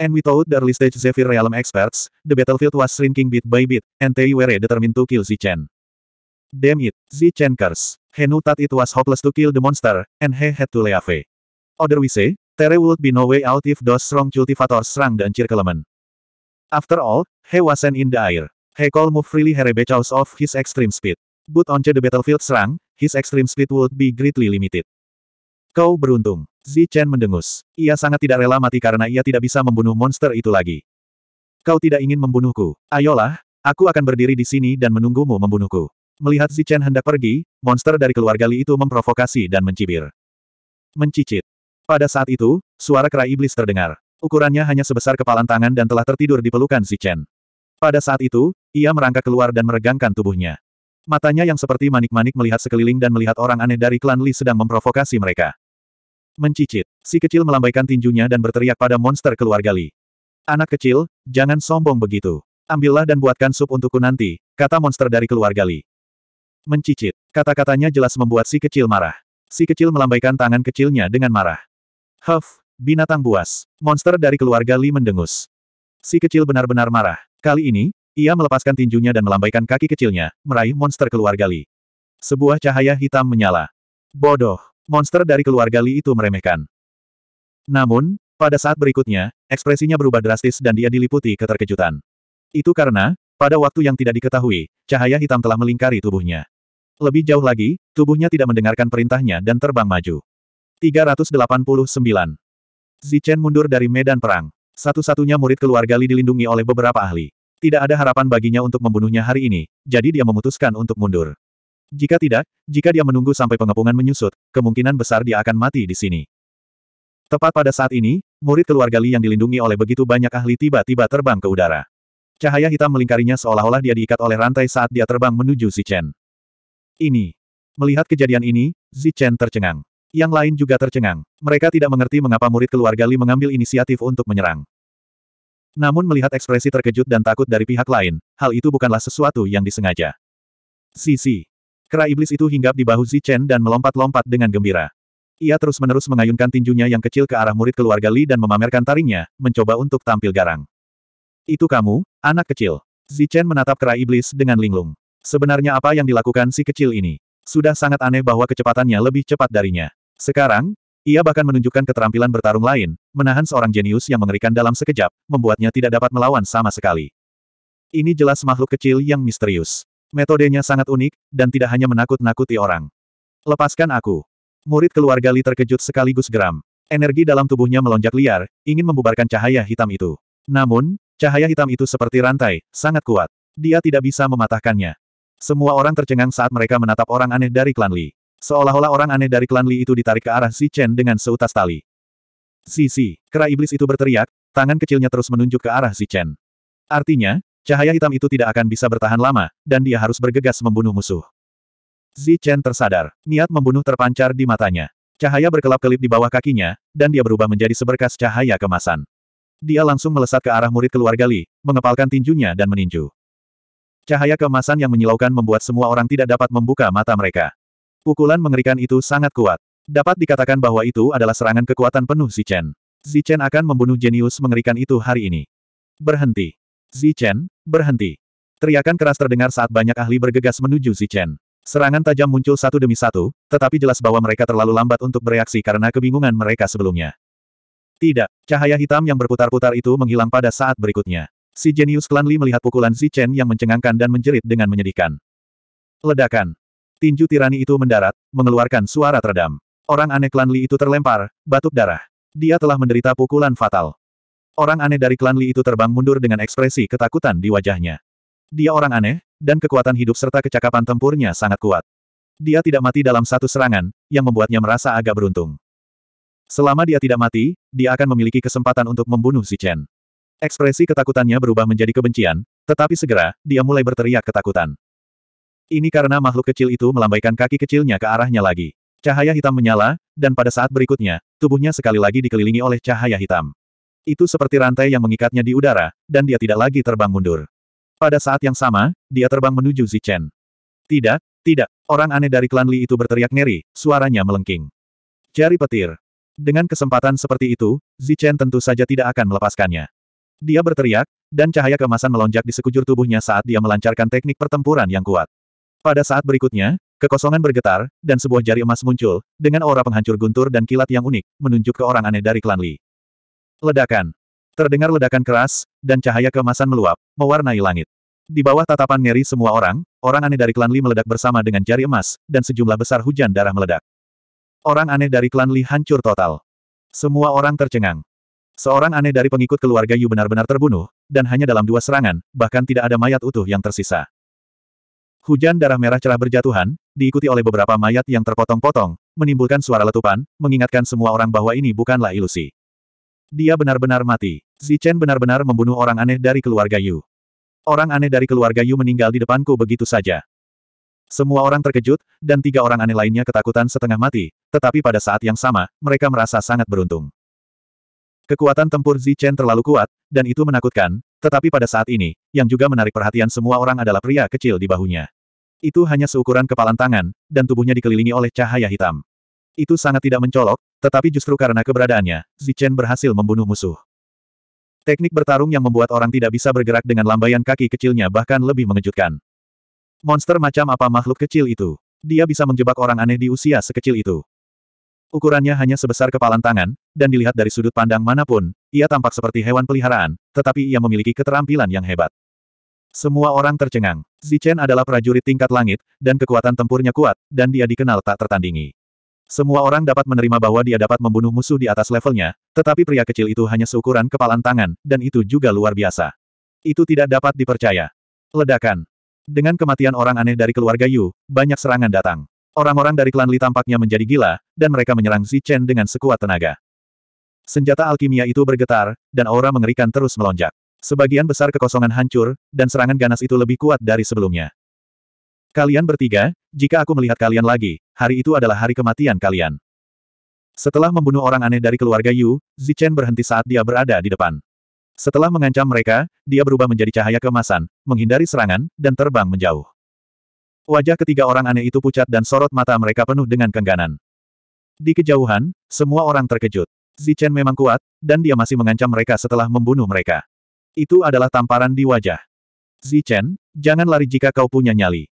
And without the early-stage Zephyr Realm experts, the battlefield was shrinking bit by bit, and they were determined to kill Zichen. Damn it, Zichen curse. Henu that it was hopeless to kill the monster, and he had to lay we say, there would be no way out if those strong cultivators rang the Encircle element. After all, he wasn't in the air. He could move freely here because of his extreme speed. But once the battlefield rang, his extreme speed would be greatly limited. Kau beruntung. Zi Chen mendengus. Ia sangat tidak rela mati karena ia tidak bisa membunuh monster itu lagi. Kau tidak ingin membunuhku. Ayolah, aku akan berdiri di sini dan menunggumu membunuhku. Melihat Chen hendak pergi, monster dari keluarga Li itu memprovokasi dan mencibir. Mencicit. Pada saat itu, suara kera iblis terdengar. Ukurannya hanya sebesar kepalan tangan dan telah tertidur di pelukan Chen. Pada saat itu, ia merangkak keluar dan meregangkan tubuhnya. Matanya yang seperti manik-manik melihat sekeliling dan melihat orang aneh dari klan Li sedang memprovokasi mereka. Mencicit. Si kecil melambaikan tinjunya dan berteriak pada monster keluarga Li. Anak kecil, jangan sombong begitu. Ambillah dan buatkan sup untukku nanti, kata monster dari keluarga Li mencicit. Kata-katanya jelas membuat si kecil marah. Si kecil melambaikan tangan kecilnya dengan marah. Huff, binatang buas. Monster dari keluarga Li mendengus. Si kecil benar-benar marah. Kali ini, ia melepaskan tinjunya dan melambaikan kaki kecilnya, meraih monster keluarga Li. Sebuah cahaya hitam menyala. Bodoh, monster dari keluarga Li itu meremehkan. Namun, pada saat berikutnya, ekspresinya berubah drastis dan dia diliputi keterkejutan. Itu karena, pada waktu yang tidak diketahui, cahaya hitam telah melingkari tubuhnya. Lebih jauh lagi, tubuhnya tidak mendengarkan perintahnya dan terbang maju. 389. Zichen mundur dari medan perang. Satu-satunya murid keluarga Li dilindungi oleh beberapa ahli. Tidak ada harapan baginya untuk membunuhnya hari ini, jadi dia memutuskan untuk mundur. Jika tidak, jika dia menunggu sampai pengepungan menyusut, kemungkinan besar dia akan mati di sini. Tepat pada saat ini, murid keluarga Li yang dilindungi oleh begitu banyak ahli tiba-tiba terbang ke udara. Cahaya hitam melingkarinya seolah-olah dia diikat oleh rantai saat dia terbang menuju Zichen ini. Melihat kejadian ini, Zichen tercengang. Yang lain juga tercengang. Mereka tidak mengerti mengapa murid keluarga Li mengambil inisiatif untuk menyerang. Namun melihat ekspresi terkejut dan takut dari pihak lain, hal itu bukanlah sesuatu yang disengaja. Sisi. Kera iblis itu hinggap di bahu Zichen dan melompat-lompat dengan gembira. Ia terus-menerus mengayunkan tinjunya yang kecil ke arah murid keluarga Li dan memamerkan taringnya, mencoba untuk tampil garang. Itu kamu, anak kecil. Zichen menatap kera iblis dengan linglung. Sebenarnya apa yang dilakukan si kecil ini? Sudah sangat aneh bahwa kecepatannya lebih cepat darinya. Sekarang, ia bahkan menunjukkan keterampilan bertarung lain, menahan seorang jenius yang mengerikan dalam sekejap, membuatnya tidak dapat melawan sama sekali. Ini jelas makhluk kecil yang misterius. Metodenya sangat unik, dan tidak hanya menakut-nakuti orang. Lepaskan aku. Murid keluarga Li terkejut sekaligus geram. Energi dalam tubuhnya melonjak liar, ingin membubarkan cahaya hitam itu. Namun, cahaya hitam itu seperti rantai, sangat kuat. Dia tidak bisa mematahkannya. Semua orang tercengang saat mereka menatap orang aneh dari klan Li. Seolah-olah orang aneh dari klan Li itu ditarik ke arah Si Chen dengan seutas tali. Si Si, kera iblis itu berteriak, tangan kecilnya terus menunjuk ke arah Si Chen. Artinya, cahaya hitam itu tidak akan bisa bertahan lama, dan dia harus bergegas membunuh musuh. Si Chen tersadar, niat membunuh terpancar di matanya. Cahaya berkelap-kelip di bawah kakinya, dan dia berubah menjadi seberkas cahaya kemasan. Dia langsung melesat ke arah murid keluarga Li, mengepalkan tinjunya dan meninju. Cahaya kemasan yang menyilaukan membuat semua orang tidak dapat membuka mata mereka. Pukulan mengerikan itu sangat kuat. Dapat dikatakan bahwa itu adalah serangan kekuatan penuh Zichen. Zichen akan membunuh jenius mengerikan itu hari ini. Berhenti. Zichen, berhenti. Teriakan keras terdengar saat banyak ahli bergegas menuju Zichen. Serangan tajam muncul satu demi satu, tetapi jelas bahwa mereka terlalu lambat untuk bereaksi karena kebingungan mereka sebelumnya. Tidak, cahaya hitam yang berputar-putar itu menghilang pada saat berikutnya. Si jenius klan Li melihat pukulan Chen yang mencengangkan dan menjerit dengan menyedihkan. Ledakan. Tinju tirani itu mendarat, mengeluarkan suara teredam. Orang aneh klan Li itu terlempar, batuk darah. Dia telah menderita pukulan fatal. Orang aneh dari klan Li itu terbang mundur dengan ekspresi ketakutan di wajahnya. Dia orang aneh, dan kekuatan hidup serta kecakapan tempurnya sangat kuat. Dia tidak mati dalam satu serangan, yang membuatnya merasa agak beruntung. Selama dia tidak mati, dia akan memiliki kesempatan untuk membunuh si Chen. Ekspresi ketakutannya berubah menjadi kebencian, tetapi segera, dia mulai berteriak ketakutan. Ini karena makhluk kecil itu melambaikan kaki kecilnya ke arahnya lagi. Cahaya hitam menyala, dan pada saat berikutnya, tubuhnya sekali lagi dikelilingi oleh cahaya hitam. Itu seperti rantai yang mengikatnya di udara, dan dia tidak lagi terbang mundur. Pada saat yang sama, dia terbang menuju Zichen. Tidak, tidak, orang aneh dari klan Li itu berteriak ngeri, suaranya melengking. Cari petir. Dengan kesempatan seperti itu, Zichen tentu saja tidak akan melepaskannya. Dia berteriak, dan cahaya kemasan melonjak di sekujur tubuhnya saat dia melancarkan teknik pertempuran yang kuat. Pada saat berikutnya, kekosongan bergetar, dan sebuah jari emas muncul, dengan aura penghancur guntur dan kilat yang unik, menunjuk ke orang aneh dari klan Li. Ledakan. Terdengar ledakan keras, dan cahaya kemasan meluap, mewarnai langit. Di bawah tatapan ngeri semua orang, orang aneh dari klan Li meledak bersama dengan jari emas, dan sejumlah besar hujan darah meledak. Orang aneh dari klan Li hancur total. Semua orang tercengang. Seorang aneh dari pengikut keluarga Yu benar-benar terbunuh, dan hanya dalam dua serangan, bahkan tidak ada mayat utuh yang tersisa. Hujan darah merah cerah berjatuhan, diikuti oleh beberapa mayat yang terpotong-potong, menimbulkan suara letupan, mengingatkan semua orang bahwa ini bukanlah ilusi. Dia benar-benar mati. Zichen benar-benar membunuh orang aneh dari keluarga Yu. Orang aneh dari keluarga Yu meninggal di depanku begitu saja. Semua orang terkejut, dan tiga orang aneh lainnya ketakutan setengah mati, tetapi pada saat yang sama, mereka merasa sangat beruntung. Kekuatan tempur Zichen terlalu kuat, dan itu menakutkan, tetapi pada saat ini, yang juga menarik perhatian semua orang adalah pria kecil di bahunya. Itu hanya seukuran kepalan tangan, dan tubuhnya dikelilingi oleh cahaya hitam. Itu sangat tidak mencolok, tetapi justru karena keberadaannya, Zichen berhasil membunuh musuh. Teknik bertarung yang membuat orang tidak bisa bergerak dengan lambaian kaki kecilnya bahkan lebih mengejutkan. Monster macam apa makhluk kecil itu? Dia bisa menjebak orang aneh di usia sekecil itu. Ukurannya hanya sebesar kepalan tangan, dan dilihat dari sudut pandang manapun, ia tampak seperti hewan peliharaan, tetapi ia memiliki keterampilan yang hebat. Semua orang tercengang. Zichen adalah prajurit tingkat langit, dan kekuatan tempurnya kuat, dan dia dikenal tak tertandingi. Semua orang dapat menerima bahwa dia dapat membunuh musuh di atas levelnya, tetapi pria kecil itu hanya seukuran kepalan tangan, dan itu juga luar biasa. Itu tidak dapat dipercaya. Ledakan. Dengan kematian orang aneh dari keluarga Yu, banyak serangan datang. Orang-orang dari klan Li tampaknya menjadi gila, dan mereka menyerang Zichen dengan sekuat tenaga. Senjata alkimia itu bergetar, dan aura mengerikan terus melonjak. Sebagian besar kekosongan hancur, dan serangan ganas itu lebih kuat dari sebelumnya. Kalian bertiga, jika aku melihat kalian lagi, hari itu adalah hari kematian kalian. Setelah membunuh orang aneh dari keluarga Yu, Zichen berhenti saat dia berada di depan. Setelah mengancam mereka, dia berubah menjadi cahaya kemasan, menghindari serangan, dan terbang menjauh. Wajah ketiga orang aneh itu pucat dan sorot mata mereka penuh dengan kengganan. Di kejauhan, semua orang terkejut. Zichen memang kuat, dan dia masih mengancam mereka setelah membunuh mereka. Itu adalah tamparan di wajah. Zichen, jangan lari jika kau punya nyali.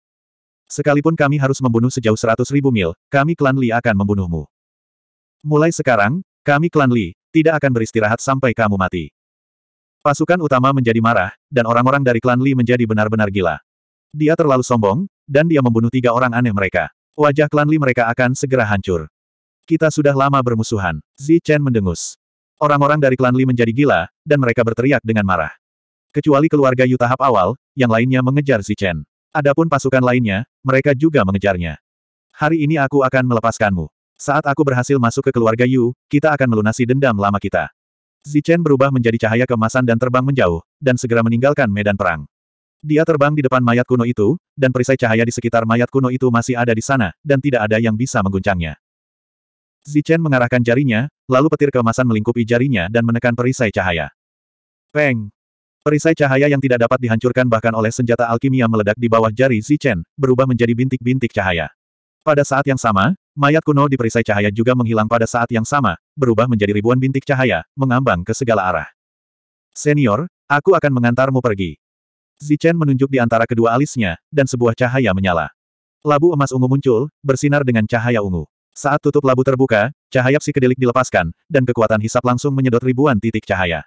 Sekalipun kami harus membunuh sejauh seratus ribu mil, kami klan Li akan membunuhmu. Mulai sekarang, kami klan Li, tidak akan beristirahat sampai kamu mati. Pasukan utama menjadi marah, dan orang-orang dari klan Li menjadi benar-benar gila. Dia terlalu sombong, dan dia membunuh tiga orang aneh mereka. Wajah klan Li mereka akan segera hancur. Kita sudah lama bermusuhan. Zi Chen mendengus. Orang-orang dari klan Li menjadi gila, dan mereka berteriak dengan marah. Kecuali keluarga Yu tahap awal, yang lainnya mengejar Zi Chen. Adapun pasukan lainnya, mereka juga mengejarnya. Hari ini aku akan melepaskanmu. Saat aku berhasil masuk ke keluarga Yu, kita akan melunasi dendam lama kita. Zi Chen berubah menjadi cahaya kemasan dan terbang menjauh, dan segera meninggalkan medan perang. Dia terbang di depan mayat kuno itu, dan perisai cahaya di sekitar mayat kuno itu masih ada di sana, dan tidak ada yang bisa mengguncangnya. Zichen mengarahkan jarinya, lalu petir keemasan melingkupi jarinya dan menekan perisai cahaya. Peng! Perisai cahaya yang tidak dapat dihancurkan bahkan oleh senjata alkimia meledak di bawah jari Zichen, berubah menjadi bintik-bintik cahaya. Pada saat yang sama, mayat kuno di perisai cahaya juga menghilang pada saat yang sama, berubah menjadi ribuan bintik cahaya, mengambang ke segala arah. Senior, aku akan mengantarmu pergi. Zichen menunjuk di antara kedua alisnya, dan sebuah cahaya menyala. Labu emas ungu muncul, bersinar dengan cahaya ungu. Saat tutup labu terbuka, cahaya psikedelik dilepaskan, dan kekuatan hisap langsung menyedot ribuan titik cahaya.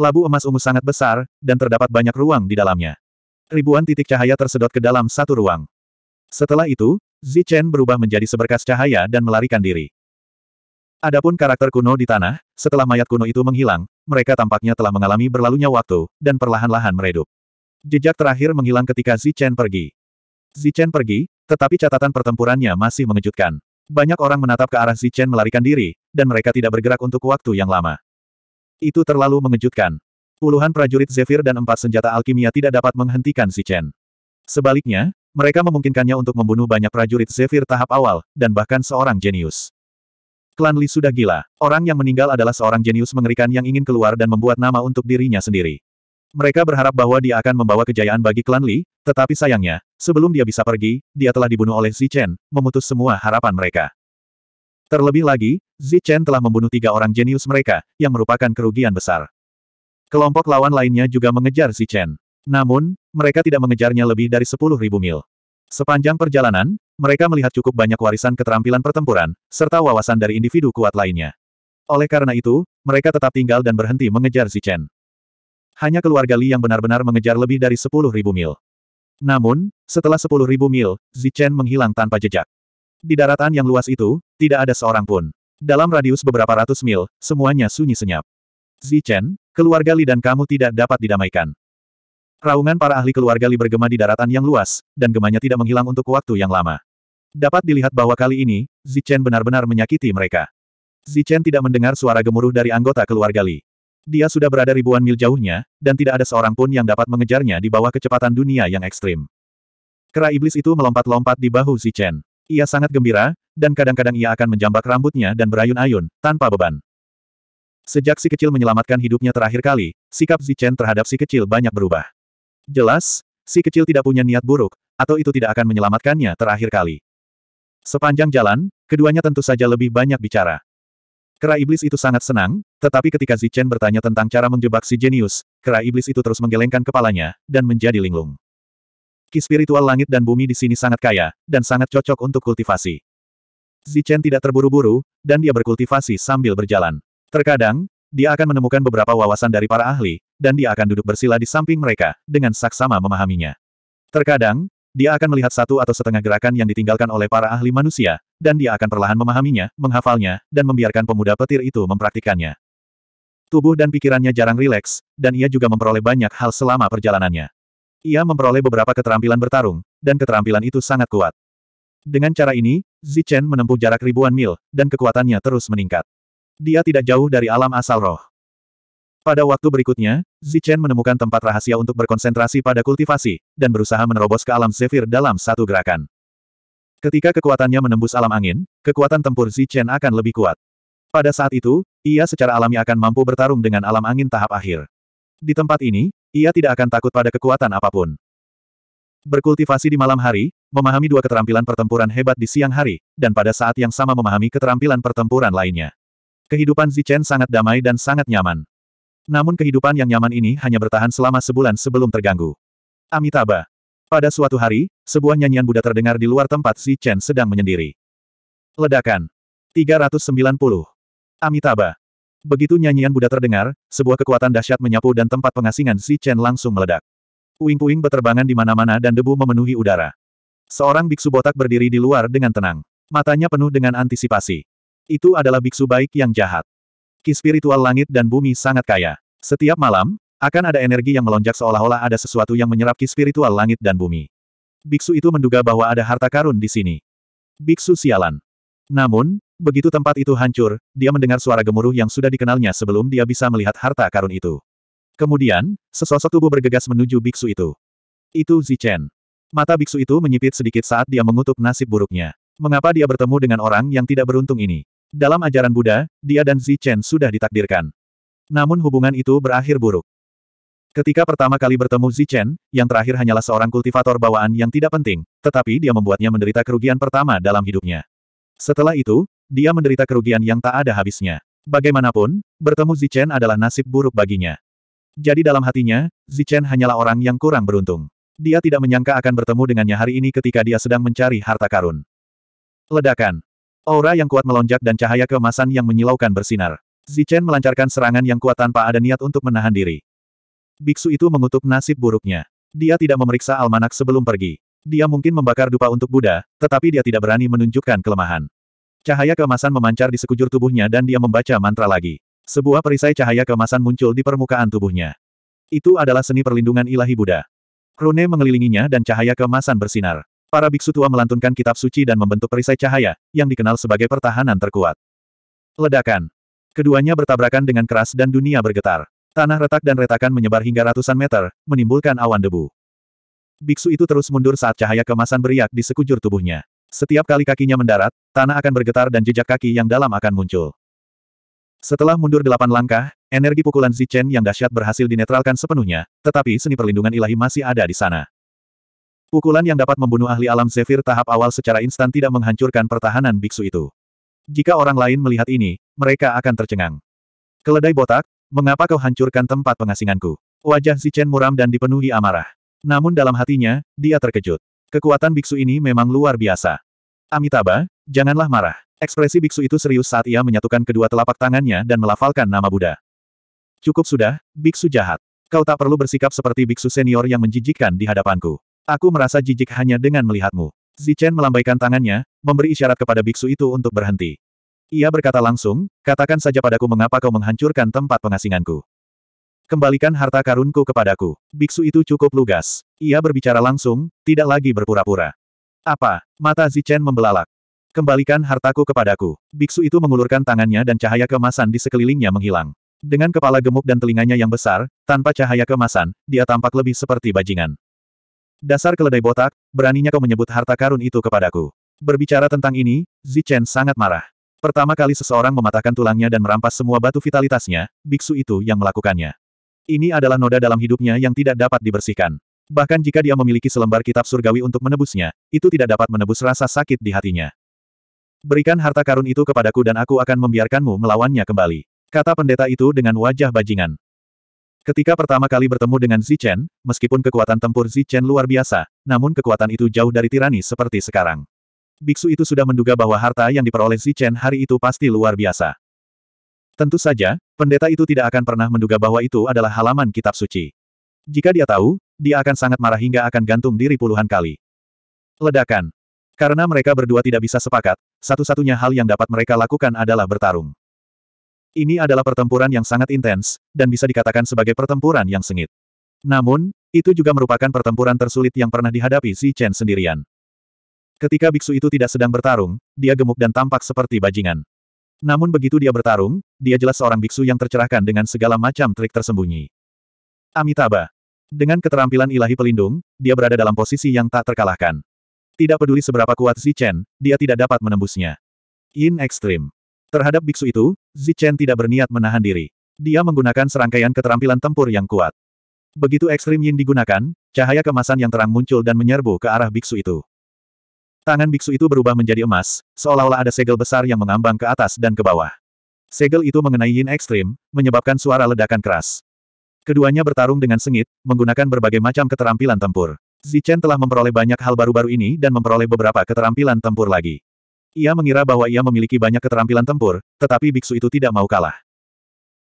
Labu emas ungu sangat besar, dan terdapat banyak ruang di dalamnya. Ribuan titik cahaya tersedot ke dalam satu ruang. Setelah itu, Zichen berubah menjadi seberkas cahaya dan melarikan diri. Adapun karakter kuno di tanah, setelah mayat kuno itu menghilang, mereka tampaknya telah mengalami berlalunya waktu, dan perlahan-lahan meredup. Jejak terakhir menghilang ketika Zichen pergi. Zichen pergi, tetapi catatan pertempurannya masih mengejutkan. Banyak orang menatap ke arah Zichen melarikan diri, dan mereka tidak bergerak untuk waktu yang lama. Itu terlalu mengejutkan. Puluhan prajurit Zephyr dan empat senjata alkimia tidak dapat menghentikan Zichen. Sebaliknya, mereka memungkinkannya untuk membunuh banyak prajurit Zephyr tahap awal, dan bahkan seorang jenius. Klan Li sudah gila. Orang yang meninggal adalah seorang jenius mengerikan yang ingin keluar dan membuat nama untuk dirinya sendiri. Mereka berharap bahwa dia akan membawa kejayaan bagi klan Li, tetapi sayangnya, sebelum dia bisa pergi, dia telah dibunuh oleh Zichen, memutus semua harapan mereka. Terlebih lagi, Zichen telah membunuh tiga orang jenius mereka, yang merupakan kerugian besar. Kelompok lawan lainnya juga mengejar Zichen. Namun, mereka tidak mengejarnya lebih dari sepuluh ribu mil. Sepanjang perjalanan, mereka melihat cukup banyak warisan keterampilan pertempuran, serta wawasan dari individu kuat lainnya. Oleh karena itu, mereka tetap tinggal dan berhenti mengejar Zichen hanya keluarga Li yang benar-benar mengejar lebih dari sepuluh ribu mil. Namun, setelah sepuluh ribu mil, Zichen menghilang tanpa jejak. Di daratan yang luas itu, tidak ada seorang pun. Dalam radius beberapa ratus mil, semuanya sunyi senyap. Zichen, keluarga Li dan kamu tidak dapat didamaikan. Raungan para ahli keluarga Li bergema di daratan yang luas, dan gemanya tidak menghilang untuk waktu yang lama. Dapat dilihat bahwa kali ini, Zichen benar-benar menyakiti mereka. Zichen tidak mendengar suara gemuruh dari anggota keluarga Li. Dia sudah berada ribuan mil jauhnya, dan tidak ada seorang pun yang dapat mengejarnya di bawah kecepatan dunia yang ekstrim. Kera iblis itu melompat-lompat di bahu Chen. Ia sangat gembira, dan kadang-kadang ia akan menjambak rambutnya dan berayun-ayun, tanpa beban. Sejak si kecil menyelamatkan hidupnya terakhir kali, sikap Chen terhadap si kecil banyak berubah. Jelas, si kecil tidak punya niat buruk, atau itu tidak akan menyelamatkannya terakhir kali. Sepanjang jalan, keduanya tentu saja lebih banyak bicara. Kera iblis itu sangat senang, tetapi ketika Zichen bertanya tentang cara menjebak si jenius, kera iblis itu terus menggelengkan kepalanya, dan menjadi linglung. Ki spiritual langit dan bumi di sini sangat kaya, dan sangat cocok untuk kultivasi. Zichen tidak terburu-buru, dan dia berkultivasi sambil berjalan. Terkadang, dia akan menemukan beberapa wawasan dari para ahli, dan dia akan duduk bersila di samping mereka, dengan saksama memahaminya. Terkadang, dia akan melihat satu atau setengah gerakan yang ditinggalkan oleh para ahli manusia, dan dia akan perlahan memahaminya, menghafalnya, dan membiarkan pemuda petir itu mempraktikkannya. Tubuh dan pikirannya jarang rileks, dan ia juga memperoleh banyak hal selama perjalanannya. Ia memperoleh beberapa keterampilan bertarung, dan keterampilan itu sangat kuat. Dengan cara ini, Zichen menempuh jarak ribuan mil, dan kekuatannya terus meningkat. Dia tidak jauh dari alam asal roh. Pada waktu berikutnya, Zichen menemukan tempat rahasia untuk berkonsentrasi pada kultivasi, dan berusaha menerobos ke alam Zephyr dalam satu gerakan. Ketika kekuatannya menembus alam angin, kekuatan tempur Zichen akan lebih kuat. Pada saat itu, ia secara alami akan mampu bertarung dengan alam angin tahap akhir. Di tempat ini, ia tidak akan takut pada kekuatan apapun. Berkultivasi di malam hari, memahami dua keterampilan pertempuran hebat di siang hari, dan pada saat yang sama memahami keterampilan pertempuran lainnya. Kehidupan Zichen sangat damai dan sangat nyaman. Namun kehidupan yang nyaman ini hanya bertahan selama sebulan sebelum terganggu. Amitabha. Pada suatu hari, sebuah nyanyian Buddha terdengar di luar tempat si Chen sedang menyendiri. Ledakan. 390. Amitabha. Begitu nyanyian Buddha terdengar, sebuah kekuatan dahsyat menyapu dan tempat pengasingan si Chen langsung meledak. Puing-puing beterbangan di mana-mana dan debu memenuhi udara. Seorang biksu botak berdiri di luar dengan tenang. Matanya penuh dengan antisipasi. Itu adalah biksu baik yang jahat. Ki spiritual langit dan bumi sangat kaya. Setiap malam, akan ada energi yang melonjak seolah-olah ada sesuatu yang menyerap ki spiritual langit dan bumi. Biksu itu menduga bahwa ada harta karun di sini. Biksu sialan. Namun, begitu tempat itu hancur, dia mendengar suara gemuruh yang sudah dikenalnya sebelum dia bisa melihat harta karun itu. Kemudian, sesosok tubuh bergegas menuju biksu itu. Itu Zichen. Mata biksu itu menyipit sedikit saat dia mengutuk nasib buruknya. Mengapa dia bertemu dengan orang yang tidak beruntung ini? Dalam ajaran Buddha, dia dan Zichen sudah ditakdirkan. Namun hubungan itu berakhir buruk. Ketika pertama kali bertemu Zichen, yang terakhir hanyalah seorang kultivator bawaan yang tidak penting, tetapi dia membuatnya menderita kerugian pertama dalam hidupnya. Setelah itu, dia menderita kerugian yang tak ada habisnya. Bagaimanapun, bertemu Zichen adalah nasib buruk baginya. Jadi dalam hatinya, Zichen hanyalah orang yang kurang beruntung. Dia tidak menyangka akan bertemu dengannya hari ini ketika dia sedang mencari harta karun. Ledakan. Aura yang kuat melonjak dan cahaya keemasan yang menyilaukan bersinar. Zichen melancarkan serangan yang kuat tanpa ada niat untuk menahan diri. Biksu itu mengutuk nasib buruknya. Dia tidak memeriksa almanak sebelum pergi. Dia mungkin membakar dupa untuk Buddha, tetapi dia tidak berani menunjukkan kelemahan. Cahaya keemasan memancar di sekujur tubuhnya dan dia membaca mantra lagi. Sebuah perisai cahaya keemasan muncul di permukaan tubuhnya. Itu adalah seni perlindungan ilahi Buddha. Rune mengelilinginya dan cahaya keemasan bersinar. Para biksu tua melantunkan kitab suci dan membentuk perisai cahaya, yang dikenal sebagai pertahanan terkuat. Ledakan. Keduanya bertabrakan dengan keras dan dunia bergetar. Tanah retak dan retakan menyebar hingga ratusan meter, menimbulkan awan debu. Biksu itu terus mundur saat cahaya kemasan beriak di sekujur tubuhnya. Setiap kali kakinya mendarat, tanah akan bergetar dan jejak kaki yang dalam akan muncul. Setelah mundur delapan langkah, energi pukulan Zichen yang dahsyat berhasil dinetralkan sepenuhnya, tetapi seni perlindungan ilahi masih ada di sana. Pukulan yang dapat membunuh ahli alam Zephyr tahap awal secara instan tidak menghancurkan pertahanan biksu itu. Jika orang lain melihat ini, mereka akan tercengang. Keledai botak, mengapa kau hancurkan tempat pengasinganku? Wajah Zichen muram dan dipenuhi amarah. Namun dalam hatinya, dia terkejut. Kekuatan biksu ini memang luar biasa. Amitabha, janganlah marah. Ekspresi biksu itu serius saat ia menyatukan kedua telapak tangannya dan melafalkan nama Buddha. Cukup sudah, biksu jahat. Kau tak perlu bersikap seperti biksu senior yang menjijikkan di hadapanku. Aku merasa jijik hanya dengan melihatmu. Zichen melambaikan tangannya, memberi isyarat kepada biksu itu untuk berhenti. Ia berkata langsung, katakan saja padaku mengapa kau menghancurkan tempat pengasinganku. Kembalikan harta karunku kepadaku. Biksu itu cukup lugas. Ia berbicara langsung, tidak lagi berpura-pura. Apa? Mata Zichen membelalak. Kembalikan hartaku kepadaku. Biksu itu mengulurkan tangannya dan cahaya kemasan di sekelilingnya menghilang. Dengan kepala gemuk dan telinganya yang besar, tanpa cahaya kemasan, dia tampak lebih seperti bajingan. Dasar keledai botak, beraninya kau menyebut harta karun itu kepadaku. Berbicara tentang ini, Zichen sangat marah. Pertama kali seseorang mematahkan tulangnya dan merampas semua batu vitalitasnya, biksu itu yang melakukannya. Ini adalah noda dalam hidupnya yang tidak dapat dibersihkan. Bahkan jika dia memiliki selembar kitab surgawi untuk menebusnya, itu tidak dapat menebus rasa sakit di hatinya. Berikan harta karun itu kepadaku dan aku akan membiarkanmu melawannya kembali. Kata pendeta itu dengan wajah bajingan. Ketika pertama kali bertemu dengan Zichen, meskipun kekuatan tempur Zichen luar biasa, namun kekuatan itu jauh dari tirani seperti sekarang. Biksu itu sudah menduga bahwa harta yang diperoleh Zichen hari itu pasti luar biasa. Tentu saja, pendeta itu tidak akan pernah menduga bahwa itu adalah halaman kitab suci. Jika dia tahu, dia akan sangat marah hingga akan gantung diri puluhan kali. Ledakan. Karena mereka berdua tidak bisa sepakat, satu-satunya hal yang dapat mereka lakukan adalah bertarung. Ini adalah pertempuran yang sangat intens, dan bisa dikatakan sebagai pertempuran yang sengit. Namun, itu juga merupakan pertempuran tersulit yang pernah dihadapi Xi Chen sendirian. Ketika biksu itu tidak sedang bertarung, dia gemuk dan tampak seperti bajingan. Namun begitu dia bertarung, dia jelas seorang biksu yang tercerahkan dengan segala macam trik tersembunyi. Amitabha. Dengan keterampilan ilahi pelindung, dia berada dalam posisi yang tak terkalahkan. Tidak peduli seberapa kuat Chen, dia tidak dapat menembusnya. In Extreme. Terhadap biksu itu, Zichen tidak berniat menahan diri. Dia menggunakan serangkaian keterampilan tempur yang kuat. Begitu ekstrim yin digunakan, cahaya kemasan yang terang muncul dan menyerbu ke arah biksu itu. Tangan biksu itu berubah menjadi emas, seolah-olah ada segel besar yang mengambang ke atas dan ke bawah. Segel itu mengenai yin ekstrim, menyebabkan suara ledakan keras. Keduanya bertarung dengan sengit, menggunakan berbagai macam keterampilan tempur. Zichen telah memperoleh banyak hal baru-baru ini dan memperoleh beberapa keterampilan tempur lagi. Ia mengira bahwa ia memiliki banyak keterampilan tempur, tetapi biksu itu tidak mau kalah.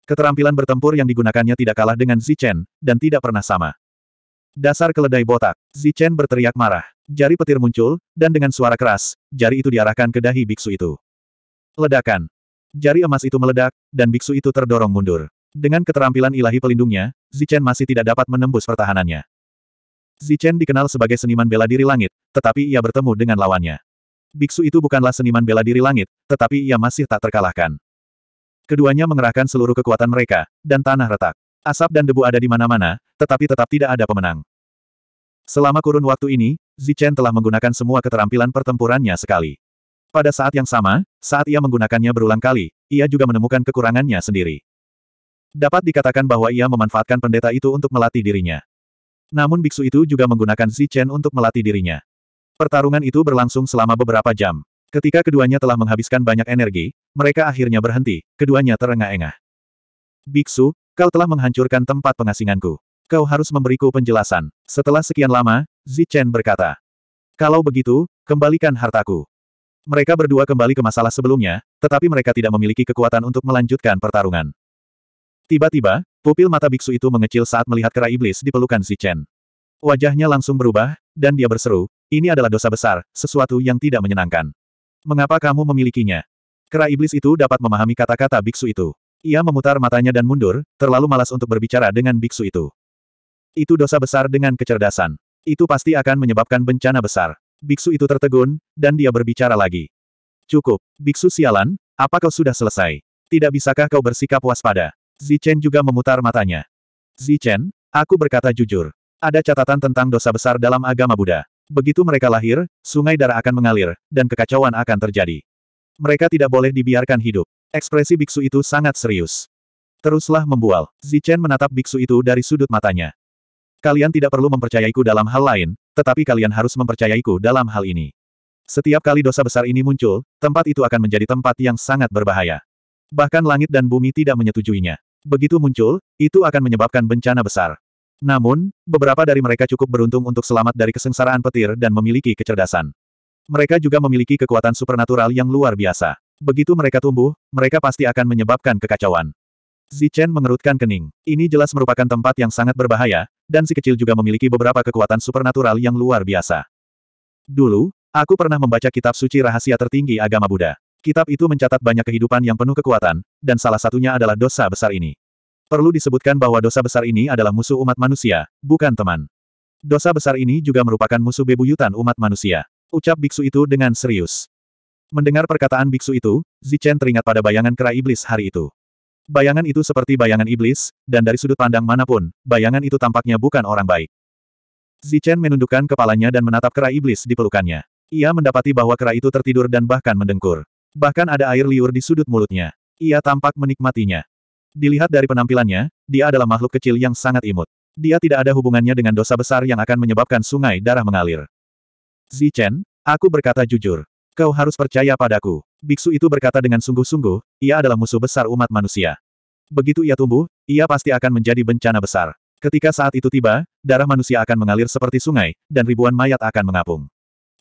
Keterampilan bertempur yang digunakannya tidak kalah dengan Zichen, dan tidak pernah sama. Dasar keledai botak, Zichen berteriak marah. Jari petir muncul, dan dengan suara keras, jari itu diarahkan ke dahi biksu itu. Ledakan. Jari emas itu meledak, dan biksu itu terdorong mundur. Dengan keterampilan ilahi pelindungnya, Zichen masih tidak dapat menembus pertahanannya. Zichen dikenal sebagai seniman bela diri langit, tetapi ia bertemu dengan lawannya. Biksu itu bukanlah seniman bela diri langit, tetapi ia masih tak terkalahkan. Keduanya mengerahkan seluruh kekuatan mereka, dan tanah retak. Asap dan debu ada di mana-mana, tetapi tetap tidak ada pemenang. Selama kurun waktu ini, Zichen telah menggunakan semua keterampilan pertempurannya sekali. Pada saat yang sama, saat ia menggunakannya berulang kali, ia juga menemukan kekurangannya sendiri. Dapat dikatakan bahwa ia memanfaatkan pendeta itu untuk melatih dirinya. Namun biksu itu juga menggunakan Zichen untuk melatih dirinya. Pertarungan itu berlangsung selama beberapa jam. Ketika keduanya telah menghabiskan banyak energi, mereka akhirnya berhenti, keduanya terengah-engah. Biksu, kau telah menghancurkan tempat pengasinganku. Kau harus memberiku penjelasan. Setelah sekian lama, Zichen berkata. Kalau begitu, kembalikan hartaku. Mereka berdua kembali ke masalah sebelumnya, tetapi mereka tidak memiliki kekuatan untuk melanjutkan pertarungan. Tiba-tiba, pupil mata biksu itu mengecil saat melihat kera iblis di pelukan Zichen. Wajahnya langsung berubah, dan dia berseru, ini adalah dosa besar, sesuatu yang tidak menyenangkan. Mengapa kamu memilikinya? Kera iblis itu dapat memahami kata-kata biksu itu. Ia memutar matanya dan mundur, terlalu malas untuk berbicara dengan biksu itu. Itu dosa besar dengan kecerdasan. Itu pasti akan menyebabkan bencana besar. Biksu itu tertegun, dan dia berbicara lagi. Cukup, biksu sialan, apa kau sudah selesai? Tidak bisakah kau bersikap waspada? Zichen juga memutar matanya. Zichen, aku berkata jujur. Ada catatan tentang dosa besar dalam agama Buddha. Begitu mereka lahir, sungai darah akan mengalir, dan kekacauan akan terjadi. Mereka tidak boleh dibiarkan hidup. Ekspresi biksu itu sangat serius. Teruslah membual. Zichen menatap biksu itu dari sudut matanya. Kalian tidak perlu mempercayaiku dalam hal lain, tetapi kalian harus mempercayaiku dalam hal ini. Setiap kali dosa besar ini muncul, tempat itu akan menjadi tempat yang sangat berbahaya. Bahkan langit dan bumi tidak menyetujuinya. Begitu muncul, itu akan menyebabkan bencana besar. Namun, beberapa dari mereka cukup beruntung untuk selamat dari kesengsaraan petir dan memiliki kecerdasan. Mereka juga memiliki kekuatan supernatural yang luar biasa. Begitu mereka tumbuh, mereka pasti akan menyebabkan kekacauan. Zichen mengerutkan kening. Ini jelas merupakan tempat yang sangat berbahaya, dan si kecil juga memiliki beberapa kekuatan supernatural yang luar biasa. Dulu, aku pernah membaca kitab suci rahasia tertinggi agama Buddha. Kitab itu mencatat banyak kehidupan yang penuh kekuatan, dan salah satunya adalah dosa besar ini. Perlu disebutkan bahwa dosa besar ini adalah musuh umat manusia, bukan teman. Dosa besar ini juga merupakan musuh bebuyutan umat manusia. Ucap biksu itu dengan serius. Mendengar perkataan biksu itu, Zichen teringat pada bayangan kera iblis hari itu. Bayangan itu seperti bayangan iblis, dan dari sudut pandang manapun, bayangan itu tampaknya bukan orang baik. Zichen menundukkan kepalanya dan menatap kera iblis di pelukannya. Ia mendapati bahwa kera itu tertidur dan bahkan mendengkur. Bahkan ada air liur di sudut mulutnya. Ia tampak menikmatinya. Dilihat dari penampilannya, dia adalah makhluk kecil yang sangat imut. Dia tidak ada hubungannya dengan dosa besar yang akan menyebabkan sungai darah mengalir. Zichen, aku berkata jujur. Kau harus percaya padaku. Biksu itu berkata dengan sungguh-sungguh, ia adalah musuh besar umat manusia. Begitu ia tumbuh, ia pasti akan menjadi bencana besar. Ketika saat itu tiba, darah manusia akan mengalir seperti sungai, dan ribuan mayat akan mengapung.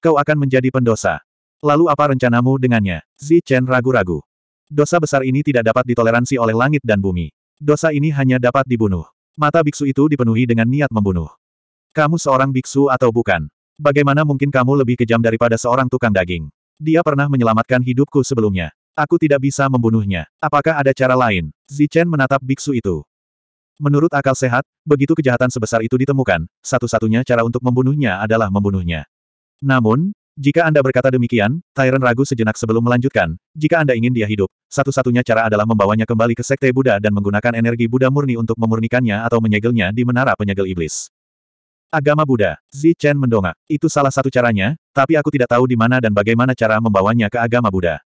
Kau akan menjadi pendosa. Lalu apa rencanamu dengannya? Zichen ragu-ragu. Dosa besar ini tidak dapat ditoleransi oleh langit dan bumi. Dosa ini hanya dapat dibunuh. Mata biksu itu dipenuhi dengan niat membunuh. Kamu seorang biksu atau bukan? Bagaimana mungkin kamu lebih kejam daripada seorang tukang daging? Dia pernah menyelamatkan hidupku sebelumnya. Aku tidak bisa membunuhnya. Apakah ada cara lain? Zichen menatap biksu itu. Menurut akal sehat, begitu kejahatan sebesar itu ditemukan, satu-satunya cara untuk membunuhnya adalah membunuhnya. Namun, jika Anda berkata demikian, Tyrant ragu sejenak sebelum melanjutkan, jika Anda ingin dia hidup, satu-satunya cara adalah membawanya kembali ke Sekte Buddha dan menggunakan energi Buddha murni untuk memurnikannya atau menyegelnya di Menara Penyegel Iblis. Agama Buddha, Zi Chen mendongak. Itu salah satu caranya, tapi aku tidak tahu di mana dan bagaimana cara membawanya ke agama Buddha.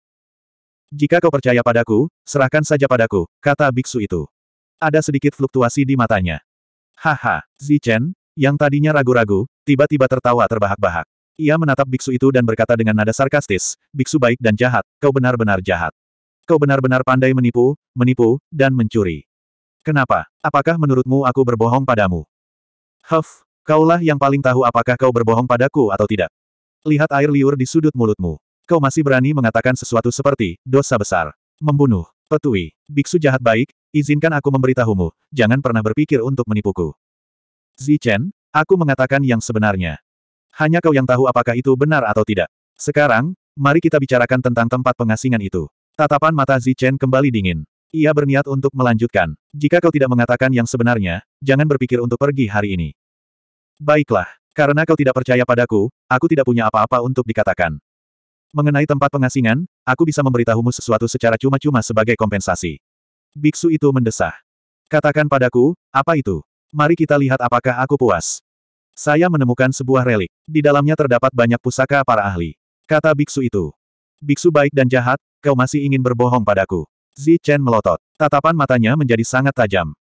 Jika kau percaya padaku, serahkan saja padaku, kata biksu itu. Ada sedikit fluktuasi di matanya. Haha, Zi Chen, yang tadinya ragu-ragu, tiba-tiba tertawa terbahak-bahak. Ia menatap biksu itu dan berkata dengan nada sarkastis, biksu baik dan jahat, kau benar-benar jahat. Kau benar-benar pandai menipu, menipu, dan mencuri. Kenapa? Apakah menurutmu aku berbohong padamu? Huff, kaulah yang paling tahu apakah kau berbohong padaku atau tidak. Lihat air liur di sudut mulutmu. Kau masih berani mengatakan sesuatu seperti, dosa besar. Membunuh, petui, biksu jahat baik, izinkan aku memberitahumu, jangan pernah berpikir untuk menipuku. Zichen, aku mengatakan yang sebenarnya. Hanya kau yang tahu apakah itu benar atau tidak. Sekarang, mari kita bicarakan tentang tempat pengasingan itu. Tatapan mata Zichen kembali dingin. Ia berniat untuk melanjutkan. Jika kau tidak mengatakan yang sebenarnya, jangan berpikir untuk pergi hari ini. Baiklah, karena kau tidak percaya padaku, aku tidak punya apa-apa untuk dikatakan. Mengenai tempat pengasingan, aku bisa memberitahumu sesuatu secara cuma-cuma sebagai kompensasi. Biksu itu mendesah. Katakan padaku, apa itu? Mari kita lihat apakah aku puas. Saya menemukan sebuah relik. Di dalamnya terdapat banyak pusaka para ahli. Kata biksu itu. Biksu baik dan jahat, kau masih ingin berbohong padaku. Zi Chen melotot. Tatapan matanya menjadi sangat tajam.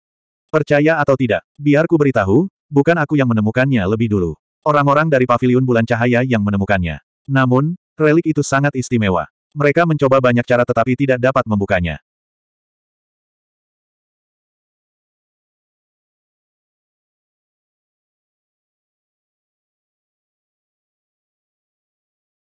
Percaya atau tidak, biarku beritahu, bukan aku yang menemukannya lebih dulu. Orang-orang dari Paviliun bulan cahaya yang menemukannya. Namun, relik itu sangat istimewa. Mereka mencoba banyak cara tetapi tidak dapat membukanya.